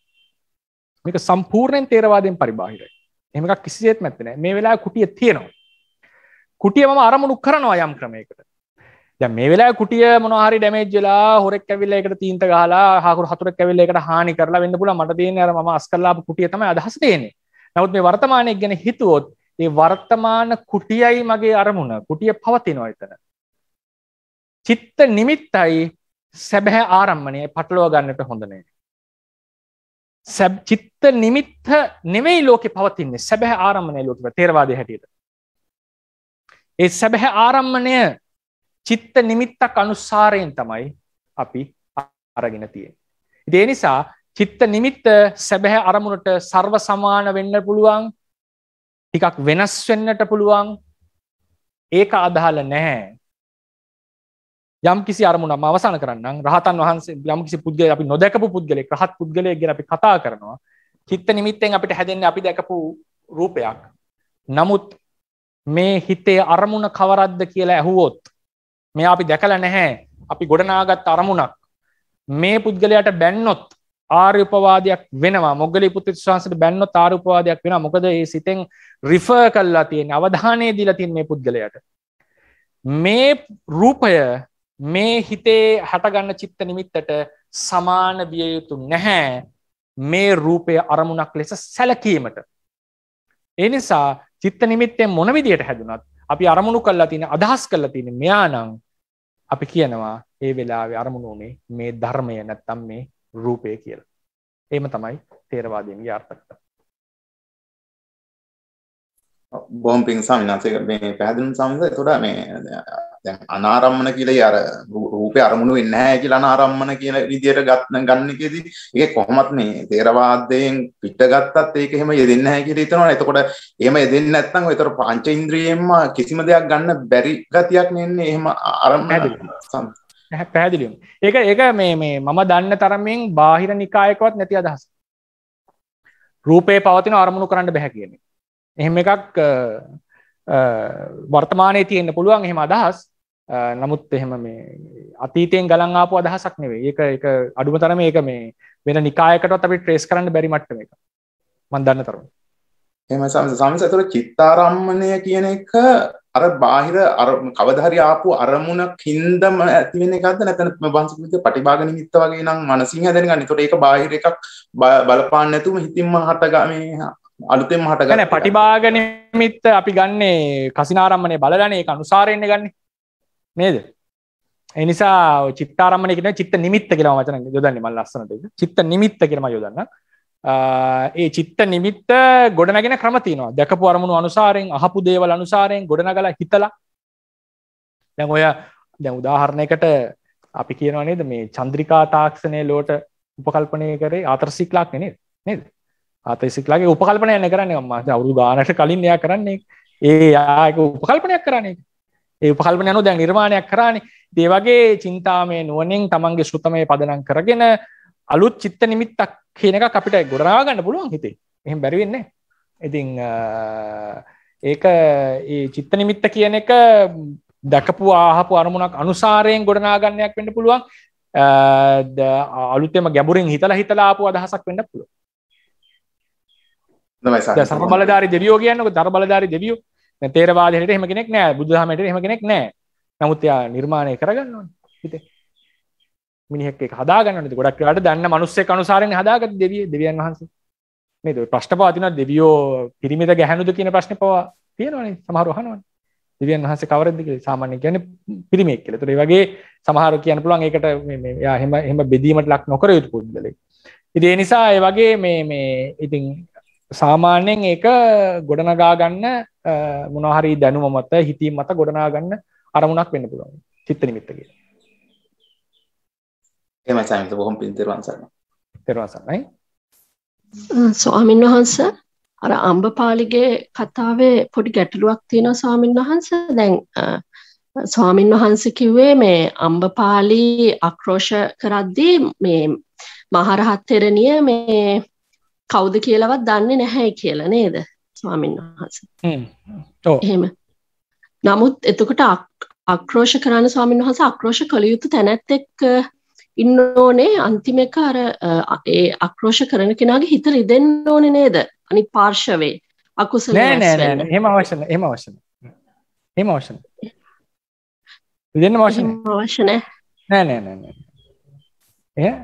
මේක සම්පූර්ණයෙන් තේරවාදයෙන් පරිබාහිරයි එමක් කිසිේත් මැත්තන මේ වෙලා කුටිය තියෙනවා කුටිය ම අරමුණු කරනවා යම් ක්‍රමයකට ද මේ වෙලා කුටිය මොනහරි ඩැමේජ්ලා හොරක් ඇවිල්ල එකට තීන්ත ගලා හකු හතුර ඇවිල්ල එකට හානි කරලා වෙන්න පුල මට තියන ම අස්කල්ලා කුටිය තම අදහස් තියන්නේ නවත් මේ වර්තමානය ගැන හිතුවොත් ඒ වර්තමාන කුටියයි මගේ අරමුණ කුටිය පවතිනවා එතන චිත්ත නිමිත්තයි සැබැහැ ආරම්මණය පටලෝ ගන්නට හොඳනේ සැබ් චිත්ත නිමිත්ත නෙවෙයි ලෝකෙ පවතින්නේ සැබැහැ ආරම්මණය ලෝකව තේරවාද හැටියට ඒ සැබැහැ ආරම්මණය චිත්ත නිමිත්තක් අනුස්සාරයෙන් තමයි අපි අරගෙන තියෙන් ඉදේ නිසා චිත්ත නිමිත්ත සැබැහැ අරමුණට සර්ව සමාන වෙන්න පුළුවන් ටිකක් වෙනස් වෙන්නට පුළුවන් ඒක අදහල නැහැ යම් කිසි අරමුණක් අවසාන කරන්න රහතන් වහන්සේ යම් කිසි පුද්ගල අපි නොදැකපු පුද්ගලෙක් රහත් පුද්ගලයක් ගැන අපි කතා කරනවා හිත්ත නිමිත්තෙන් අපිට හැදෙන්නේ අපි දැකපු රූපයක් නමුත් මේ හිතේ අරමුණ කවරද්ද කියලා ඇහුවොත් මේ අපි දැකල නැහැ අපි ගොඩනාගත් අරමුණක් මේ පුද්ගලයට බැන්නොත් ආර්යපවාදයක් වෙනවා මොගලි පුතිස්වාන්සට බැන්නොත් ආරුපවාදයක් වෙන මොකද ඒ සිතෙන් රිෆ කල්ලා තියෙන අවධානය දිලතින් මේ පුද්ගලයට මේ රූපය මේ හිතේ හටගන්න චිත්ත නිමිත්තට සමාන විය යුතු නැහැ මේ රූපය අරමුණක් ලෙස සැලකීමට. ඒ නිසා චිත්ත නිමිත්තෙන් මොන විදියට හැදුනත් අපි අරමුණු කල්ලා තින අදහස් කල්ලා තින මෙයානං අපි කියනවා ඒ වෙලාවේ අරමුණු වනේ මේ ධර්මය නැත්තම් මේ රූපය කියලා. ඒම තමයි තේරවාදීන්ගේ අර්ථකත. බොහොම පින් සමිනාසක මේ පැදිලුම් සමඳ තොඩ මේ අනාරම්මන කියලයි අර රූපය අරමුණු වෙන්න හැ කියලා අනාරම්මන කියන විදියට ගත්න ගන්නකෙදී ඒක කොහොමත් මේ තේරවාදයෙන් පිට ගත්තත් ඒක එහෙම යෙදෙන්න හැ කියලා හිතනවා එතකොට එහෙම යෙදෙන්නේ නැත්නම් ඒතර පංච ඉන්ද්‍රියෙන්ම කිසිම දෙයක් ගන්න බැරි ගතියක් නෙන්නේ එහෙම අරමුණ පැහැදිලියම් ඒක ඒක මේ මේ මම දන්න තරමෙන් බාහිර නිකායකවත් නැති අදහස රූපේ පවතින අරමුණු කරන්න බැහැ කියන්නේ එහෙම එකක් වර්තමානය තියෙන්න්න පුළුවන් එහෙම අදහස් නමුත් එහෙම මේ අතීතයෙන් ගලන් ආපු අදහසක් නෙවේ ඒක එක අඩුම තරම ඒක මේ වෙන නිකායකටත් අපි ට්‍රේස් කරන්න බැරිමට්ට එක මන්දන්න තරුණ එම සම්සතුර චිත්තාරම්මණය කියන එක අර බාහිර අර කවධරි ආපු අරමුණ කින්දම ඇතිවෙන එකද නැතන බංසකෘතික පටිභාග නිමිත්ත වගේ නම් මනසිංහ දැනගන්න තොට ඒක බාහිර එකක් බලපාන්න ඇතුම හිතින්ම හටගමේ අලුතෙන් හට ගන පටිභාගනමිත් අපි ගන්නේ කසිනාරම්මනය බලලනේ අනුසාරෙන්න්න ගන්න නේද එනිසා චිත්තාරමනෙන චිත්ත නිමිත්ත කියලා වචන යොදන්න මල් ලස්සනට චිත්ත නිමිත්ත කරම යොදන්න ඒ චිත්ත නිමිත්ත ගොඩනගෙන ක්‍රමතිනවා දැකපු අරමුණු අනුසාරෙන් අහපු දේවල් අනුසාරයෙන් ගොඩනගලා හිතලා දැන් ඔය දැ උදාහරණයකට අපි කියනවනේද මේ චන්ද්‍රිකා තාක්ෂණය ලෝට උපකල්පනය කරේ ආතරසික්ලාක් නෙ නේද ආතෙසික්ලාගේ උපකල්පනය යන කරන්නේ අම්මා අවුරු ගානට කලින් එයා කරන්නේ ඒ යාක උපකල්පනයක් කරන්නේ ඒ උපකල්පන යනු දැන් නිර්මාණයක් කරන්නේ දේවගේ චින්තාමය නුවනින් තමන්ගේ ශෘතමය පදනම් කරගෙන අලුත් චිත්ත නිමිත්තක් කියනක අපිට ගොඩනාගන්න පුළුවන් හිතේ එහෙම බැරිවෙන්නේ ඉතිං ඒක ඒ චිත්ත නිමිත්ත කියන එක දැකපු ආහපු අරමුණක් අනුසාරයෙන් ගොඩනාගන්නයක් වෙන්න පුළුවන් අලුතෙම ගැබුරින් හිතලා හිතලාපු අදහසක් වෙන්න පුළුව සම බලධාරි දෙවියෝ කියන්නක දර බලධාරි දෙවියෝ තේරවාදයට හෙම කෙනෙක් නෑ බුදුහමට හෙම කෙනෙක් නෑ නමුත්යා නිර්මාණය කරගන්න හිතේ මිනිහෙක් හදාගන්න ගොඩක් වට දන්න මනුස්සේ කනුසාරෙන් හදාගත් දෙවිය දෙවියන් වහන්ස මේද ප්‍රශ්ට පාතින දෙවියෝ පිරිමිද ගැහැනුද කියන ප්‍රශ්න පවා තියෙනවන සමහරහනුවන් දෙවියන් වහස කවරදක සාමාන්‍ය කියන පිරිමෙක් කියල තුරේ වගේ සමහර කියන පුළන් ඒකට හෙම එම බෙදීමට ලක් නොකර යුතු පුද්ගලෙක් ඉතිේ නිසා ඒ වගේ මේ ඉතින් සාමාන්‍යයෙන් ඒක ගොඩනගාගන්න මොනහරි දැනුම මත හිතීම මත ගොඩනාගන්න අරමුණක් වෙන්න පුළුවන් චිත්ත නිමිත්තගේ එම සමත බොහොම පින්තරවන්සන්න තෙරවාසන්නයි ස්වාමින් වහන්ස අර අම්බපාලිගේ කතාවේ පොඩි ගැටලුවක් තියෙන ස්වාමින් වහන්ස දැන් ස්වාමින් වහන්ස කිව්වේ මේ අම්බපාලි අක්‍රෝෂ කරද්දී මේ මහරහත්තරණිය මේ කවුද කියලවත් දන්නේ නැහැ කියලා නේද ස්වාමීන් වහස එහෙම නමුත් එතකොට අක්‍රෝෂ කරන්න ස්වාමීන් වහස අක්‍රෝෂ කළ යුතු තැනැත්තෙක් ඉන්න ඕනේ අන්තිම එක අර ඒ අක්‍රෝෂ කරන කෙනගේ හිත රිදෙන්න ඕනේ නේද අනිත් පාර්ශවේ අකුසල එහෙම අවශ්‍ය එහෙම අවශ්‍ය එහෙම අවශ්‍ය රිදෙන්න අවශ්‍ය අවශ්‍ය නෑ නෑ නෑ නෑ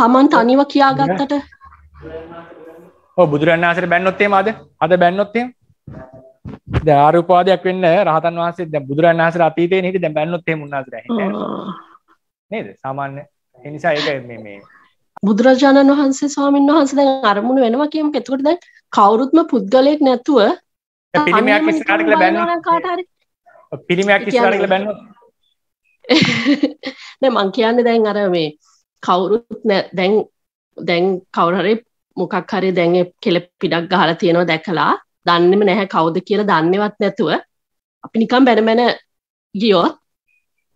තමන් තනිව කියාගත්තට ඕ බුදුරන් වහසට බැන්නොත්තේ මද අද බැන්නොත්තේ ධාරපාදයක් වෙන්න රහතන් වහසේ ද බුදුරන් වහසර අතීතය හිට දැ බැන්නොත්තේ මුණනාසර නේද සාමාන්‍ය එනිසා ඒක මේ බුදුරජාණන් වහන්සේ ස්වාමීන් වහන්ස දැ අරමුණ වෙනවා කියම එතුකට දැ කවුරුත්ම පුද්ගලයෙක් නැතුව පිළිමයක් කාටල බැන්න කාටරි පිළිමයක් කාටල බැන්න නෑ මං කියන්න දැන් අර මේ කවුරුත් දැන් දැන් කවුරහරි මොකක් හරි දැන් කෙල පිඩක් ගහලා තියෙනවා දැකලා දන්නෙම නැහැ කවුද කියලා දන්නේවත් නැතුව අපි නිකම් බැනමැන ගියොත්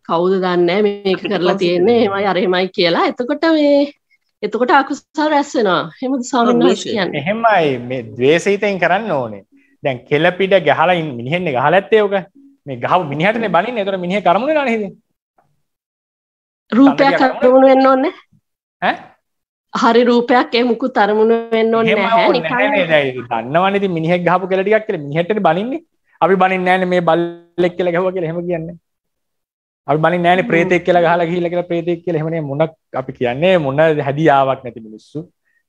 කවුද දන්නේ මේක කරලා තියෙන්නේ එහෙමයි අර එහෙමයි කියලා එතකොට මේ එතකොට අකුසල් රැස් වෙනවා එහෙමද ස්වාමීන් වහන්සේ කියන්නේ එහෙමයි මේ ද්වේෂයෙන් කරන්න ඕනේ දැන් කෙල පිඩ ගහලා මිනිහෙන්නේ ගහලා ඇත්තේ ඔක මේ ගහව මිනිහටනේ බලින්නේ ඒතර මිනිහ කරමුනේ නේද රූපයක් කරමුනේ වෙන්න ඕනේ ඈ හරි රූපයක් එමුකු තරමුණ වෙන්න දන්නවනති මිනිහෙක් ගහපු කෙලටික් කියල මිහට බලින්නේ අපි බනින් නෑන මේ බල්ලෙක් කියල ගැව කියල හෙම කියන්න අපි බනි නෑන ප්‍රේතෙක් කියල හලා හිල කියල ප්‍රේතෙක් කියල හෙමන මුණක් අපි කියන්නේ මුන්න හැදියාවක් නැති මිනිස්සු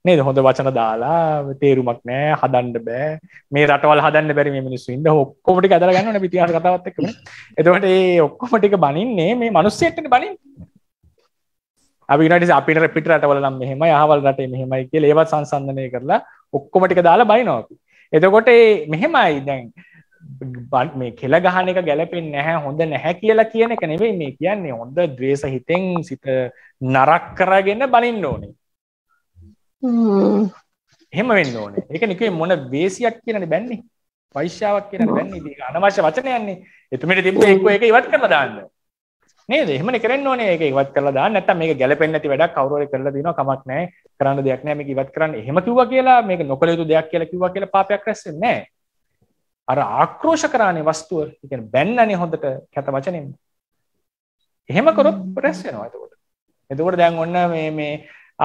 නේද හොඳ වචන දාලා තේරුමක් නෑ හදන්ඩ බෑ මේ රටවල් හදන්න බැරි මිනිස්සු ඉද ඔක්කොමටි අදරගන්න පිතිහර කතාවත්තක එතවට ඒ ඔක්කොමටික බනින්නේ මේ මනුස්සේට බනින් අපිනට අපිට පිට රටවලම් මෙහෙම යහවල් රට මෙහෙමයි කිය ඒවත් සංසන්ධනය කරලා ඔක්කොමටික දාලා බයිනෝකි. එතකොට මෙහෙමයි දැන් බත් මේ කෙල ගහන එක ගැලපෙන් නැහැ හොඳ නැහැ කියලා කියන එක නෙවෙයි මේ කියන්නේ හොඳ දවේශ හිතෙන් සිත නරක් කරගෙන බලින්න ඕනේ. එහෙම වෙන්න ඕනේ ඒක නිකේ මොන වේසියක් කියනනේ බැන්නේ පයිශ්‍යාවක් කියන බැන්නේ අනවශ්‍ය වචනයන්නේ එතුමට තිබ එක්ක එක ඉවත් කරලා දාන්න. නේද එහෙම කරන්න ඕනේ ඒක ඉවත් කරලා දාන්න නැත්නම් මේක ගැලපෙන්නේ නැති වැඩක් කවුරු හරි කරලා දිනවා කමක් නැහැ කරන්න දෙයක් නැහැ මේක ඉවත් කරන්න එහෙම කිව්වා කියලා මේක නොකළ යුතු දෙයක් කියලා කිව්වා කියලා පාපයක් රැස් වෙන්නේ නැහැ අර ආක්‍රෝෂ කරානේ වස්තුව ඒ කියන්නේ බැන්නනේ හොඳට කැත වචනෙන් එහෙම කරොත් රැස් වෙනවා එතකොට එතකොට දැන් ඔන්න මේ මේ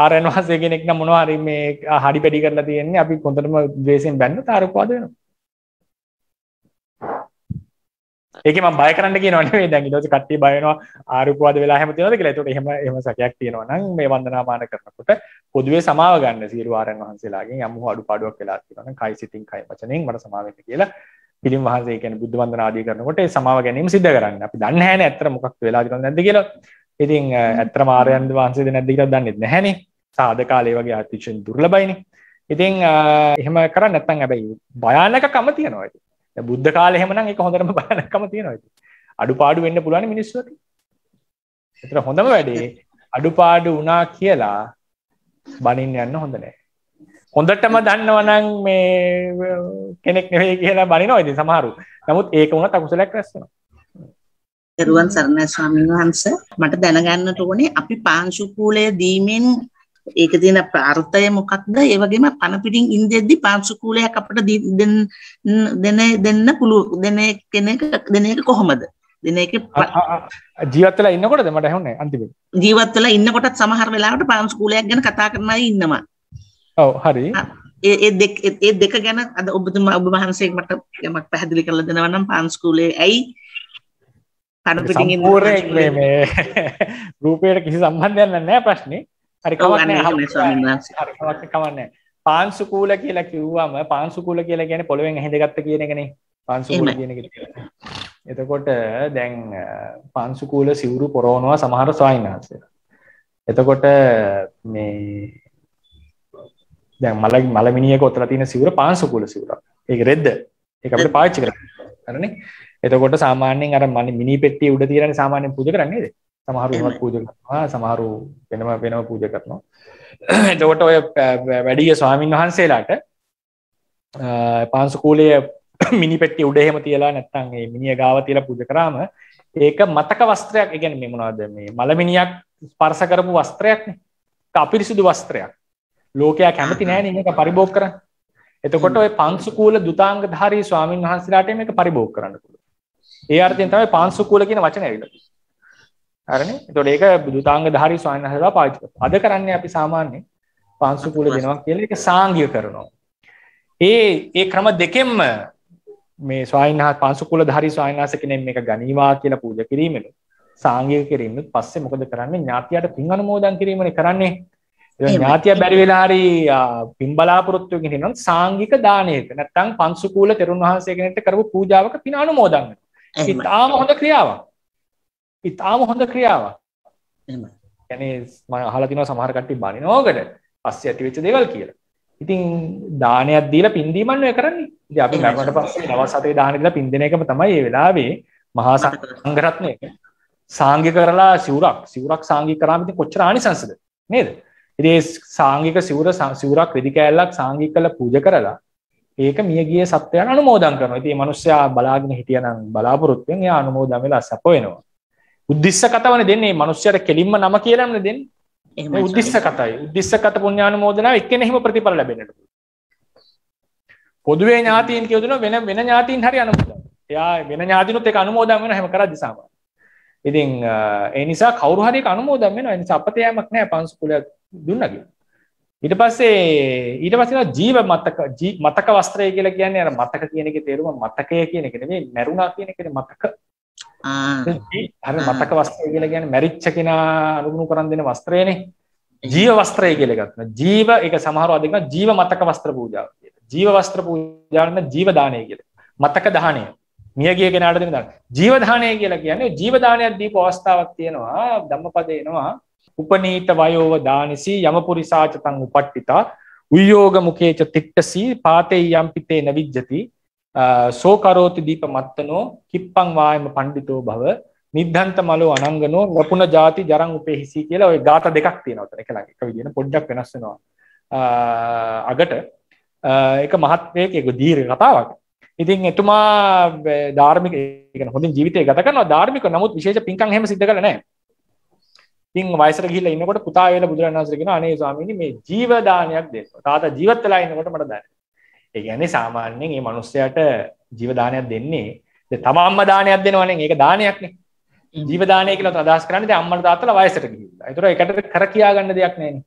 ආරයන් වහන්සේ කෙනෙක් නම් මොනවා හරි මේ හඩි පැඩි කරලා තියෙන්නේ අපි කොන්දටම ද්වේෂයෙන් බැන්න තාරකවාද වෙනවා ඒක ම බය කරන්න කියනනේ දැන් දෝස කට්ටි බයනවා ආරුපවාද වෙලා හැම තිනද කියලා තුට එහෙම එම සකයක් තියෙනවා නම් මේ වන්දනාමාන කරනකොට පොදුවේ සමාව ගන්න සීරුවාරන් වහන්සේලාගේ යම අඩු පාඩුවක් වෙලා තියෙනවා කයි සිතින් කයි වචනෙන් මට සමාවෙන්න කියලා පිළිම් වහන්සේ කියන බුද්ධ වන්දනාදී කරනකොට සමාව ගැනීම සිද්ධ කරන්න අපි දන්නේ නැහැ නේ අතර මොකක් වෙලා තියෙනවද නැද්ද කියලා. ඉතින් අතරම ආර්යයන්ද වහන්සේද නැද්ද කියලා දන්නේ නැහැ නේ. සාධකාලේ වගේ අතිශයින් දුර්ලභයිනේ. ඉතින් එහෙම කරන්නේ නැත්නම් හැබැයි භයානකකම තියෙනවා ඒක. බුද්ධ කාලේ එහෙමනම් ඒක හොඳටම බලනකම තියෙනවා ඉතින්. අඩුපාඩු වෙන්න පුළුවන් මිනිස්සුන්ට. ඒතර හොඳම වැඩේ අඩුපාඩු වුණා කියලා බනින්න යන්න හොඳ නෑ. හොඳටම දන්නවනම් මේ කෙනෙක් නෙවෙයි කියලා බනිනවා ඉතින් සමහරු. නමුත් ඒක වුණත් අකුසලයක් රැස් වෙනවා. දරුවන් සරණයි ස්වාමීන් වහන්සේ මට දැනගන්නට ඕනේ අපි පාංශු කූලය දීමෙන් ඒක තියෙන ප්‍රාර්ථය මොකක්ද ඒ වගේම පණ පිටින් ඉන්දෙද්දි පාංශු කූලයක් අපිට දෙන්න දෙන දෙන්න පුළුවන් දෙන කෙනෙක් දෙන එක කොහොමද දෙන එක ජීවත් වෙලා ඉන්නකොටද මට ඇහුනේ අන්තිමට ජීවත් වෙලා ඉන්නකොටත් සමහර වෙලාවට පාංශු කූලයක් ගැන කතා කරන අය ඉන්නවා ඔව් හරි ඒ දෙක ඒ දෙක ගැන අද ඔබතුමා ඔබ වහන්සේ මට යමක් පැහැදිලි කරලා දෙනවා නම් පාංශු කූලයේ ඇයි පණ පිටින් ඉන්න [LAUGHS] රූපයට කිසි සම්බන්ධයක් නැහැ ප්‍රශ්නේ හරිකවන්න පාන්සුකූල කියලා කිව්වම පාන්සුකූල කියලා ගැන පොළොවෙන් හිදගත්ත කියනගෙන පන්සුකූල කියන එතකොට දැන් පන්සුකූල සිවුරු පොරෝනවා සමහර ස්වායින්හන්සේ එතකොට මේ දැ මල මලමිනිය කොත්තල තින සිවර පාන්සුකූල සිවර ඒ රෙද්ද එක අපට පාච්චි කර කරන එතකොට සාමාන්‍යෙන් අර මනි මිනි පෙට්ටි උඩ තිරන සාමාන්‍යෙන් පුද කරන්නේද සමහරු එහෙමත් පූජා කරනවා සමහරු වෙනම වෙනම පූජා කරනවා එතකොට ඔය වැඩිය ස්වාමින් වහන්සේලාට පාංශුකූලයේ මිනි පෙට්ටිය උඩ එහෙම තියලා නැත්නම් මේ මිනිය ගාව තියලා පූජා කරාම ඒක මතක වස්ත්‍රයක් ඒ කියන්නේ මේ මොනවද මේ මලමිනියක් ස්පර්ශ කරපු වස්ත්‍රයක්නේ අපිරිසිදු වස්ත්‍රයක් ලෝකයා කැමති නෑනේ මේක පරිභෝග කරන්න එතකොට ඔය පංසුකූල දුතාංගධාරී ස්වාමින් වහන්සේලාට මේක පරිභෝග කරන්න පුළුවන්. ඒ අර්ථයෙන් තමයි පංසුකූල කියන වචනේ ඇවිල්ලා තියෙන්නේ. හරනේ එතකොට ඒක බුදුතාංග ධාරි ස්වාමීන් වහන්සේලා පාවිච්චි කරනවා. අද කරන්නේ අපි සාමාන්‍යයෙන් පාංශු කුල දෙනවා කියලා ඒක සාංගිය කරනවා. ඒ ඒ ක්‍රම දෙකෙන්ම මේ ස්වාමීන් වහන්සේ පාංශු කුල ධාරි ස්වාමීන් වහන්සේ කෙනෙක් මේක ගණීවා කියලා පූජා කිරීමලු සාංගික කිරීමෙත් පස්සේ මොකද කරන්නේ ඥාතියට පින් අනුමෝදන් කිරීමනේ කරන්නේ. ඥාතිය බැරි වෙලා හරි පින් බලාපොරොත්තු වෙගෙන ඉන්නොත් සාංගික දානයක නැත්නම් පංසු කුල තෙරුන් වහන්සේ කෙනෙක්ට කරපු පූජාවක පින් අනුමෝදන් වෙනවා. ඉතාම හොඳ ක්‍රියාවක්. ඉතාම හොඳ ක්‍රියාවක් ගැන හලතින සමහරකටි බනි නෝකට පස්ස ඇතිවෙච්ච දෙවල් කියලා ඉතින් දානයක් දීල පින්දීමන්ව කරන්න අපි මැමට පස්ස නවසතේ දානකලා පින්දිනයකම තමයි ඒ වෙලාවේ මහා සංගරත්නය සාංගි කරලා සිවරක් සිවරක් සාංගි කරාමිති කොච්චරානි සංසද නේද ඒ සාංගික සිවර සංසිවරක් වෙදිකෑල්ලක් සාංගි කල පූජ කරලා ඒක මියගේ සත්‍යයන අනුමෝදන් කරන ති මනුස්්‍යයා බලාගෙන හිටියනම් බලාපොරොත්තුෙන් අනුමෝදමලා සැපවෙනවා උද්දිස්ස කතවන දෙන්නේ මනුස්්‍යයට කෙලින්ම නම කියලන්න දෙන්න උද්දිස්ස කතයි උද්දිස්ස කත පුඥාන මෝදනාව එක් නෙම ප්‍රතිපල ලැබෙනට පොදුවේ ඥාතීන් කියවතුන වෙන වෙන ඥාතීන් හරි අනු යා වෙන ඥාතිනුත් එක අනුමෝදම වෙන හැම කර දිසාම ඉතින් එනිසා කවරුහරි අනුමෝදම් වෙන නි සපතයමක් නෑ පන්සුකුල දුන්නග ඉට පස්සේ ඊට පසෙන ජීව මතක මතක වස්ත්‍රය කියලා කියන්නේ අර මතක කියනෙ තේරුම මතකය කියන එකනේ මැරුණා කියන කෙන මතක හර මතක වස්ත්‍රය කියල ගැන මැරිච්ච කෙනා අනුගුණු කරන් දෙන වස්ත්‍රයනේ ජීව වස්ත්‍රය කියලගත්න ජීව එක සමහර අධික ජීව මතක වස්ත්‍ර පූජාව ජීව වස්ත්‍ර පූජාන ජීවදානය කියල මතක දානය මියගේ කෙනට දෙන ජීවධානය කියලා කියන්නේ ජීවධානයක් දී පවස්ථාවක් තියෙනවා දම්මපදයනවා උපනීත වයෝව දානිසි යමපුරිසාචතන් උපට්ටිතා උයෝග මුකේච තිට්ටසී පාතේ යම්පිතේ නවිද්ජති සෝකරෝති දීප මත්තනෝ කිප්පංවායම පණ්ඩිතෝ භව නිද්ධන්ත මලෝ අනංගනෝ ලපුණ ජාති ජරං උපේහිසි කියලා ඔය ගාත දෙකක් තියෙනවතන කලා එක විදින පොඩ්ඩක් වෙනස්සෙනවා අගට එක මහත්වයක එක දීර කතාවක් ඉතින් එතුමා ධර්මික හොඳින් ජීවිතය ගතකන ධර්මික නමුත් විශේෂ පින්කං හෙම සිද්ධ කලනෑ ඉතින් වයසර ගිහිල්ලා ඉන්නකොට පුතා වේල බුදුරණන් වහන්සේ කියනවා අනේ ස්වාමීනි මේ ජීවදානයක් දෙන්න. තාත්තා ජීවත් වෙලා ඉන්නකොට මට දැනෙනවා. ඒ කියන්නේ සාමාන්‍යයෙන් මේ මිනිස්සයාට ජීවදානයක් දෙන්නේ දැන් තමන්ම දානයක් දෙනවනේ ඒක දානයක්නේ ජීවදානය කියලා අදහස් කරන්නේ දැන් අම්මලා තාත්තලා වයසට ගිහිල්ලා. ඒතර ඒකට කර කියා ගන්න දෙයක් නැහැනේ.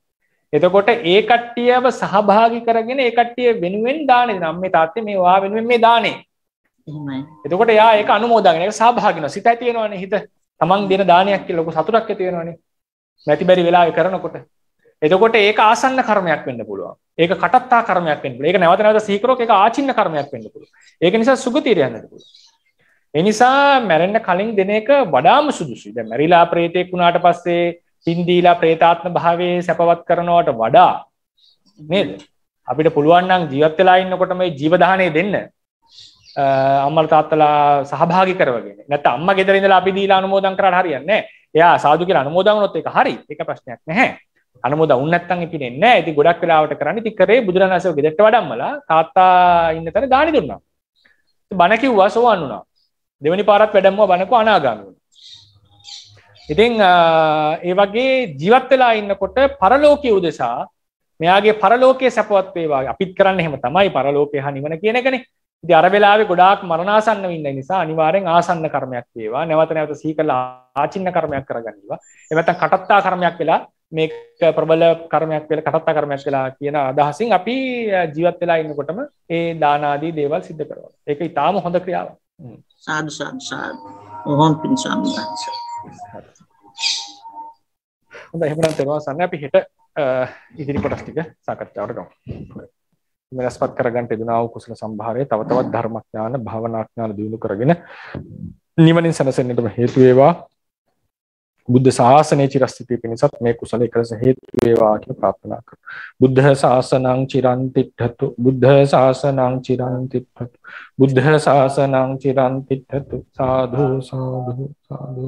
එතකොට ඒ කට්ටියව සහභාගී කරගෙන ඒ කට්ටිය වෙනුවෙන් දානේ දෙනවා. අම්මේ තාත්තේ මේ වා වෙනුවෙන් මේ දානේ. එහෙමයි. එතකොට එයා ඒක අනුමෝදගෙන ඒක සහභාගී වෙනවා. සිත ඇති වෙනවනේ හිත. තමන් දෙන දානයක් කියලා ලොකු සතුටක් ඇති වෙනවනේ. නැති බැරි වෙලාවේ කරනකොට. එතකොට ඒක ආසන්න කර්මයක් වෙන්න පුළුවන් ඒක කටත්තා කර්මයක් වෙන්න පුළුවන් ඒක නැවත නැවත සීකරෝක ඒක ආචින්න කර්මයක් වෙන්න පුළුවන් ඒක නිසා සුගතියට යන්න පුළුවන් ඒ නිසා මැරෙන්න කලින් දෙන එක වඩාම සුදුසුයි දැන් මැරිලා ප්‍රේතෙක් වුණාට පස්සේ පින්දීලා ප්‍රේතාත්ම භාවයේ සැපවත් කරනවට වඩා නේද අපිට පුළුවන් නම් ජීවත් වෙලා ඉන්නකොට මේ ජීවදානය දෙන්න අම්මල තාත්තලා සහභාගි කරවගෙන නැත්නම් අම්මා ගෙදර ඉඳලා අපි දීලා අනුමෝදන් කරලා හරියන්නේ නැහැ. එයා සාදු කියලා අනුමෝදන් වුණොත් ඒක හරි. ඒක ප්‍රශ්නයක් නැහැ. අනමුද උන්නත්තන් ඉතිරෙන්නේ නැහැ. ඉතින් ගොඩක් වෙලාවට කරන්නේ ඉතින් කරේ බුදුරණන් වහන්සේව ගෙදරට වඩම්මලා තාත්තා ඉන්න තැන දානි දුන්නා. බණ කිව්වා සෝවන් වුණා. දෙවැනි පාරත් වැඩම්වා බණකෝ අනාගාමී වුණා. ඉතින් ඒ වගේ ජීවත් වෙලා ඉන්නකොට පරලෝකය උදෙසා මෙයාගේ පරලෝකය සැපවත් වේවා අපිත් කරන්න එහෙම තමයි පරලෝකය හා නිවන කියන එකනේ. ඉතින් අර වෙලාවේ ගොඩාක් මරණාසන්න වෙන්න නිසා අනිවාර්යෙන් ආසන්න කර්මයක් වේවා. නැවත නැවත සිහි කරලා ආචින්න කර්මයක් කරගන්නවා. එහෙම නැත්නම් කටත්තා කර්මයක් වෙලා මේ ප්‍රබල කරමයක් වෙල කටත්තා කරමයක් වෙලා කියන අදහසින් අපි ජීවත් වෙලා ඉන්නකොටම ඒ දානාදී දේවල් සිද්ධ කරව ඒක ඉතාම හොඳ ක්‍රියාව සාධසා ඔහොන් පින්සාම හොඳ එහෙමනම් තෙරවාසන්න අපි හෙට ඉදිරි කොටස් ටික සාකච්ඡාවට ගමු වෙනස්පත් කරගන්නට යෙදුනාව කුසල සම්භාරය තව තවත් ධර්මඥාන භාවනාඥාන දියුණු කරගෙන නිවනින් සැනසෙන්නටම හේතු වේවා බුද්ධ ශාසනය චිරස්ථිතිය පිණිසත් මේ කුසල එකලස හේතු වේවා කියලා ප්‍රාර්ථනා කරමු. බුද්ධ ශාසනං චිරන් තිට්ඨතු. බුද්ධ ශාසනං චිරන් තිට්ඨතු. බුද්ධ ශාසනං චිරන් තිට්ඨතු. සාදු සාදු සාදු